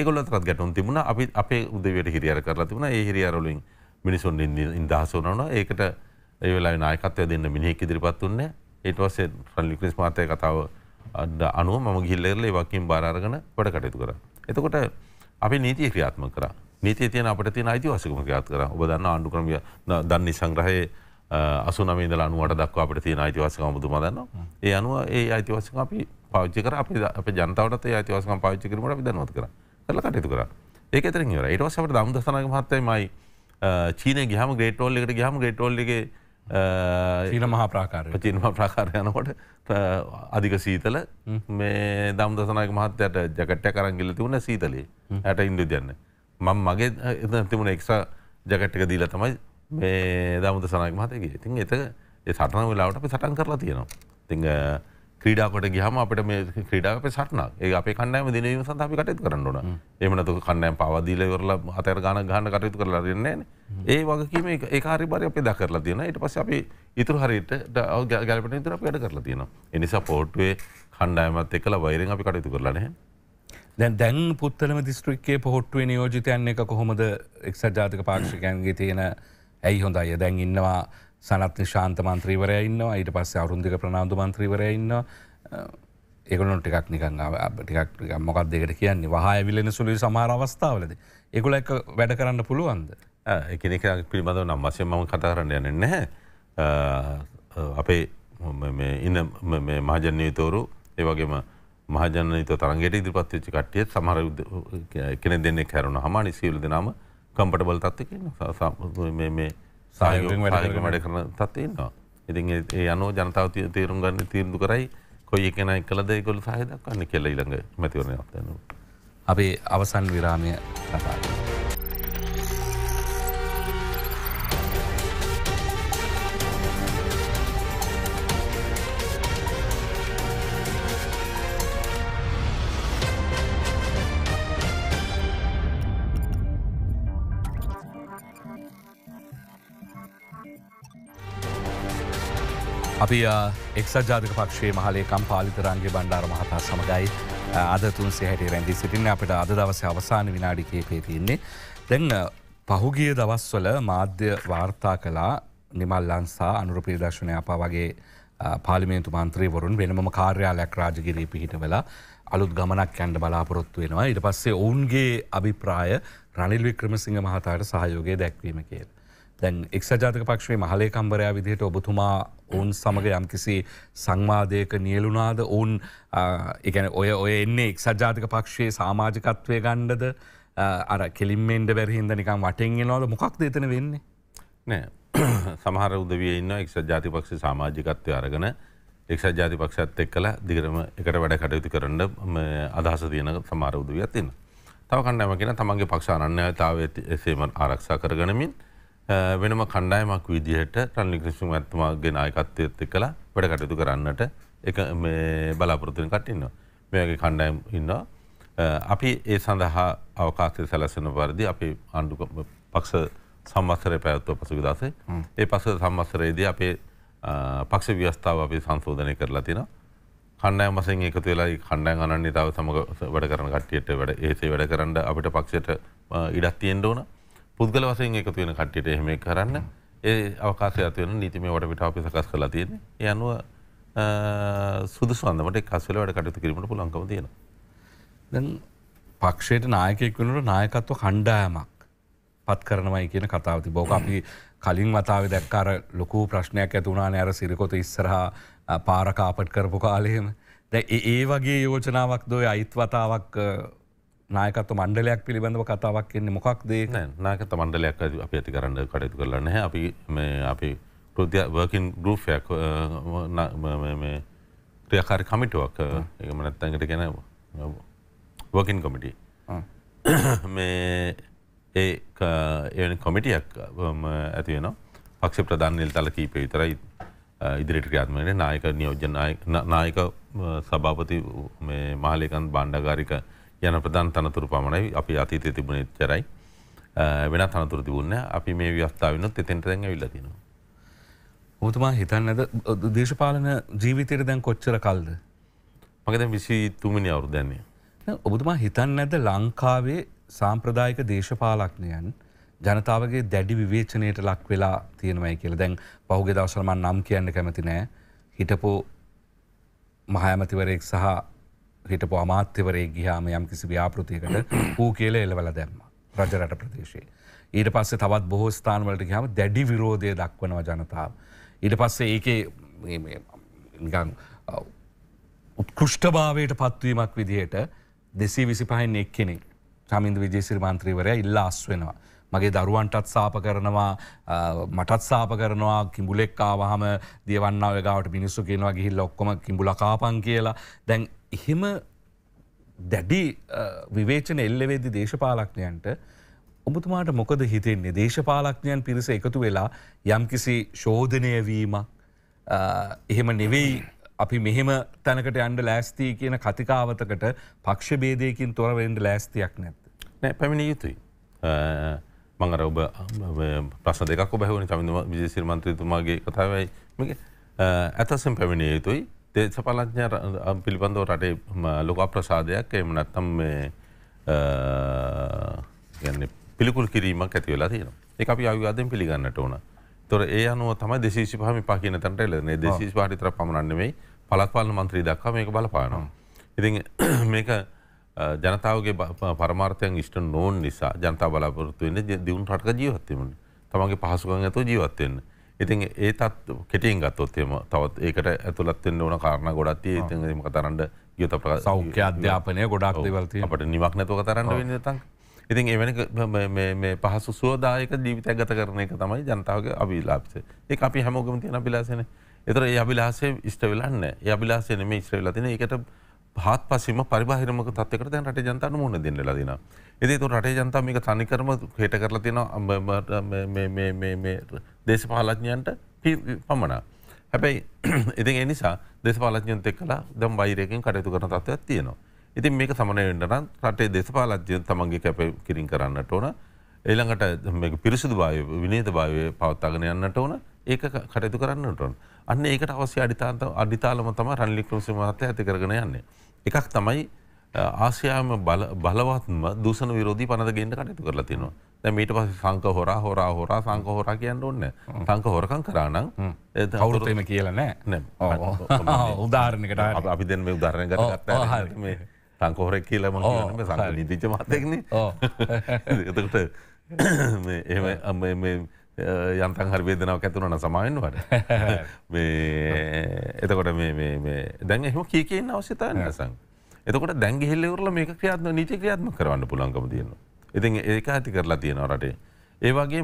ඒකොලත් ගැටුන් තිබුණ අපි අපේ උදවයට හිරියර කරලා තිබුණ ඒහිරියරලින් මිනිසුන් ඉදහසුනන ඒකට ඒවෙලා නායකත්වය දෙන්න මිනිහෙක් ඉදිරිපත් වන්නේ ඒටවස රල්ලික්‍රිස් මාතය කතාව අඩ අනුව මම ගිල්ලෙරල වකින් බාරගෙන වැඩ කටයුතු කර. එතකොට අපි නීතිය ක්‍රියාත්ම කරා නීතිය තියෙන අපට තියෙන අයිතිවාසිකම ක්‍රියාත් කරන ඔබ දන්න ආණ්ඩු ක්‍රමය දන්නේ සංග්‍රහයේ අසුනම ඉඳලා 98 දක්වා අපිට තියෙන අයිතිවාසිකම් ඔබතුමා දන්නවා. ඒ අනුව ඒ අයිතිවාසිකම් අපි පාවිච්චි කරා අපි අපේ ජනතාවටත් ඒ අයිතිවාසිකම් පාවිච්චි කිරීමට අපි දැනුවත් කරා. කරලා කටයුතු කරා. ඒක එතනින් ඉවරයි. ඊට පස්සේ අපිට දම්දස්තනාගේ මහත්තයමයි චීනය ගිහම ග්‍රේට් වෝල් එකට ගිහම ග්‍රේට් වෝල් එකේ චීන මහා ප්‍රාකාරය චීන මහා ප්‍රාකාරය යනකොට අධික සීතල මේ දම්දස්තනාගේ මහත්තයට ජැකට් එකක් අරන් ගිහලා තිබුණා සීතලේ. ඇට ඉන්දු දෙන්නේ. මං මගේ තිබුණ එක්ෂ ජකට්ක දීල තමයි මේ දමුද සනක් මහතගේ ඉතින් එත සටන වෙලාවට අපි සටන් කරලා තියෙනවා තිං ක්‍රීඩාකොට ගහම අපට මේ ක්‍රඩාව සටන ඒ අප කන්නෑම දිනීම සඳහි කටයුතු කරන්නන එමනතු කන්නෑම් පවදීල වරල අතර ගාන ගහන කටයුතු කරලා දෙන්නේ ඒ වගේම ඒකාරි බරි අපේ දකරලා තියෙන ඊට පස්ස අපි ඉතුර හරිට ගැලපට ඉතුර අප වැඩ කරලා තියෙන එනිසා පෝට්ටුවේ කණ්ඩායමත් එකලා වෛරෙන් අපි කටයුතු කරලා නැහැ දැන් දැන් පුත්තලම දිස්ත්‍රික්කේ පොහොට්ටුව නියෝජිතයන් එක කොහොමද එක්සත් ජාතික පාක්ෂිකයන්ගේ තියෙන ඇයි හොඳයි දැන් ඉන්නවා සනත් ශාන්ත මන්ත්‍රීවරය ඉන්නවා ඊට පස්සේ අරුන්දික ප්‍රනාාධ මන්ත්‍රීවරය ඉන්න ඒගොලොන් ටිකක් නිකං ටිකක් මොකක් දෙකට කියන්නේ වහය විලෙන සුළි සමහර අවස්ථාවලද. ඒකුල එක වැඩ කරන්න පුළුවන්ද. එකනෙක පිළිබඳව නම් වසය මම කතා කරන්න යන්න නැහැ අපේ ඉන්න මහජනයතෝරු ඒවගේම මහජනත තරන්ගේට ඉදිරිපත් වෙච්ච කට්ටිය සමහර කෙන දෙන්නේ කැරුණ හම නිසිවල දෙනම කම්පටබල් තත්වක මේ සායෝෙන් වැඩ වැඩ කරන තත්වන්නවා ඉතින් ඒ අනෝ ජනතාව තේරුම් ගන්න තීරදු කරයි කොයි කෙන කලද ගොල් සහදක්න්න කෙල ඉළඟ මැතිවරණ අත්තනවා. අපේ අවසන් විරාමය ලබා. අපි එක්සත් ජාතික පක්ෂයේ මහලේකම් පාලිතරන්ගේ බණ්ඩාර මහතා සමඟයි අද තුන්සේ හැට රැදි සිටින්න අපට අද දවස අවසාන විනාඩි කේපේ තියෙන්නේ. දැන් පහුගිය දවස්වල මාධ්‍ය වාර්තා කලා නිමල්ලන්සා අනුරප්‍රීදර්ශනය අපා වගේ පාලිමේන්තු මන්ත්‍රීවරුන් වෙනම කාර්යාලයක් රාජගිරී පිහිටවෙලා අලුත් ගමනක් ඇන්ඩ බලාපොරොත්තු වෙනවා ඉට පස්සේ ඔවුන්ගේ අභිප්‍රාය රනිල් වික්‍රමසිංහ මහතාට සහයෝගේ දැක්වීම කියල. දැන් එක්සජාතක පක්ෂේ මහලේකම්බරයා විදිහට ඔබතුමා ඔවුන් සමඟ යම්කිසි සංවාදයක නියලුනාද ඔවුන් එකන ඔය ඔය එන්නේ එක්සජාතික පක්ෂයේ සාමාජිකත්වය ගණ්ඩද අර කෙලින්මෙන්ට බැරිහින්ද නිකම් වටෙන්ගෙනවාද මොකක් දෙතන වෙන්නේ නෑ සමහර උදවිය ඉන්න එක්සත් ජාතිපක්ෂ සාමාජිකත්වය අරගෙන එක්සත් ජාතිපක්ෂත් එක් කලා දිගරම එකට වැඩ කටයුතු කරන්න අදහස තියන සමාර උදවියත් තින්න තව කන්නෑම කියෙන තමන්ගේ පක්ෂ අනන්‍යතාව එසේම ආරක්ෂා කරගනමින් වෙනම කණ්ඩායමක් විදිහට රනිි ක්‍රෂුම් ඇත්තමාගේ නායකත්වයත් කලා වැඩ කටයුතු කරන්නට එක බලාපොරතුන කට ඉන්නවා. මේගේ කණ්ඩායම් ඉන්නවා. අපි ඒ සඳහා අවකාශය සැලසන වරදි අපි ආණ්ඩු පක්ෂ සම්වස්සරය පැවත්ව පසුග දසේ ඒ පස සම්වස්සරයේදී අපේ පක්ෂ ව්‍යස්ථාව අපි සංශෝධනය කරලා තින කණ්ඩෑ මසෙන් එකතු වෙලා කණ්ඩෑ අනන්නේ තාව සමඟ වැඩ කරන කට්ටියට වැඩ ඒසේ වැඩ කරන්න අපිට පක්ෂයට ඉඩත් තියෙන්ඩ ඕන පුද්ගල වසයෙන් එකතු වෙන කට්ටියට එහෙම කරන්න ඒ අවකාශය ඇතිවෙන නීතිමය වට පිට අපි සකස් කලා තියෙන ඒ අනුව සුදුසුන්දමට කස්වල වැඩ කටයුතු කිරීමට පුළන්කම තියෙන. දැන් පක්ෂයට නායකෙක් වනට නායකත්ව කණ්ඩායමක් පත් කරනවයි කියන කතාවති බෝක අපි කලින් වතාව දැක්කාර ලොකු ප්‍රශ්නයක් ඇතුනාන අර සිරිකොත ඉස්සරහා පාරකාපට් කරපු කාලයම. දැ ඒ වගේ යෝජනාවක් දොය අයිත්වතාවක් නායකත මණ්ඩලයක් පිළිබඳව කතාවක් කියන්නේ මොකක් දේ නායකත මණ්ඩලයක් අප ඇති කරන්න කටයුතු කරලා නැහැ අපි මේ අපි ෘද්‍ය වර්කින් ගරුප්යක් ක්‍රියාකාරි කමිටුවක් එකම නැත්තැඟට ගැන වර්කින් කොමිටි මේ ඒ එවැනි කොමිටියක් ඇති වෙනවා පක්ෂ ප්‍රධානනිල් තල කීපය විතරයි ඉදිරිට ක්‍රියාත්මකනේ නායක නියෝජන නායක සභාපති මේ මහලේකන් බණ්ඩාගාරික යන ප්‍රධාන තනතුරු පමණයි අපි අතීතය තිබුණ චරයි වෙන තනතුර තිබුණ අපි මේ ව්‍යස්ථාවනොත් එතෙන්ට දැන් විල්ල තිනවා. ඔතුමා හිතන්න ඇද දේශපාලන ජීවිතයට දැන් කොච්චර කල්ද. මගේ දැන් විසි තුමිනි අවුරුදන්නේ. ඔබතුමා හිතන්න ඇද ලංකාවේ සාම්ප්‍රදායික දේශපාලක්නයන් ජනතාවගේ දැඩි විවේචනයට ලක් වෙලා තියෙනවයි කියල දැන් පහුගේ දවසල්මන් නම් කියන්න කැමති නෑ හිටපු මහයමතිවරයෙක් සහ හිටපු අමාත්‍යවරේ ගිහාම යම් කිසි ව්‍යාපෘතියකට හූ කියල එලවල දැම්ම රජරට ප්‍රදේශයේ. ඊට පස්සේ තවත් බොහෝ ස්ථානවලට ගහම දැඩි විරෝධය දක්වනව ජනතාව. ඊට පස්සේ ඒකේ නිකං උත්කෘෂ්ටභාවයට පත්වීමක් විදිහයට දෙසී විසි පහෙන් එක් කෙනෙක් චමින්ද විජේසිරි මන්ත්‍රීවරය ඉල්ලා අස්වෙනවා. මගේ දරුවන්ටත් සාප කරනවා මටත් සාප කරනවා කිඹුලෙක්කාවහම දියවන්න ගාවට මිනිස්සු කියෙනවා ගිහිල් ඔක්කොම කිඹුල කාපන් කියලා දැන් එහෙම දැඩි විවේචන එල්ලවෙදදි දේශපාලක්ඥයන්ට ඔබතුමාට මොකද හිතෙන්නේ දේශපාලක්ඥයන් පිරිස එකතු වෙලා යම්කිසි ශෝධනය වීමක් එහෙම නෙවෙයි අපි මෙහෙම තැනකට අන්ඩ ලෑස්තිී කියන කතිකාවතකට පක්ෂ බේදයකින් තොරවෙන්ඩ ලෑස්තියක් නැත්ත නෑ පැමිණ යුතුයි මඟර ඔබ ප්‍රශ්න දෙකක් බැහවනි තමිඳ විජසිරමන්ත්‍රතුමාගේ කතාවයි ඇතසම් පැමිණිය යුතුයි දේශපාලඥ පිළිබඳව රටේ ලොක අප්‍රසාදයක් එම නැත්තම් ගැන පිළිකුල් කිරීමක් ඇති වෙලා තියෙන එක අපි අවිවාදයෙන් පිළිගන්නට ඕන තොර ඒ අනුව තමයි දෙශීසි පහමි පාකින තැන්ට එලන දෙශීස් පාටිතර පමණන්නෙවෙයි පලත්පාලන මන්ත්‍රී දක්වා මේක බලපානවා. ඉතින් මේක ජනතාවගේ පරමාර්ථයන් ඉෂ්ට නෝන් නිසා ජනතා බලාපොරොත්තු වෙන්නේ දියුණු රටක ජීවත්වීමට. තමන්ගේ පහසුකම් ඇතුව ජීවත් වෙන්න. ඉතින් ඒ තත් කෙටින් ගත්තොත් එම තවත් ඒකට ඇතුළත් වෙන්න ඕන කාරණා ගොඩක් තියෙයි. ඉතින් ඒක කතරන්න ගියොත් අපට සෞඛ්‍ය අධ්‍යාපනය ගොඩක් දේවල් තියෙනවා. අපිට නිවක් නැතුව කතරන්න වෙන්නේ නැතනම්. ඉතින් එවැනි මේ මේ පහසු සුවදායක ජීවිතයක් ගත කරන එක තමයි ජනතාවගේ අභිලාෂය. ඒක අපි හැමෝගෙම තියෙන අභිලාෂයනේ. ඒතර ඒ අභිලාෂය ඉෂ්ට වෙලා නැහැ. ඒ අභිලාෂය නෙමෙයි ඉෂ්ට වෙලා තියෙන්නේ. ඒකට පහත් පසීම පරිබාහිරමක තත්යකට දැන් රටේ ජනතාව මුහුණ දෙන්න වෙලා දිනවා. එදතු රටේ ජනතාව මේක තනිකරම හෙට කරලා තියෙන දේශපාලඥයන්ට පමණ. හැබැයි එති එනිසා දේශපාලඥයන් එක් කලා දම් වෛරයකින් කටයුතු කරන තත්වයක් තියෙනවා. ඉතින් මේක සමනය වෙන්ටනම් රටේ දේශපාලජ්‍යය තමන්ගේ කැප කිරින් කරන්නට ඕන එළඟට පිරිසිදු භාය විනේත භාවය පවත්තාගෙන යන්නට ඕන ඒක කටයුතු කරන්නට ඕන. අන්න ඒකට අවස්‍ය අඩිතාන්ත අඩිතාලම තම රන්ලික්‍රම සිමහත්ත ඇති කරගෙන යන්නේ. එකක් තමයි ආසියාම බලවත්ම දූසන විරෝධී පනත ගෙන්ට කටයුතු කරලා තිනවා දැ මීට පස සංක හොරා හොරා හොරා සංක හොරා කියන්න ඔන්න සංක හොරකං කරනම් කවුරුතම කියලනෑ නැ උදාරණකට අපි දෙ මේ උදාරණ කර සංකෝරෙක් කියලම සංක නිතිච මතෙක්න එතකට එම යන්තන් හරිවේදනාව ඇතුවන සමායෙන් වට එතකොට දැන් එහම කියකන්න අවශ්‍යතා නිසං. එතකොට දැන්ගෙහෙල්ලවරල මේ ක්‍රියාත්ම නීච ක්‍රියාත්ම කරන්න පුලන්කම තියෙන. ඉතින් ඒක ඇති කරලා තියෙන රටේ. ඒවාගේ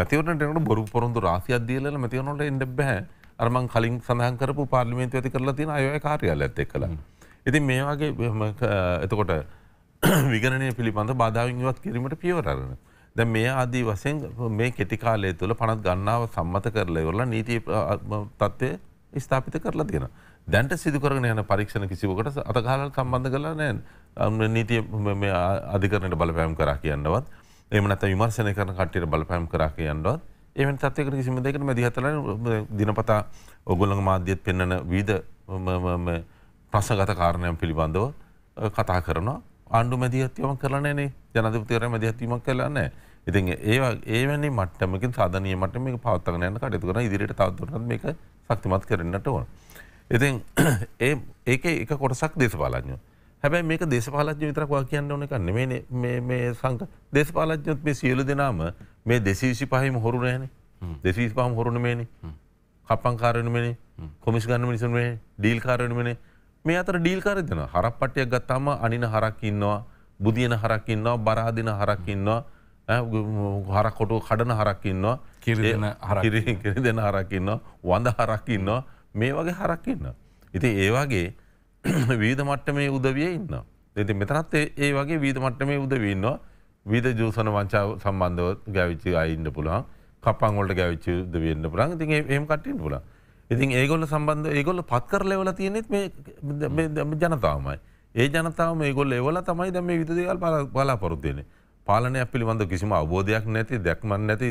මැතිවරට බොරු පොරොන්දු රාසියක් දියලල මැතිවරනට එඩ බැහ අරමන් කලින් සඳහන් කරපු පාර්ලිමේන්තු ඇති කරලා තියෙන අයෝය කාරයාල ඇත්ත කළ. ඉතින් මේවාගේ එතකොට විගණනය පිළිබඳ බාධාවිංවත් කිරීමට පියවරරන. දැ මේ ආදී වසෙන් මේ කෙටිකාලය තුළ පනත් ගන්නාව සම්මත කරලා වෙරලා නීති තත්ත්වය ස්ථාපිත කරලා තියෙනවා. දැන්ට සිදුකරන යන පරීක්ෂණ කිසිවකට අතකාල සම්බන්ධ කලා නෑ නීතිය අධිකරණයට බලපෑම් කරා කියන්නවත් එමනත විමර්ශනය කරන කට්ටියට බලපෑම් කරා කියන්නවත් එම තත්වයක කිසිම දෙකන මැදිහතල දිනපතා ඔගොල්ලඟ මාධ්‍යත් පෙන්නන වීද ප්‍රසගත කාරණයම් පිළිබඳව කතා කරනවා ආණ්ඩු මැදිහත්වීමක් කරලනේ ජනතපතිරය මැදිහත්වීමක් කරලන්නේ ඉතින් ඒවා ඒවැනි මට්ටමකින් සාධනීය මට්ටම මේක පවත්වාගෙන යන කටයුතු කරන ඉදිරියට තවදුරටත් මේක ශක්තිමත් කරන්නට ඕන. ඉතින් ඒ ඒක එක කොටසක් දේශපාලඥෝ හැබැයි මේක දේශපාලඥ විතරක් වා කියන්න ඕන එක නෙමෙයි මේ මේ සංක දේශපාලඥයොත් මේ සියලු දෙනාම මේ 225ම හොරු නැහැනේ 225ම හොරු නෙමෙයිනේ කප්පම් කාරණු මෙනේ කොමිස් ගන්න මිනිසුන් මේ ඩීල් කාරණු මෙනේ මේ අතර ඩීල් කාරය දෙනවා හරක් පට්ටියක් ගත්තාම අනින හරක් ඉන්නවා බුදියන හරක් ඉන්නවා බරාදින හරක් ඉන්නවා හරකොටු කඩන හරක්කින්නවා කිරි දෙන හරකින්නවා වඳ හරක්කින්නවා මේ වගේ හරක් ඉන්න. ඉති ඒ වගේ වීද මට්ට මේ උදවිය ඉන්න. ඇති මෙතනත් ඒ වගේ වීද මට්ට මේ උදවන්නවා වීද ජූසන වංචාව සම්බන්ධව ගැවිච්චි අයින්න පුළන් කපංගොලට ගැවිච්චි දවෙන්න පුළන් ඉතින් ඒම කටින් පුළ. ඉතින් ඒගොල්ල සම්බන්ධ ඒගොල්ල පත්කර ලෙවල තියනෙත් ජනතාවමයි. ඒ ජනතාව මේගොල් එවල තමයි දැම විදදකල් බලාපොරොත්තියන පාලනය පිළිබඳ කිසිම අවබෝධයක් නැති දැක්මන් නැති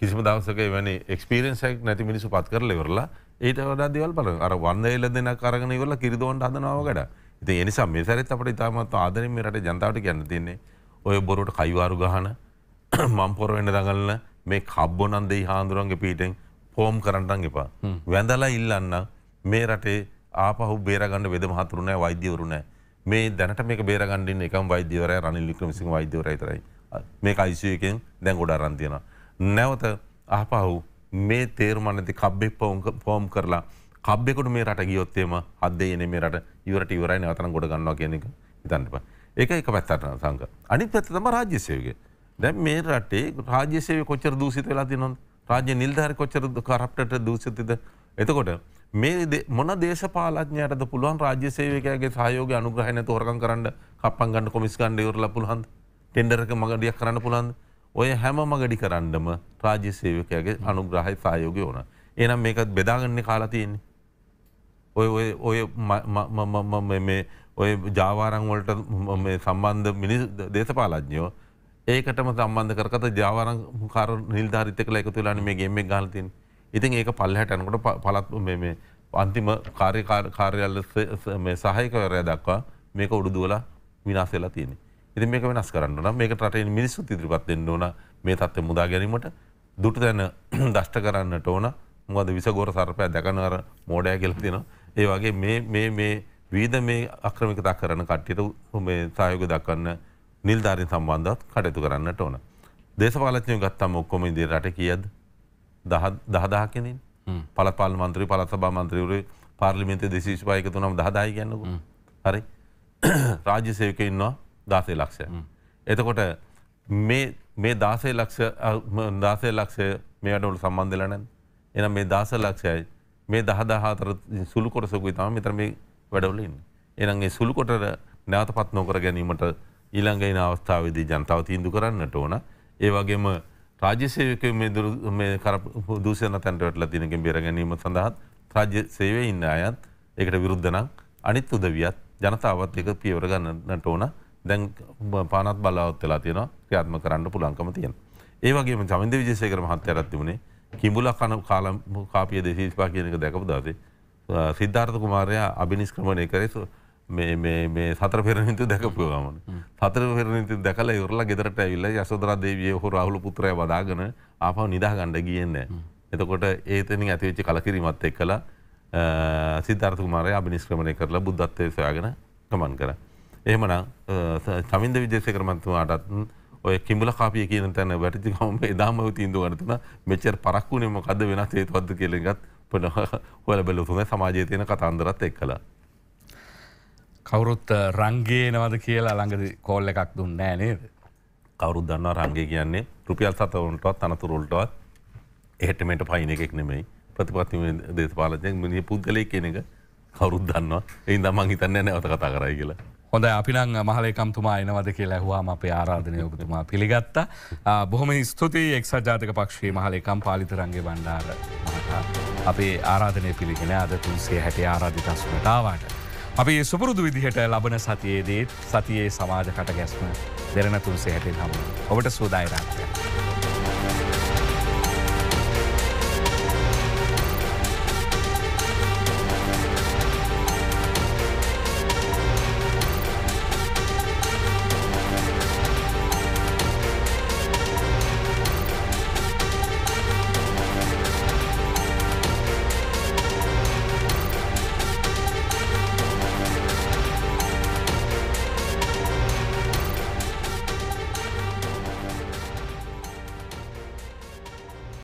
කිසිම දවසක වැනි එක්ස්පිරෙන්න්සක් නැති මිනිසු පත් කරල වෙරලා ඒට වඩා දෙවල් පල අර වන්ද එල්ල දෙන කරගන වල කිරිදෝන්ට හදනාවකට ඉති එනිසා මේ සැරිත් අපට ඉතාමත් ආදරෙන් මේ රට ජනතාවට කියන්න තින්නේ ඔය බොරුට කයිවාරු ගහන මම්පොර වෙන්න දඟලන මේ කබ්බොනන් දෙයි හාන්දුරන්ගේ පීටෙන් පෝම් කරන්නන් එපා වැඳලා ඉල්ලන්න මේ රටේ ආපහු බේරගන්න වෙද මහතුරුණෑ වෛද්‍යවරුණෑ මේ දැනට මේ බේරගන්ඩින් එකම් වෛද්‍යවරය රනිල් වික්‍රමසිං වෛද්‍යවරයිතරයි මේ අයිසියකෙන් දැන් ගොඩා රන්තියෙන නැවත ආපහු මේ තේරුමන්නති කබ්බෙක් පෝම් කරලා කබ්ෙකුට මේ රට ගියොත්තේම අදේන මේ රට ඉවරට ඉවරයි අතන ගොඩ ගන්නවා කියනෙක ඉතන්නප ඒක එක පැත්තටන සංක අනි පැත්තතම රාජ්‍යසයගේ දැ මේ රටේ රාජ්‍යසය කොච්චර දූසිත වෙලා තිනොන් රාජ්‍ය නිල්ධාර කොච්චර කරප්ට දූසිතද එතකොට මේ මොන දේශපාලඥයටද පුළුවන් රාජ්‍ය සේවකයාගේ සහයෝග අනුග්‍රහණ තෝරකම් කරන්න කප්පන් ගන්න කොමිස් ගන්න ඉවරලා පුළුවන් ටෙන්ඩර් එක මගඩියක් කරන්න පුළුවන් ඔය හැම මගඩි කරන්නම රාජ්‍ය සේවකයාගේ අනුග්‍රහයි සයෝගය ඕන එනම් මේකත් බෙදාගන්නේ කාලාතියන්නේ ඔය ඔය ඔය මේ ඔය ජාවාරංවලට සම්බන්ධ මිනි දේශපාලඥයෝ ඒකටම සම්බන්ධ කරකත ජාවාරං කාර නිල්ධාරිතක එකතු වෙලාන මේ ගෙම්මෙක් ගාලතින් ඉතින් ඒක පල්ලහට යනකොට පලත් මේ අන්තිම කාර්ය කාර්යාල සහයකවරය දක්වා මේක උඩු දුවලා විනාසෙලා තියෙන ඉති මේක වෙනස් කරන්න නම් මේක රටේ මිනිස්සු ඉදිරිපත් දෙන්න ඕන මේ තත්ත්ව මුදා ගැනීමට දුට දැන දෂ්ට කරන්නට ඕන මොකද විසගෝර සර්පය දැකනවර මෝඩය කියලා තියෙනවා ඒ වගේ මේ මේ මේ වීද මේ අක්‍රමිකතා කරන කට්ටියට මේ සහයෝග දක්වන්න නිල්ධාරීන් සම්බන්ධවත් කටයුතු කරන්නට ඕන. දේශපාලඥයෝ ගත්තම ඔක්කොම ඉදිරියට රට කීයද? 10 10000 කෙනින්. පළාත් පාලන മന്ത്രി පළාත් සභා മന്ത്രിවරු පාර්ලිමේන්තුවේ 225 එකතු වුණාම 10000යි කියන්නකෝ. හරි. රාජ්‍ය සේවකයෝ ඉන්නවා දාසේ ලක්ෂය. එතකොට මේ දාසේ ලක්ෂ දාසේ ලක්ෂය මේ අඩවල සම්බන්ධල නැන් එන මේ දාස ලක්ෂයයි මේ දහදාහාතර සුළු කොටසකුයි තම මෙතර මේ වැඩවලින්. එනන්ගේ සුළු කොට නැවතපත් නොකර ගැනීමට ඊළඟයින අවස්ථාවදී ජනතාව තීන්දු කරන්නට ඕන ඒවගේම රාජ්‍යසේවක කර දූසන තැන්ටවටල තිනකින් බෙර ගැනීම සඳහත් රාජ්‍ය සේවය ඉන්න අයත් ඒකට විරුද්ධනම් අනිත් උදවියත් ජනතාවත් එක පියවර ගන්නට ඕන දැන් පානත් බලාවත් වෙලා තියෙනවා ක්‍රියාත්ම කරන්න පුළුවන්කම තියෙන. ඒ වගේම චමින්ද විජේසේකර මහත්තයාට තිබුණේ කිඹුලා කන කාලම් කාපිය 225 කියන එක දැකපු දවසේ සිද්ධාර්ථ කුමාරයා අභිනිෂ්ක්‍රමණය කරේ මේ මේ මේ සතර පෙරණිතු දැකපු ගමන. සතර පෙරණිතු දැකලා ඉවරලා ගෙදරට ඇවිල්ලා යසෝදරා දේවිය හෝ රාහුල පුත්‍රයා වදාගෙන ආපහු නිදා ගන්න ගියේ නැහැ. එතකොට ඒ තෙනින් ඇති වෙච්ච කලකිරීමත් එක්කලා සිද්ධාර්ථ කුමාරයා අභිනිෂ්ක්‍රමණය කරලා බුද්ධත්වයට සොයාගෙන ගමන් කරා. එහෙමනම් සමින්ද විජේසේකර මහත්මයාටත් ඔය කිඹුල කාපිය කියන තැන වැටිච්ච ගමම එදාම තීන්දුව ගන්න තුන මෙච්චර පරක්කු වුණේ මොකද්ද වෙනස් හේතුවක්ද කියලා එකත් හොයලා බැලුවොත් හොඳයි සමාජයේ තියෙන කතාන්දරත් එක්කලා. කවුරුත් රංගේනවද කියලා ළඟදී කෝල් එකක් දුන්නේ නැහැ නේද? කවුරුත් දන්නවා රංගේ කියන්නේ රුපියල් සතවුන්ටවත් අනතුරු වලටවත් එහෙට මෙහෙට පයින් එකෙක් නෙමෙයි. ප්‍රතිපත්තිමය දේශපාලනඥයෙක් මිනිහ පුද්ගලයෙක් කියන එක කවුරුත් දන්නවා. ඒ හින්දා මම හිතන්නේ නැවත කතා කරයි කියලා. හොඳ අපිනං මහලේකම්තුමා එනවද කියලා ඇහවාම අප ආරාධනය ඔබතුමා පිළිගත්ත. බොහොම ස්තුතියි එක්ස ජාතක පක්ෂයේ මහලේකම් පාලිතරන්ගේ බණ්ඩාර අපේ ආරාධනය පිළිගෙන අද තුන්සේ හැට ආරාධිතස්වටාවට. අපි සුපුරුදු විදිහට ලබන සතියේදේත් සතියේ සමාජ කට ගැස්ම දෙරන තුන්සේ හැටින් හම ඔබට සූදායිරක්ය.